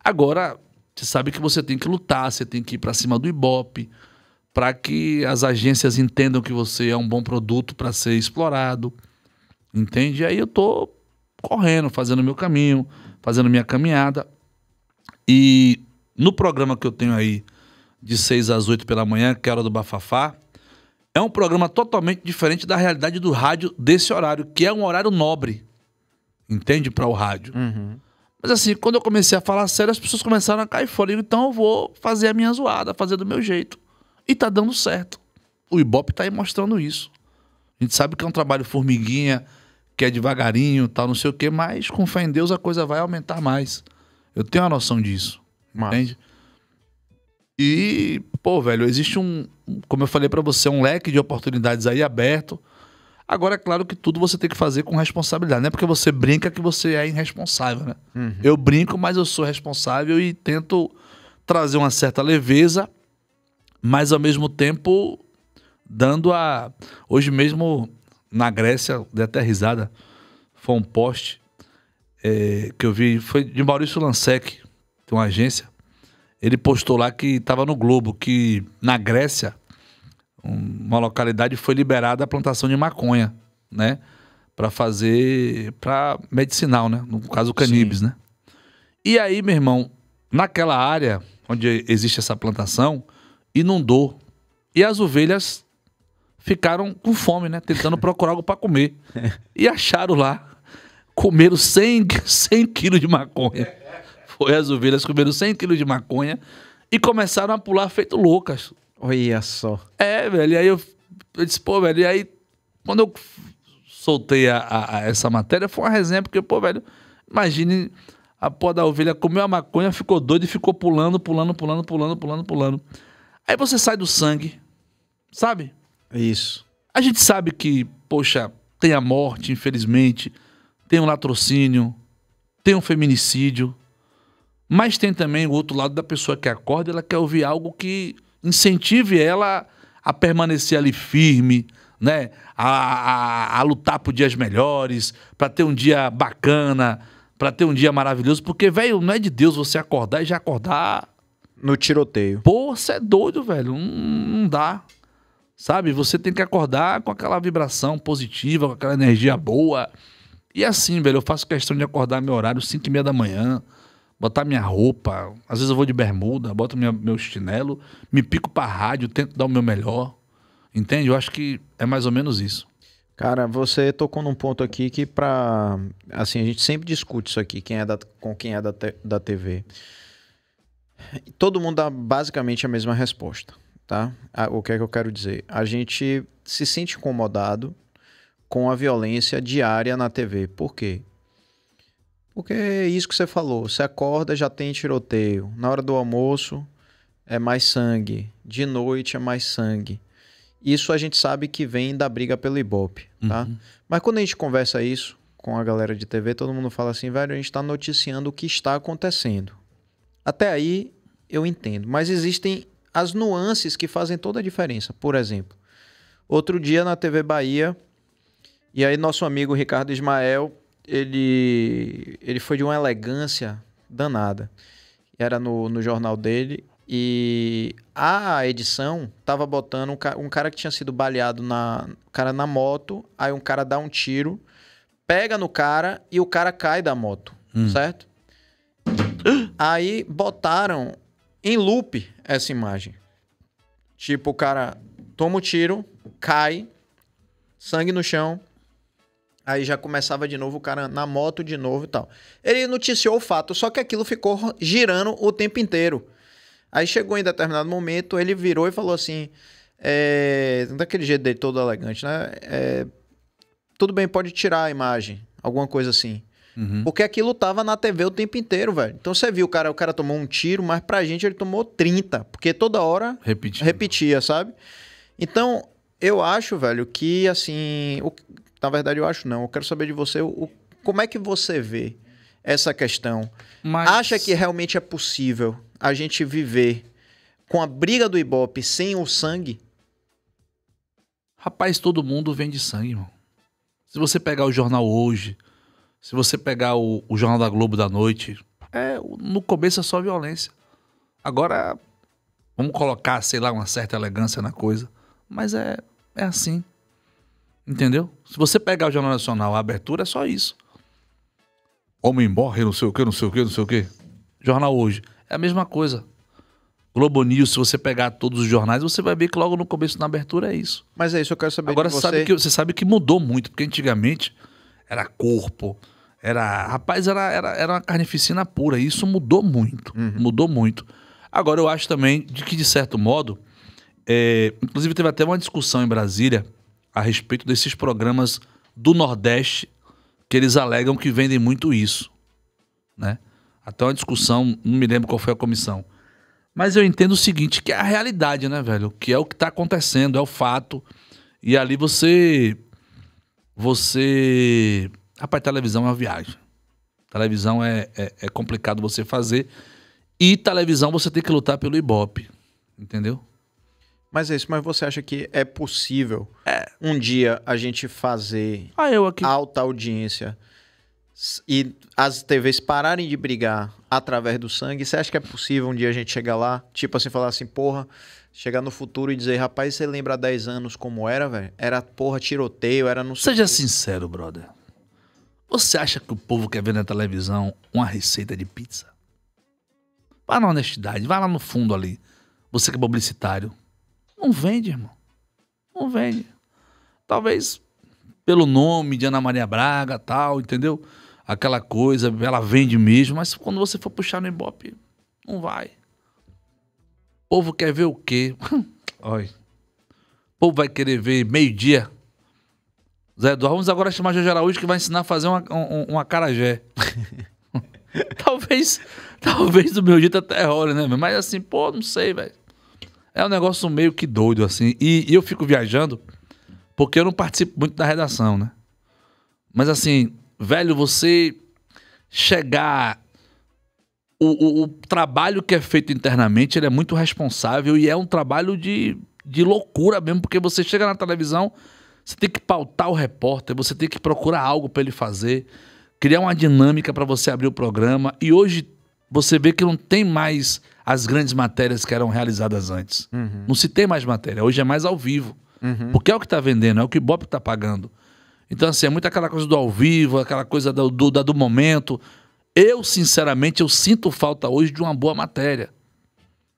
Agora, você sabe que você tem que lutar, você tem que ir para cima do Ibope, para que as agências entendam que você é um bom produto para ser explorado. Entende? E aí eu tô correndo, fazendo meu caminho, fazendo minha caminhada. E no programa que eu tenho aí, de 6 às 8 pela manhã, que é a hora do Bafafá, é um programa totalmente diferente da realidade do rádio desse horário, que é um horário nobre. Entende? Para o rádio. Uhum. Mas assim, quando eu comecei a falar sério, as pessoas começaram a cair fora. Então eu vou fazer a minha zoada, fazer do meu jeito. E tá dando certo. O Ibope tá aí mostrando isso. A gente sabe que é um trabalho formiguinha, que é devagarinho, tal, não sei o quê, mas com fé em Deus a coisa vai aumentar mais. Eu tenho a noção disso. Mas... Entende? E, pô, velho, existe um, como eu falei para você, um leque de oportunidades aí aberto. Agora, é claro que tudo você tem que fazer com responsabilidade. Não é porque você brinca que você é irresponsável, né? Uhum. Eu brinco, mas eu sou responsável e tento trazer uma certa leveza, mas ao mesmo tempo dando a. Hoje mesmo, na Grécia, dei até risada, foi um post é, eh, que eu vi, foi de Maurício Lansec, tem uma agência ele postou lá que estava no Globo, que na Grécia, uma localidade foi liberada a plantação de maconha, né? Para fazer. para medicinal, né? No caso, o cannabis, né? E aí, meu irmão, naquela área onde existe essa plantação, inundou. E as ovelhas ficaram com fome, né? Tentando procurar algo para comer. *laughs* E acharam lá. Comeram 100, 100 quilos de maconha foi as ovelhas comeram 100 quilos de maconha e começaram a pular feito loucas. Olha só. É, velho. E aí eu, eu disse, pô, velho. E aí, quando eu soltei a, a, a essa matéria, foi uma resenha, porque, pô, velho, imagine a pó da ovelha comeu a maconha, ficou doido e ficou pulando, pulando, pulando, pulando, pulando, pulando. Aí você sai do sangue, sabe? é Isso. A gente sabe que, poxa, tem a morte, infelizmente, tem um latrocínio, tem um feminicídio, mas tem também o outro lado da pessoa que acorda, ela quer ouvir algo que incentive ela a permanecer ali firme, né? A, a, a lutar por dias melhores, para ter um dia bacana, para ter um dia maravilhoso. Porque, velho, não é de Deus você acordar e já acordar. No tiroteio. Pô, você é doido, velho. Não, não dá. Sabe? Você tem que acordar com aquela vibração positiva, com aquela energia boa. E é assim, velho, eu faço questão de acordar meu horário 5 e meia da manhã botar minha roupa. Às vezes eu vou de bermuda, boto minha, meu chinelo, me pico pra rádio, tento dar o meu melhor. Entende? Eu acho que é mais ou menos isso.
Cara, você tocou num ponto aqui que para assim a gente sempre discute isso aqui, quem é da, com quem é da, te, da TV. Todo mundo dá basicamente a mesma resposta, tá? O que é que eu quero dizer? A gente se sente incomodado com a violência diária na TV. Por quê? Porque é isso que você falou. Você acorda, já tem tiroteio. Na hora do almoço, é mais sangue. De noite, é mais sangue. Isso a gente sabe que vem da briga pelo Ibope, tá? Uhum. Mas quando a gente conversa isso com a galera de TV, todo mundo fala assim, velho, a gente está noticiando o que está acontecendo. Até aí, eu entendo. Mas existem as nuances que fazem toda a diferença. Por exemplo, outro dia na TV Bahia, e aí nosso amigo Ricardo Ismael ele, ele foi de uma elegância danada. Era no, no jornal dele. E a edição tava botando um, um cara que tinha sido baleado na um cara na moto, aí um cara dá um tiro, pega no cara e o cara cai da moto, hum. certo? Aí botaram em loop essa imagem. Tipo, o cara toma o um tiro, cai, sangue no chão, Aí já começava de novo o cara na moto de novo e tal. Ele noticiou o fato, só que aquilo ficou girando o tempo inteiro. Aí chegou em determinado momento, ele virou e falou assim: é, daquele jeito dele todo elegante, né? É, tudo bem, pode tirar a imagem, alguma coisa assim. Uhum. Porque aquilo tava na TV o tempo inteiro, velho. Então você viu, o cara, o cara tomou um tiro, mas pra gente ele tomou 30, porque toda hora Repetindo. repetia, sabe? Então, eu acho, velho, que assim, o na verdade, eu acho não. Eu quero saber de você o, como é que você vê essa questão. Mas... Acha que realmente é possível a gente viver
com a briga do Ibope
sem o sangue? Rapaz, todo mundo
vende sangue, irmão. Se você pegar o jornal hoje, se você pegar o, o Jornal da Globo da noite, é, no começo é só violência. Agora, vamos colocar, sei lá, uma certa elegância na coisa. Mas é, é assim. Entendeu? Se você pegar o Jornal Nacional, a abertura é só isso. Homem morre, não sei o que, não sei o que, não sei o que. Jornal Hoje. É a mesma coisa. Globo News, se você pegar todos os jornais, você vai ver que logo no começo, na abertura, é isso. Mas é isso, eu quero saber Agora, você. Sabe que, você sabe que mudou muito, porque antigamente era corpo, era... Rapaz, era, era, era uma carnificina pura. isso mudou muito, uhum. mudou muito. Agora, eu acho também de que, de certo modo, é, inclusive teve até uma discussão em Brasília a respeito desses programas do Nordeste que eles alegam que vendem muito isso, né? Até uma discussão, não me lembro qual foi a comissão. Mas eu entendo o seguinte, que é a realidade, né, velho? Que é o que está acontecendo, é o fato. E ali você você rapaz, televisão é uma viagem. Televisão é, é, é complicado você fazer. E televisão você tem que lutar pelo Ibope, entendeu? Mas é isso, mas você acha que é possível é. um dia
a gente fazer ah, alta audiência e as TVs pararem de brigar através do sangue? Você acha que é possível um dia a gente chegar lá, tipo assim, falar assim, porra, chegar no futuro e dizer, rapaz, você lembra há 10 anos como era, velho? Era porra,
tiroteio, era não sei. Seja que... sincero, brother. Você acha que o povo quer ver na televisão uma receita de pizza? Vá na honestidade, vá lá no fundo ali. Você que é publicitário. Não vende, irmão. Não vende. Talvez pelo nome de Ana Maria Braga, tal, entendeu? Aquela coisa, ela vende mesmo, mas quando você for puxar no Ibope, não vai. O povo quer ver o quê? *laughs* Oi. O povo vai querer ver meio-dia. Zé Eduardo, vamos agora chamar Jorge Araújo que vai ensinar a fazer uma, um, acarajé. *laughs* talvez, talvez o meu dito até role, né? Mas assim, pô, não sei, velho. É um negócio meio que doido, assim. E, e eu fico viajando porque eu não participo muito da redação, né? Mas assim, velho, você chegar. O, o, o, trabalho que é feito internamente ele é muito responsável e é um trabalho de, de loucura mesmo, porque você chega na televisão, você tem que pautar o repórter, você tem que procurar algo para ele fazer, criar uma dinâmica para você abrir o programa. E hoje você vê que não tem mais as grandes matérias que eram realizadas antes. Uhum. Não se tem mais matéria. Hoje é mais ao vivo. Uhum. Porque é o que está vendendo, é o que o Bop está pagando. Então, assim, é muito aquela coisa do ao vivo, aquela coisa do, do, do momento. Eu, sinceramente, eu sinto falta hoje de uma boa matéria.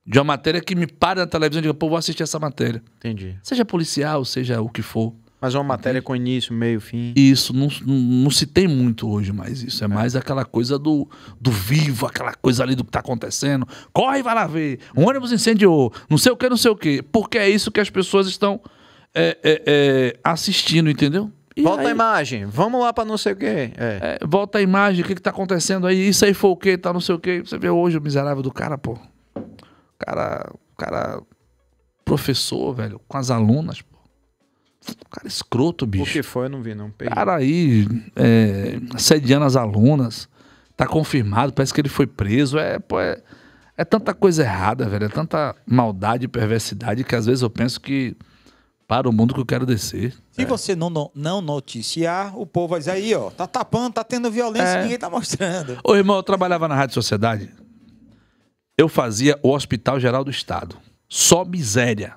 De uma matéria que me para na televisão e diga, pô, vou assistir essa matéria. Entendi. Seja policial, seja o que for. Mas é uma matéria com início, meio, fim. Isso, não, não, não, se tem muito hoje mais isso. É, é, mais aquela coisa do, do vivo, aquela coisa ali do que está acontecendo. Corre, vai lá ver. Um ônibus incendiou, não sei o que, não sei o que. Porque é isso que as pessoas estão é, é, é assistindo, entendeu? E volta aí... a imagem, vamos lá para não sei o quê. É. É, volta a imagem, o que, está acontecendo aí? Isso aí foi o quê? Tá não sei o quê. Você vê hoje o miserável do cara, pô. O cara, o cara, professor, velho, com as alunas, pô Cara, escroto, bicho. O que foi, eu não vi, não. Peguei. Cara aí, é, assediando as alunas. Tá confirmado, parece que ele foi preso. É, pô, é, é tanta coisa errada, velho. É tanta maldade e perversidade que às vezes eu penso que para o mundo que eu quero descer.
Se é. você não, não, noticiar, o povo vai dizer aí, ó, tá tapando, tá tendo violência é. ninguém tá mostrando.
Ô, irmão, eu trabalhava na Rádio Sociedade. Eu fazia o Hospital Geral do Estado. Só miséria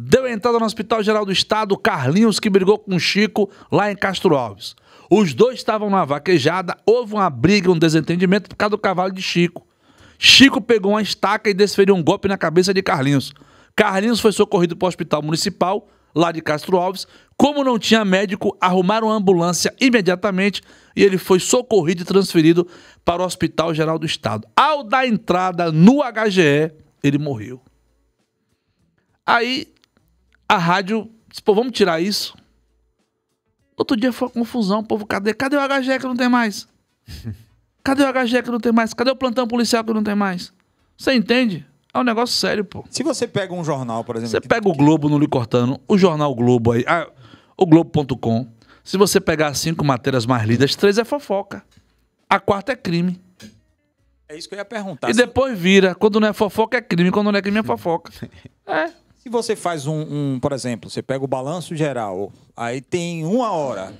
deu entrada no Hospital Geral do Estado Carlinhos, que brigou com Chico lá em Castro Alves. Os dois estavam na vaquejada, houve uma briga, um desentendimento por causa do cavalo de Chico. Chico pegou uma estaca e desferiu um golpe na cabeça de Carlinhos. Carlinhos foi socorrido para o hospital municipal, lá de Castro Alves. Como não tinha médico, arrumaram uma ambulância imediatamente e ele foi socorrido e transferido para o Hospital Geral do Estado. Ao dar entrada no HGE, ele morreu. Aí a rádio disse, pô, vamos tirar isso. Outro dia foi uma confusão, povo, cadê? Cadê o HGE que não tem mais? *laughs* Cadê o HGE que não tem mais? Cadê o plantão policial que não tem mais? Você entende? É um negócio sério, pô. Se você pega um jornal, por exemplo. Você pega o Globo não Lhe Cortando, o jornal Globo aí, a, ah, o Globo.com. Se você pegar as cinco matérias mais lidas, três é fofoca. A quarta é crime.
É isso que eu ia perguntar. E
depois vira. Quando não é fofoca, é crime. Quando não é crime, é *laughs* fofoca. É. Se você faz um, um, por exemplo, você pega o balanço
geral, aí tem uma hora.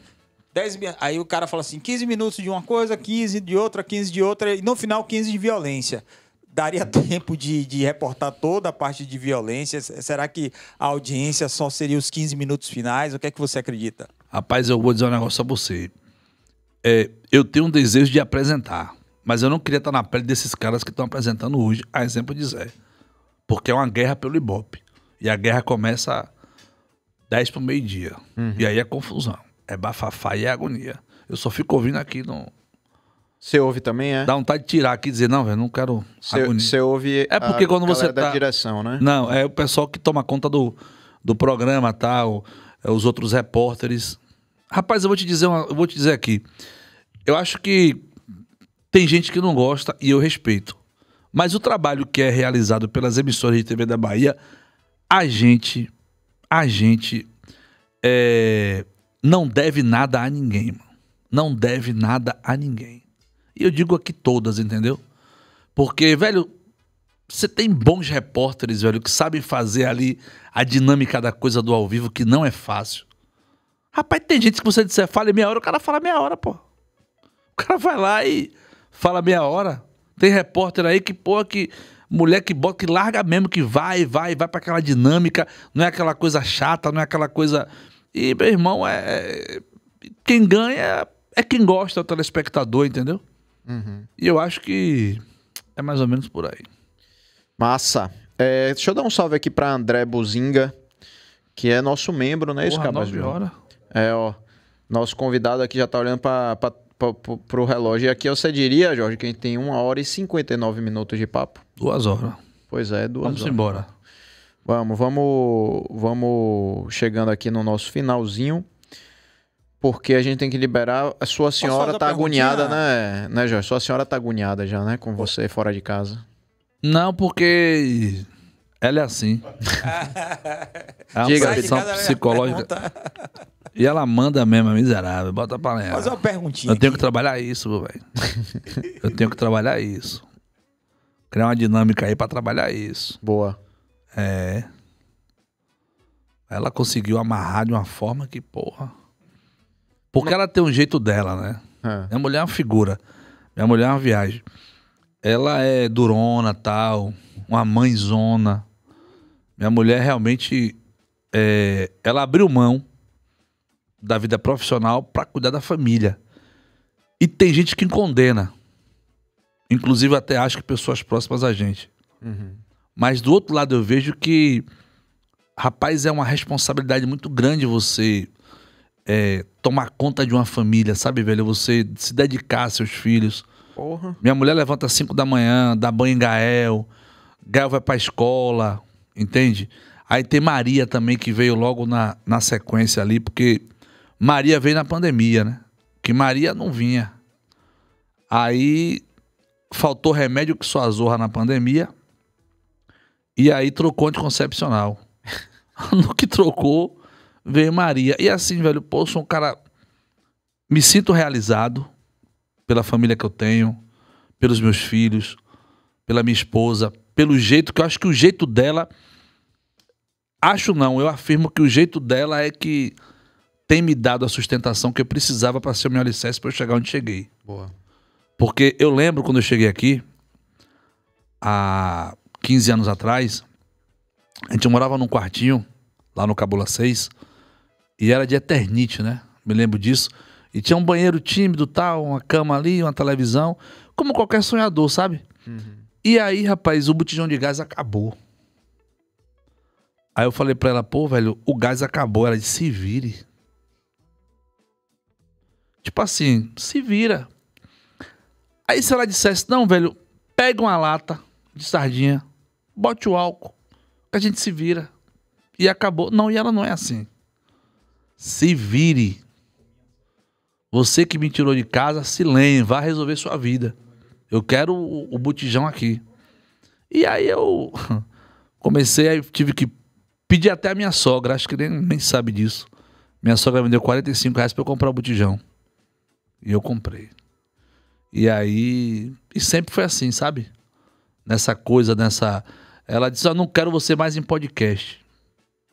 dez, aí o cara fala assim, 15 minutos de uma coisa, 15 de outra, 15 de outra, e no final 15 de violência daria *laughs* tempo de, de, reportar toda a parte de violência? Será que a audiência só seria os 15 minutos finais?
O que é que você acredita? Rapaz, eu vou dizer um negócio a você. É, eu tenho um desejo de apresentar, mas eu não queria estar na pele desses caras que estão apresentando hoje, a exemplo de Zé. Porque é uma guerra pelo Ibope. E a guerra começa 10 para o meio-dia. Uhum. E aí é confusão. É bafafá e é agonia. Eu só fico ouvindo aqui no. Você ouve também, é? Dá vontade de tirar aqui e dizer, não, velho, não quero. Você
ouve. É porque quando você. Tá... da direção,
né? Não, é o pessoal que toma conta do, do programa tal, é os outros repórteres. Rapaz, eu vou te dizer, uma, eu vou te dizer aqui. Eu acho que tem gente que não gosta e eu respeito. Mas o trabalho que é realizado pelas emissoras de TV da Bahia a gente, a gente é, não deve nada a ninguém, mano. Não deve nada a ninguém. E eu digo aqui todas, entendeu? Porque, velho, você tem bons repórteres, velho, que sabem fazer ali a dinâmica da coisa do ao vivo, que não é fácil. Rapaz, tem gente que você disser fala meia hora, o cara fala meia hora, pô. O cara vai lá e fala meia hora. Tem repórter aí que, pô, que mulher que bota, que larga mesmo, que vai, vai, vai para aquela dinâmica, não é aquela coisa chata, não é aquela coisa. E, meu irmão, é. é quem ganha é quem gosta, é o telespectador, entendeu? Uhum. E eu acho que é mais ou menos por aí. Massa.
É, deixa eu dar um salve aqui para André Buzinga, que é nosso membro, né? Porra, nove horas. É, ó. Nosso convidado aqui já tá olhando para pra, pro relógio. E aqui você diria, Jorge, que a gente tem 1 hora e 59 minutos de papo. Duas horas. Pois é, duas vamos horas. Vamos embora. Vamos, vamos, vamos chegando aqui no nosso finalzinho. Porque a gente tem que liberar. A sua senhora tá agoniada, né, né, Jorge? Sua senhora tá agoniada já, né? Com você fora de casa. Não, porque
ela é assim. *laughs* é uma Diga, pressão psicológica. E ela manda mesmo, é miserável. Bota pra ela. Faz uma perguntinha. Eu tenho que trabalhar isso, velho. *laughs* Eu tenho que trabalhar isso criar uma dinâmica aí para trabalhar isso. Boa. É. Ela conseguiu amarrar de uma forma que, porra. Porque ela tem um jeito dela, né? É. Minha mulher é uma figura. Minha mulher é uma viagem. Ela é durona, tal, uma mãezona. Minha mulher realmente. É... ela abriu mão da vida profissional para cuidar da família. E tem gente que condena. Inclusive até acho que pessoas próximas a gente. Uhum. Mas do outro lado eu vejo que, rapaz, é uma responsabilidade muito grande você é, tomar conta de uma família, sabe, velho? Você se dedicar a seus filhos. Porra. Minha mulher levanta às 5 da manhã, dá banho em Gael. Gael vai pra escola, entende? Aí tem Maria também, que veio logo na, na sequência ali, porque Maria veio na pandemia, né? Que Maria não vinha. Aí faltou remédio que só zorra na pandemia. E aí trocou anticoncepcional. *laughs* no que trocou, veio Maria. E assim, velho, pô, sou um cara. Me sinto realizado pela família que eu tenho, pelos meus filhos, pela minha esposa, pelo jeito que eu acho que o jeito dela. Acho não, eu afirmo que o jeito dela é que tem me dado a sustentação que eu precisava para ser o meu alicerce para eu chegar onde cheguei. Boa. Porque eu lembro quando eu cheguei aqui, há 15 anos atrás, a gente morava num quartinho, lá no Cabula 6, e era de Eternite, né? Me lembro disso. E tinha um banheiro tímido, tal, uma cama ali, uma televisão, como qualquer sonhador, sabe? Uhum. E aí, rapaz, o botijão de gás acabou. Aí eu falei pra ela, pô, velho, o gás acabou. Ela disse, se vire. Tipo assim, se vira. Aí se ela dissesse, não, velho, pega uma lata de sardinha, bote o álcool, que a gente se vira. E acabou. Não, e ela não é assim. Se vire. Você que me tirou de casa, se lembre, vá resolver sua vida. Eu quero o, o botijão aqui. E aí eu *laughs* comecei, aí tive que pedir até a minha sogra, acho que nem, nem sabe disso. Minha sogra me deu 45 reais pra eu comprar o botijão. E eu comprei. E aí. E sempre foi assim, sabe? Nessa coisa, nessa. Ela disse: Eu oh, não quero você mais em podcast.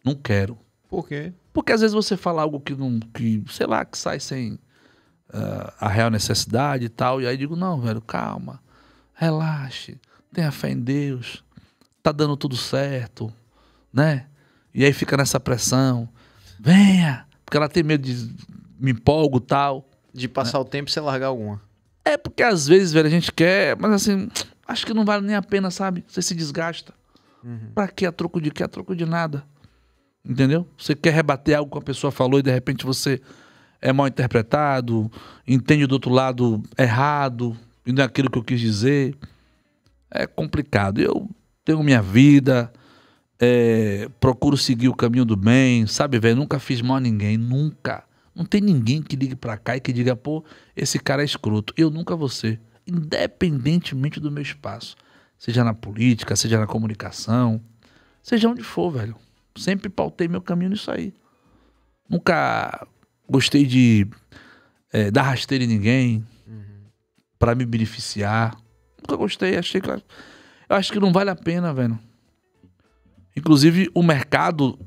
Não quero. Por quê? Porque às vezes você fala algo que não. Que, sei lá, que sai sem uh, a real necessidade e tal. E aí digo, não, velho, calma. Relaxe. Tenha fé em Deus. Tá dando tudo certo. Né? E aí fica nessa pressão. Venha! Porque ela tem medo de me empolgo tal. De passar né? o tempo sem largar alguma. É porque às vezes, velho, a gente quer, mas assim, acho que não vale nem a pena, sabe? Você se desgasta. Uhum. Pra que a troco de que? A troco de nada. Entendeu? Você quer rebater algo que a pessoa falou e de repente você é mal interpretado, entende do outro lado errado, e não é aquilo que eu quis dizer. É complicado. Eu tenho minha vida, é, procuro seguir o caminho do bem, sabe, velho? Nunca fiz mal a ninguém, nunca. Não tem ninguém que ligue para cá e que diga, pô, esse cara é escroto. Eu nunca vou ser. Independentemente do meu espaço. Seja na política, seja na comunicação, seja onde for, velho. Sempre pautei meu caminho nisso aí. Nunca gostei de é, dar rasteira em ninguém uhum. para me beneficiar. Nunca gostei, achei que. Eu acho que não vale a pena, velho. Inclusive, o mercado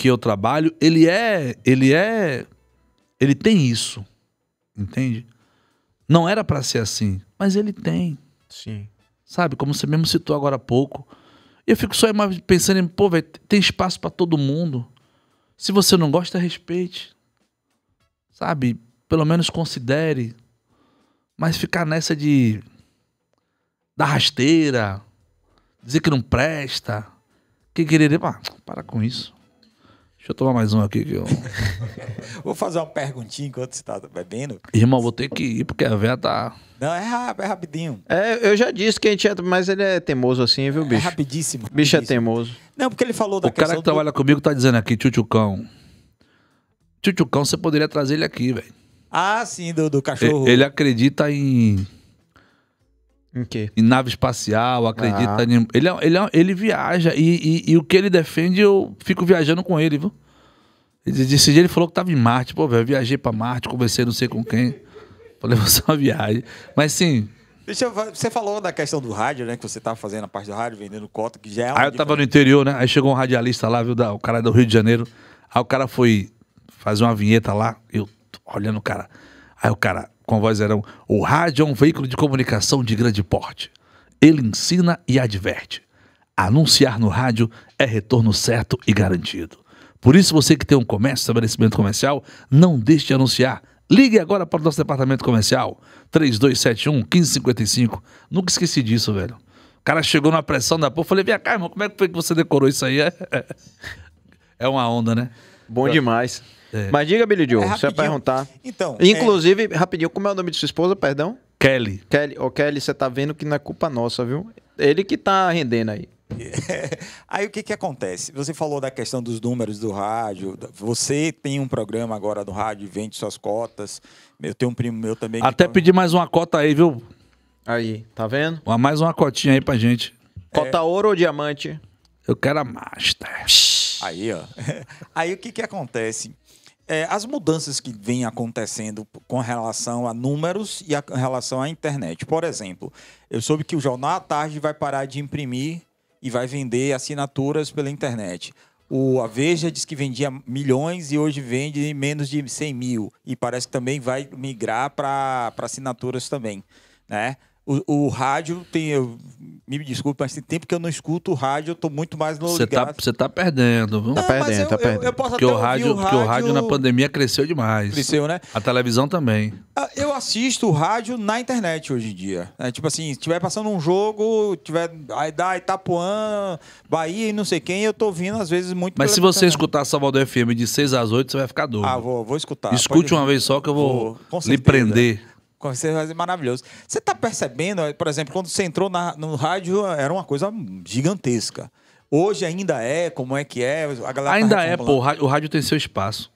que eu trabalho, ele é, ele é, ele tem isso, entende? Não era para ser assim, mas ele tem. Sim. Sabe, como você mesmo citou agora há pouco. Eu fico só pensando em, pô, véio, tem espaço para todo mundo. Se você não gosta, respeite. Sabe, pelo menos considere. Mas ficar nessa de da rasteira, dizer que não presta, que querer, ah, para com isso. Deixa eu tomar mais um aqui. Que eu...
*laughs* vou fazer uma perguntinha enquanto você tá bebendo.
Irmão, vou ter que ir, porque a véia tá.
Não, é,
rápido, é rapidinho.
É, eu já disse que a gente é. Mas ele é teimoso assim, viu, é bicho? É rapidíssimo.
rapidíssimo. Bicho é teimoso. Não, porque ele falou da O cara que trabalha comigo tá dizendo aqui, Tchutchucão. Tchutchucão, você poderia trazer ele aqui, velho. Ah, sim, do, do cachorro. Ele, ele acredita em em Em nave espacial, acredita em... Ah. Ele, é, ele, é, ele viaja e, e, e, o que ele defende, eu fico viajando com ele, viu? Esse dia ele falou que tava em Marte. Pô, velho, eu viajei para Marte, conversei não sei com quem. Falei, *laughs* só uma viagem. Mas sim.
Deixa eu, você falou da questão do rádio, né? Que você tava fazendo a parte do rádio, vendendo cota,
que já é Aí eu tava no interior, né? Aí chegou um radialista lá, viu? Da, o cara é do Rio de Janeiro. Aí o cara foi fazer uma vinheta lá, eu olhando o cara. Aí o cara, com voz eram. o rádio é um veículo de comunicação de grande porte. Ele ensina e adverte. Anunciar no rádio é retorno certo e garantido. Por isso, você que tem um comércio, estabelecimento comercial, não deixe de anunciar. Ligue agora para o nosso departamento comercial, 3271 1555. Nunca esqueci disso, velho. O cara chegou na pressão da porra, falei, minha cá, irmão, como é que foi que você decorou isso aí? *laughs* é uma onda, né? Bom demais.
É.
Mas diga, Billy Joe, é você vai perguntar. Então. É- Inclusive, é... rapidinho, como é o nome de sua esposa, perdão? Kelly. Kelly, oh, Kelly, você tá vendo que não é culpa nossa, viu? Ele que tá rendendo aí. *laughs*
aí o que que acontece? Você falou da questão dos números do rádio. Você tem um programa agora do rádio, vende suas cotas. Eu tenho um primo meu também. Até que...
Tá- pedir mais uma cota aí, viu? Aí, tá vendo? Mais uma cotinha aí pra gente.
É. Cota é... ouro ou
diamante? Eu quero a Master.
Aí, ó. *laughs* Aí o que que acontece? é, as mudanças que vêm acontecendo com relação a números e a, com relação à internet. Por exemplo, eu soube que o Jornal à Tarde vai parar de imprimir e vai vender assinaturas pela internet. O, a Veja diz que vendia milhões e hoje vende menos de 100 mil. E parece que também vai migrar para assinaturas também. Né? O, o rádio tem. Eu, me desculpe, mas tem tempo que eu não escuto o rádio, eu tô muito mais no. Você tá,
tá perdendo, viu? Tá não, perdendo, eu, tá perdendo. Eu, eu porque, o rádio, o rádio, porque o rádio na pandemia cresceu demais. Cresceu, né? A televisão também.
Ah, eu assisto o rádio na internet hoje em dia. É, tipo assim, se tiver passando um jogo, tiver aí da Itapuã, Bahia e não sei quem, eu tô ouvindo às vezes muito. Mas se você
escutar Salvador FM de 6 às 8, você vai ficar doido. Ah, vou, vou escutar. Escute uma ver. vez só que eu vou, vou lhe prender.
Você vai maravilhoso. Você está percebendo, por exemplo, quando você entrou na, no rádio, era uma coisa gigantesca. Hoje ainda é, como é que é? A galera tá ainda tá é, pô,
o rádio tem seu espaço.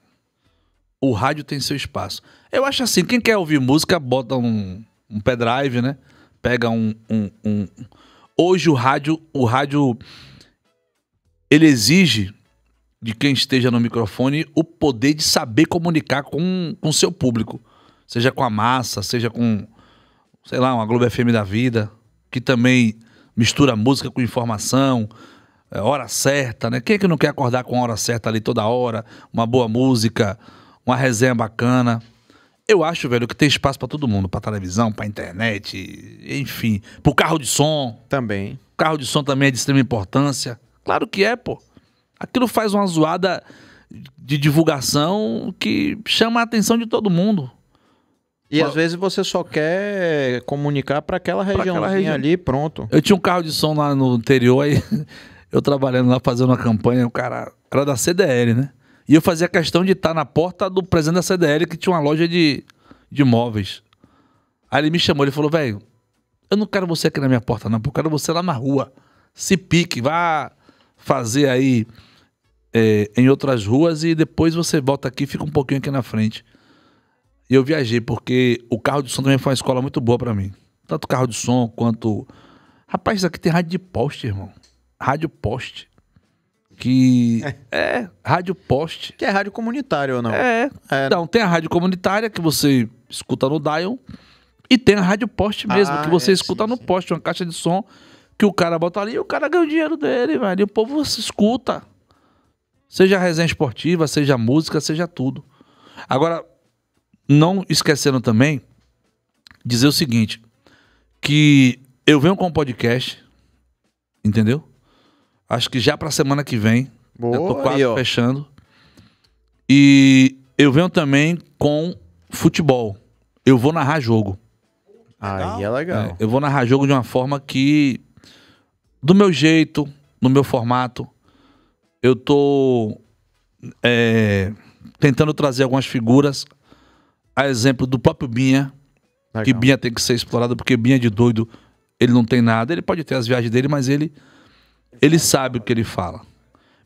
O rádio tem seu espaço. Eu acho assim, quem quer ouvir música, bota um, um pendrive, né? Pega um, um, um. Hoje o rádio, o rádio ele exige de quem esteja no microfone o poder de saber comunicar com o com seu público. Seja com a massa, seja com, sei lá, uma Globo FM da vida, que também mistura música com informação, é, hora certa, né? Quem é que não quer acordar com a hora certa ali toda hora, uma boa música, uma resenha bacana? Eu acho, velho, que tem espaço para todo mundo, para televisão, para internet, enfim, pro carro de som. Também. O carro de som também é de extrema importância. Claro que é, pô. Aquilo faz uma zoada de divulgação que chama a atenção de todo mundo. E Mas... às vezes você só quer
comunicar para aquela regiãozinha região. ali,
pronto. Eu tinha um carro de som lá no interior, aí *laughs* eu trabalhando lá fazendo uma campanha, o cara era da CDL, né? E eu fazia questão de estar na porta do presidente da CDL, que tinha uma loja de, de móveis. Aí ele me chamou, ele falou, velho, eu não quero você aqui na minha porta, não, eu quero você lá na rua. Se pique, vá fazer aí é, em outras ruas e depois você volta aqui, fica um pouquinho aqui na frente eu viajei porque o carro de som também foi uma escola muito boa para mim. Tanto carro de som quanto. Rapaz, isso aqui tem rádio de poste, irmão. Rádio poste. Que. É, é rádio poste. Que é rádio comunitário ou não? É. é. Então, tem a rádio comunitária que você escuta no Dial. E tem a rádio poste mesmo, ah, que você é, escuta sim, no sim. poste, uma caixa de som que o cara bota ali e o cara ganha o dinheiro dele, velho. E o povo se escuta. Seja resenha esportiva, seja música, seja tudo. Agora, não esquecendo também dizer o seguinte, que eu venho com um podcast, entendeu? Acho que já para semana que vem, Boa, eu tô quase aí, fechando. E eu venho também com futebol. Eu vou narrar jogo. Aí é legal. É, eu vou narrar jogo de uma forma que do meu jeito, no meu formato, eu tô é, tentando trazer algumas figuras a exemplo do próprio Binha, Legal. que Binha tem que ser explorado, porque Binha é de doido, ele não tem nada, ele pode ter as viagens dele, mas ele, ele sabe o que ele fala.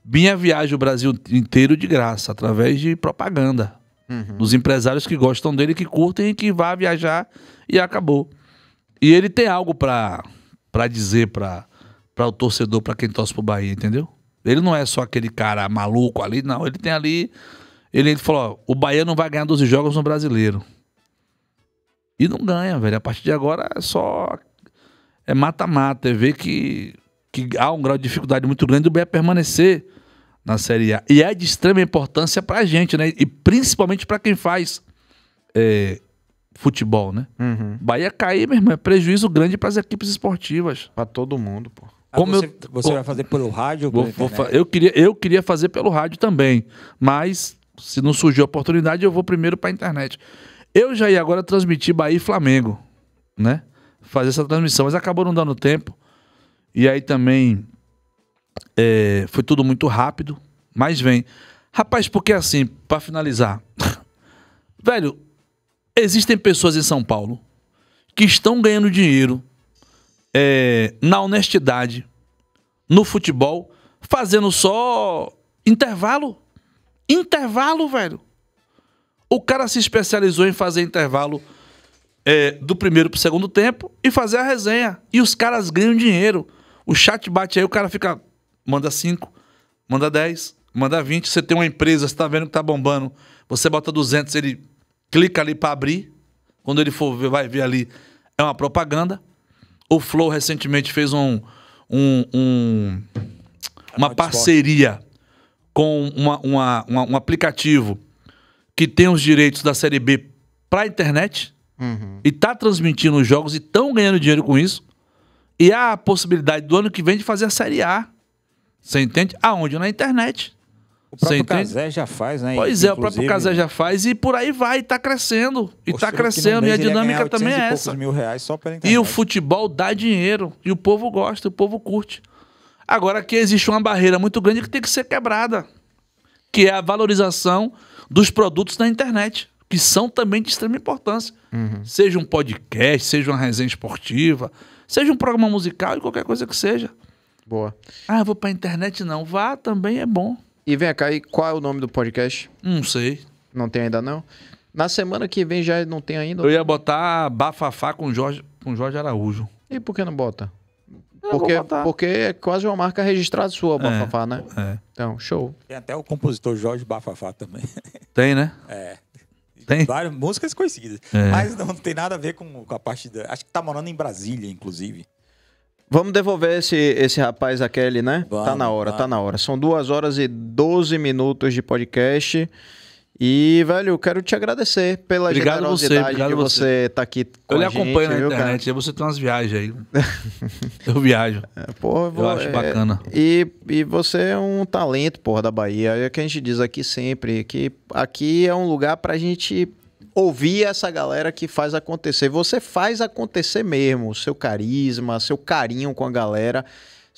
Binha viaja o Brasil inteiro de graça, através de propaganda. Uhum. Dos empresários que gostam dele, que curtem e que vá viajar e acabou. E ele tem algo para dizer para o torcedor, para quem torce pro Bahia, entendeu? Ele não é só aquele cara maluco ali, não. Ele tem ali ele, falou: ó, o Bahia não vai ganhar 12 jogos no brasileiro. E não ganha, velho. A partir de agora é só. É mata-mata. É ver que, que há um grau de dificuldade muito grande do Bahia permanecer na Série A. E é de extrema importância pra gente, né? E principalmente para quem faz é, futebol, né? Uhum. Bahia cair, meu irmão, é prejuízo grande para as equipes esportivas. Para todo mundo, pô. Ah, Como você, eu, você vai fazer pelo rádio? Vou, vou, eu, queria, eu queria fazer pelo rádio também, mas se não surgiu a oportunidade, eu vou primeiro para a internet. Eu já ia agora transmitir Bahia e Flamengo, né? Fazer essa transmissão, mas acabou não dando tempo. E aí também é, foi tudo muito rápido, mas vem. Rapaz, porque assim, para finalizar, *laughs* velho, existem pessoas em São Paulo que estão ganhando dinheiro é, na honestidade, no futebol, fazendo só intervalo. Intervalo, velho. O cara se especializou em fazer intervalo é, do primeiro pro segundo tempo e fazer a resenha. E os caras ganham dinheiro. O chat bate aí, o cara fica. Manda 5, manda 10, manda 20. Você tem uma empresa, você tá vendo que tá bombando. Você bota 200, ele clica ali para abrir. Quando ele for vai ver ali, é uma propaganda. O Flow recentemente fez um, um, um é uma parceria com uma, uma, uma, um aplicativo que tem os direitos da Série B para a internet uhum. e está transmitindo os jogos e estão ganhando dinheiro com isso. E há a possibilidade do ano que vem de fazer a Série A. Você entende? Aonde? Na internet. O próprio Casé já faz, né? Pois Inclusive... é, o próprio Casé né? já faz e por aí vai, está crescendo. E está crescendo, e a dinâmica também é essa. E, e o futebol dá dinheiro, e o povo gosta, o povo curte. Agora que existe uma barreira muito grande que tem que ser quebrada, que é a valorização dos produtos na internet, que são também de extrema importância. Uhum. Seja um podcast, seja uma resenha esportiva, seja um programa musical e qualquer coisa que seja. Boa. Ah, eu vou pra internet não. Vá também é bom. E vem cá, e qual é o nome do podcast? Não sei.
Não tem ainda não? Na semana que vem já não tem ainda? Eu
ia botar Bafafá com Jorge, com Jorge Araújo.
E por que não bota? porque, porque é quase uma marca
registrada sua, é, Bafafá, é,
né? É. Então, show.
Tem até o compositor Jorge Bafafá também. *laughs* Tem, né? É. Tem? Várias músicas conhecidas. É. Mas não tem nada a ver com, com a parte da. Acho que tá morando em Brasília, inclusive.
Vamos devolver esse, esse rapaz aquele, né? Tá vamos, tá na hora, tá vamos. tá na hora. São duas horas e 12 minutos de podcast. E, velho, eu quero te agradecer
pela obrigado generosidade você, obrigado de você estar
tá aqui com Eu lhe acompanho gente, na viu, internet,
cara? você tem umas viagens aí.
*laughs* eu viajo. É, eu vou, acho é, bacana. E, e você é um talento, porra, da Bahia. É o que a gente diz aqui sempre, que aqui é um lugar pra gente ouvir essa galera que faz acontecer. Você faz acontecer mesmo, seu carisma, seu carinho com a galera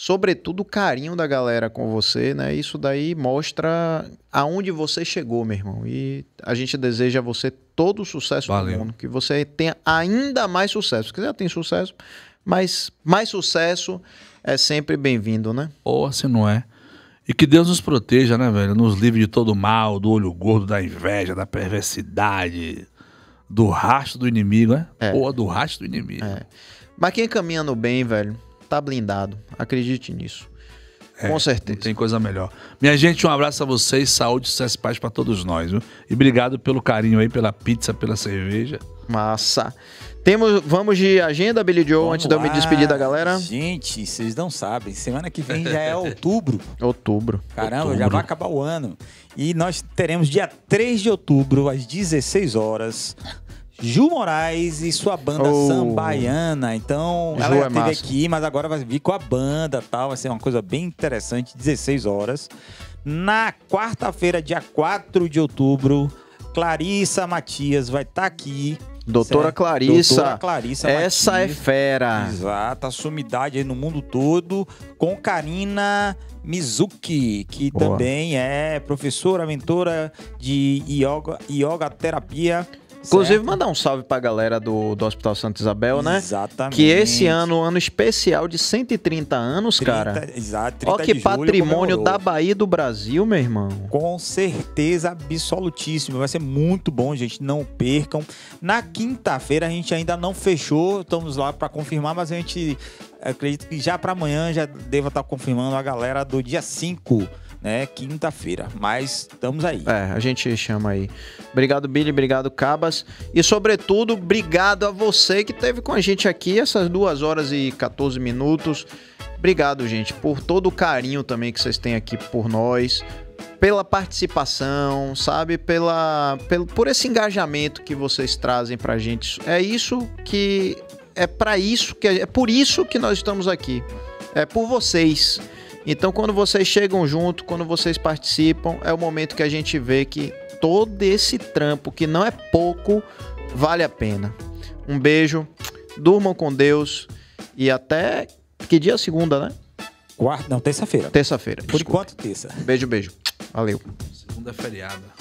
sobretudo o carinho da galera com você, né? Isso daí mostra aonde você chegou, meu irmão. E a gente deseja a você todo o sucesso Valeu. do mundo, que você tenha ainda mais sucesso. Porque já tem sucesso, mas mais sucesso é sempre bem-vindo, né?
Ou oh, se não é. E que Deus nos proteja, né, velho? Nos livre de todo mal, do olho gordo, da inveja, da perversidade, do rastro do inimigo, né? É. Ou do rastro do
inimigo. É. Mas quem caminha no bem, velho, tá blindado. Acredite nisso.
É, Com certeza. tem coisa melhor. Minha gente, um abraço a vocês, saúde, sucesso e paz para todos nós. Viu? E obrigado pelo carinho aí, pela pizza, pela cerveja. Massa. Temos, vamos de agenda, Billy Joe, vamos antes de eu me despedir da
galera. Gente, vocês não sabem. Semana que vem já é *laughs* outubro. outubro. Caramba, outubro. já vai acabar o ano. E nós teremos dia 3 de outubro, às 16 horas, Ju Moraes e sua banda oh. sambaiana. Então, Ju ela é já é esteve aqui, mas agora vai vir com a banda tal. Vai ser uma coisa bem interessante, 16 horas. Na quarta-feira, dia 4 de outubro, Clarissa Matias vai estar tá aqui. Doutora certo? Clarissa. Doutora Clarissa essa Matias. é fera. Exato, a sumidade aí no mundo todo. Com Karina Mizuki, que Boa. também é professora, mentora de yoga, yoga terapia
Inclusive, certo. mandar um salve pra galera do, do Hospital Santa Isabel, né? Exatamente. Que esse ano, ano especial de 130 anos, 30, cara. Exato, 30 Ó que patrimônio da
Bahia e do Brasil, meu irmão. Com certeza, absolutíssimo. Vai ser muito bom, gente. Não percam. Na quinta-feira a gente ainda não fechou. Estamos lá para confirmar, mas a gente acredito que já para amanhã já deva estar tá confirmando a galera do dia 5 né, quinta-feira. Mas estamos aí.
É, a gente chama aí. Obrigado, Billy. Obrigado, Cabas. E, sobretudo, obrigado a você que esteve com a gente aqui essas duas horas e 14 minutos. Obrigado, gente, por todo o carinho também que vocês têm aqui por nós pela participação, sabe? Pela, pelo, por esse engajamento que vocês trazem pra gente. É isso que. É para isso que. É por isso que nós estamos aqui. É por vocês. Então, quando vocês chegam junto, quando vocês participam, é o momento que a gente vê que todo esse trampo, que não é pouco, vale a pena. Um beijo, durmam com Deus e até que dia segunda, né? Quarta, não, terça-feira. Terça-feira. Por enquanto, terça. Beijo, beijo. Valeu.
Segunda é feriada.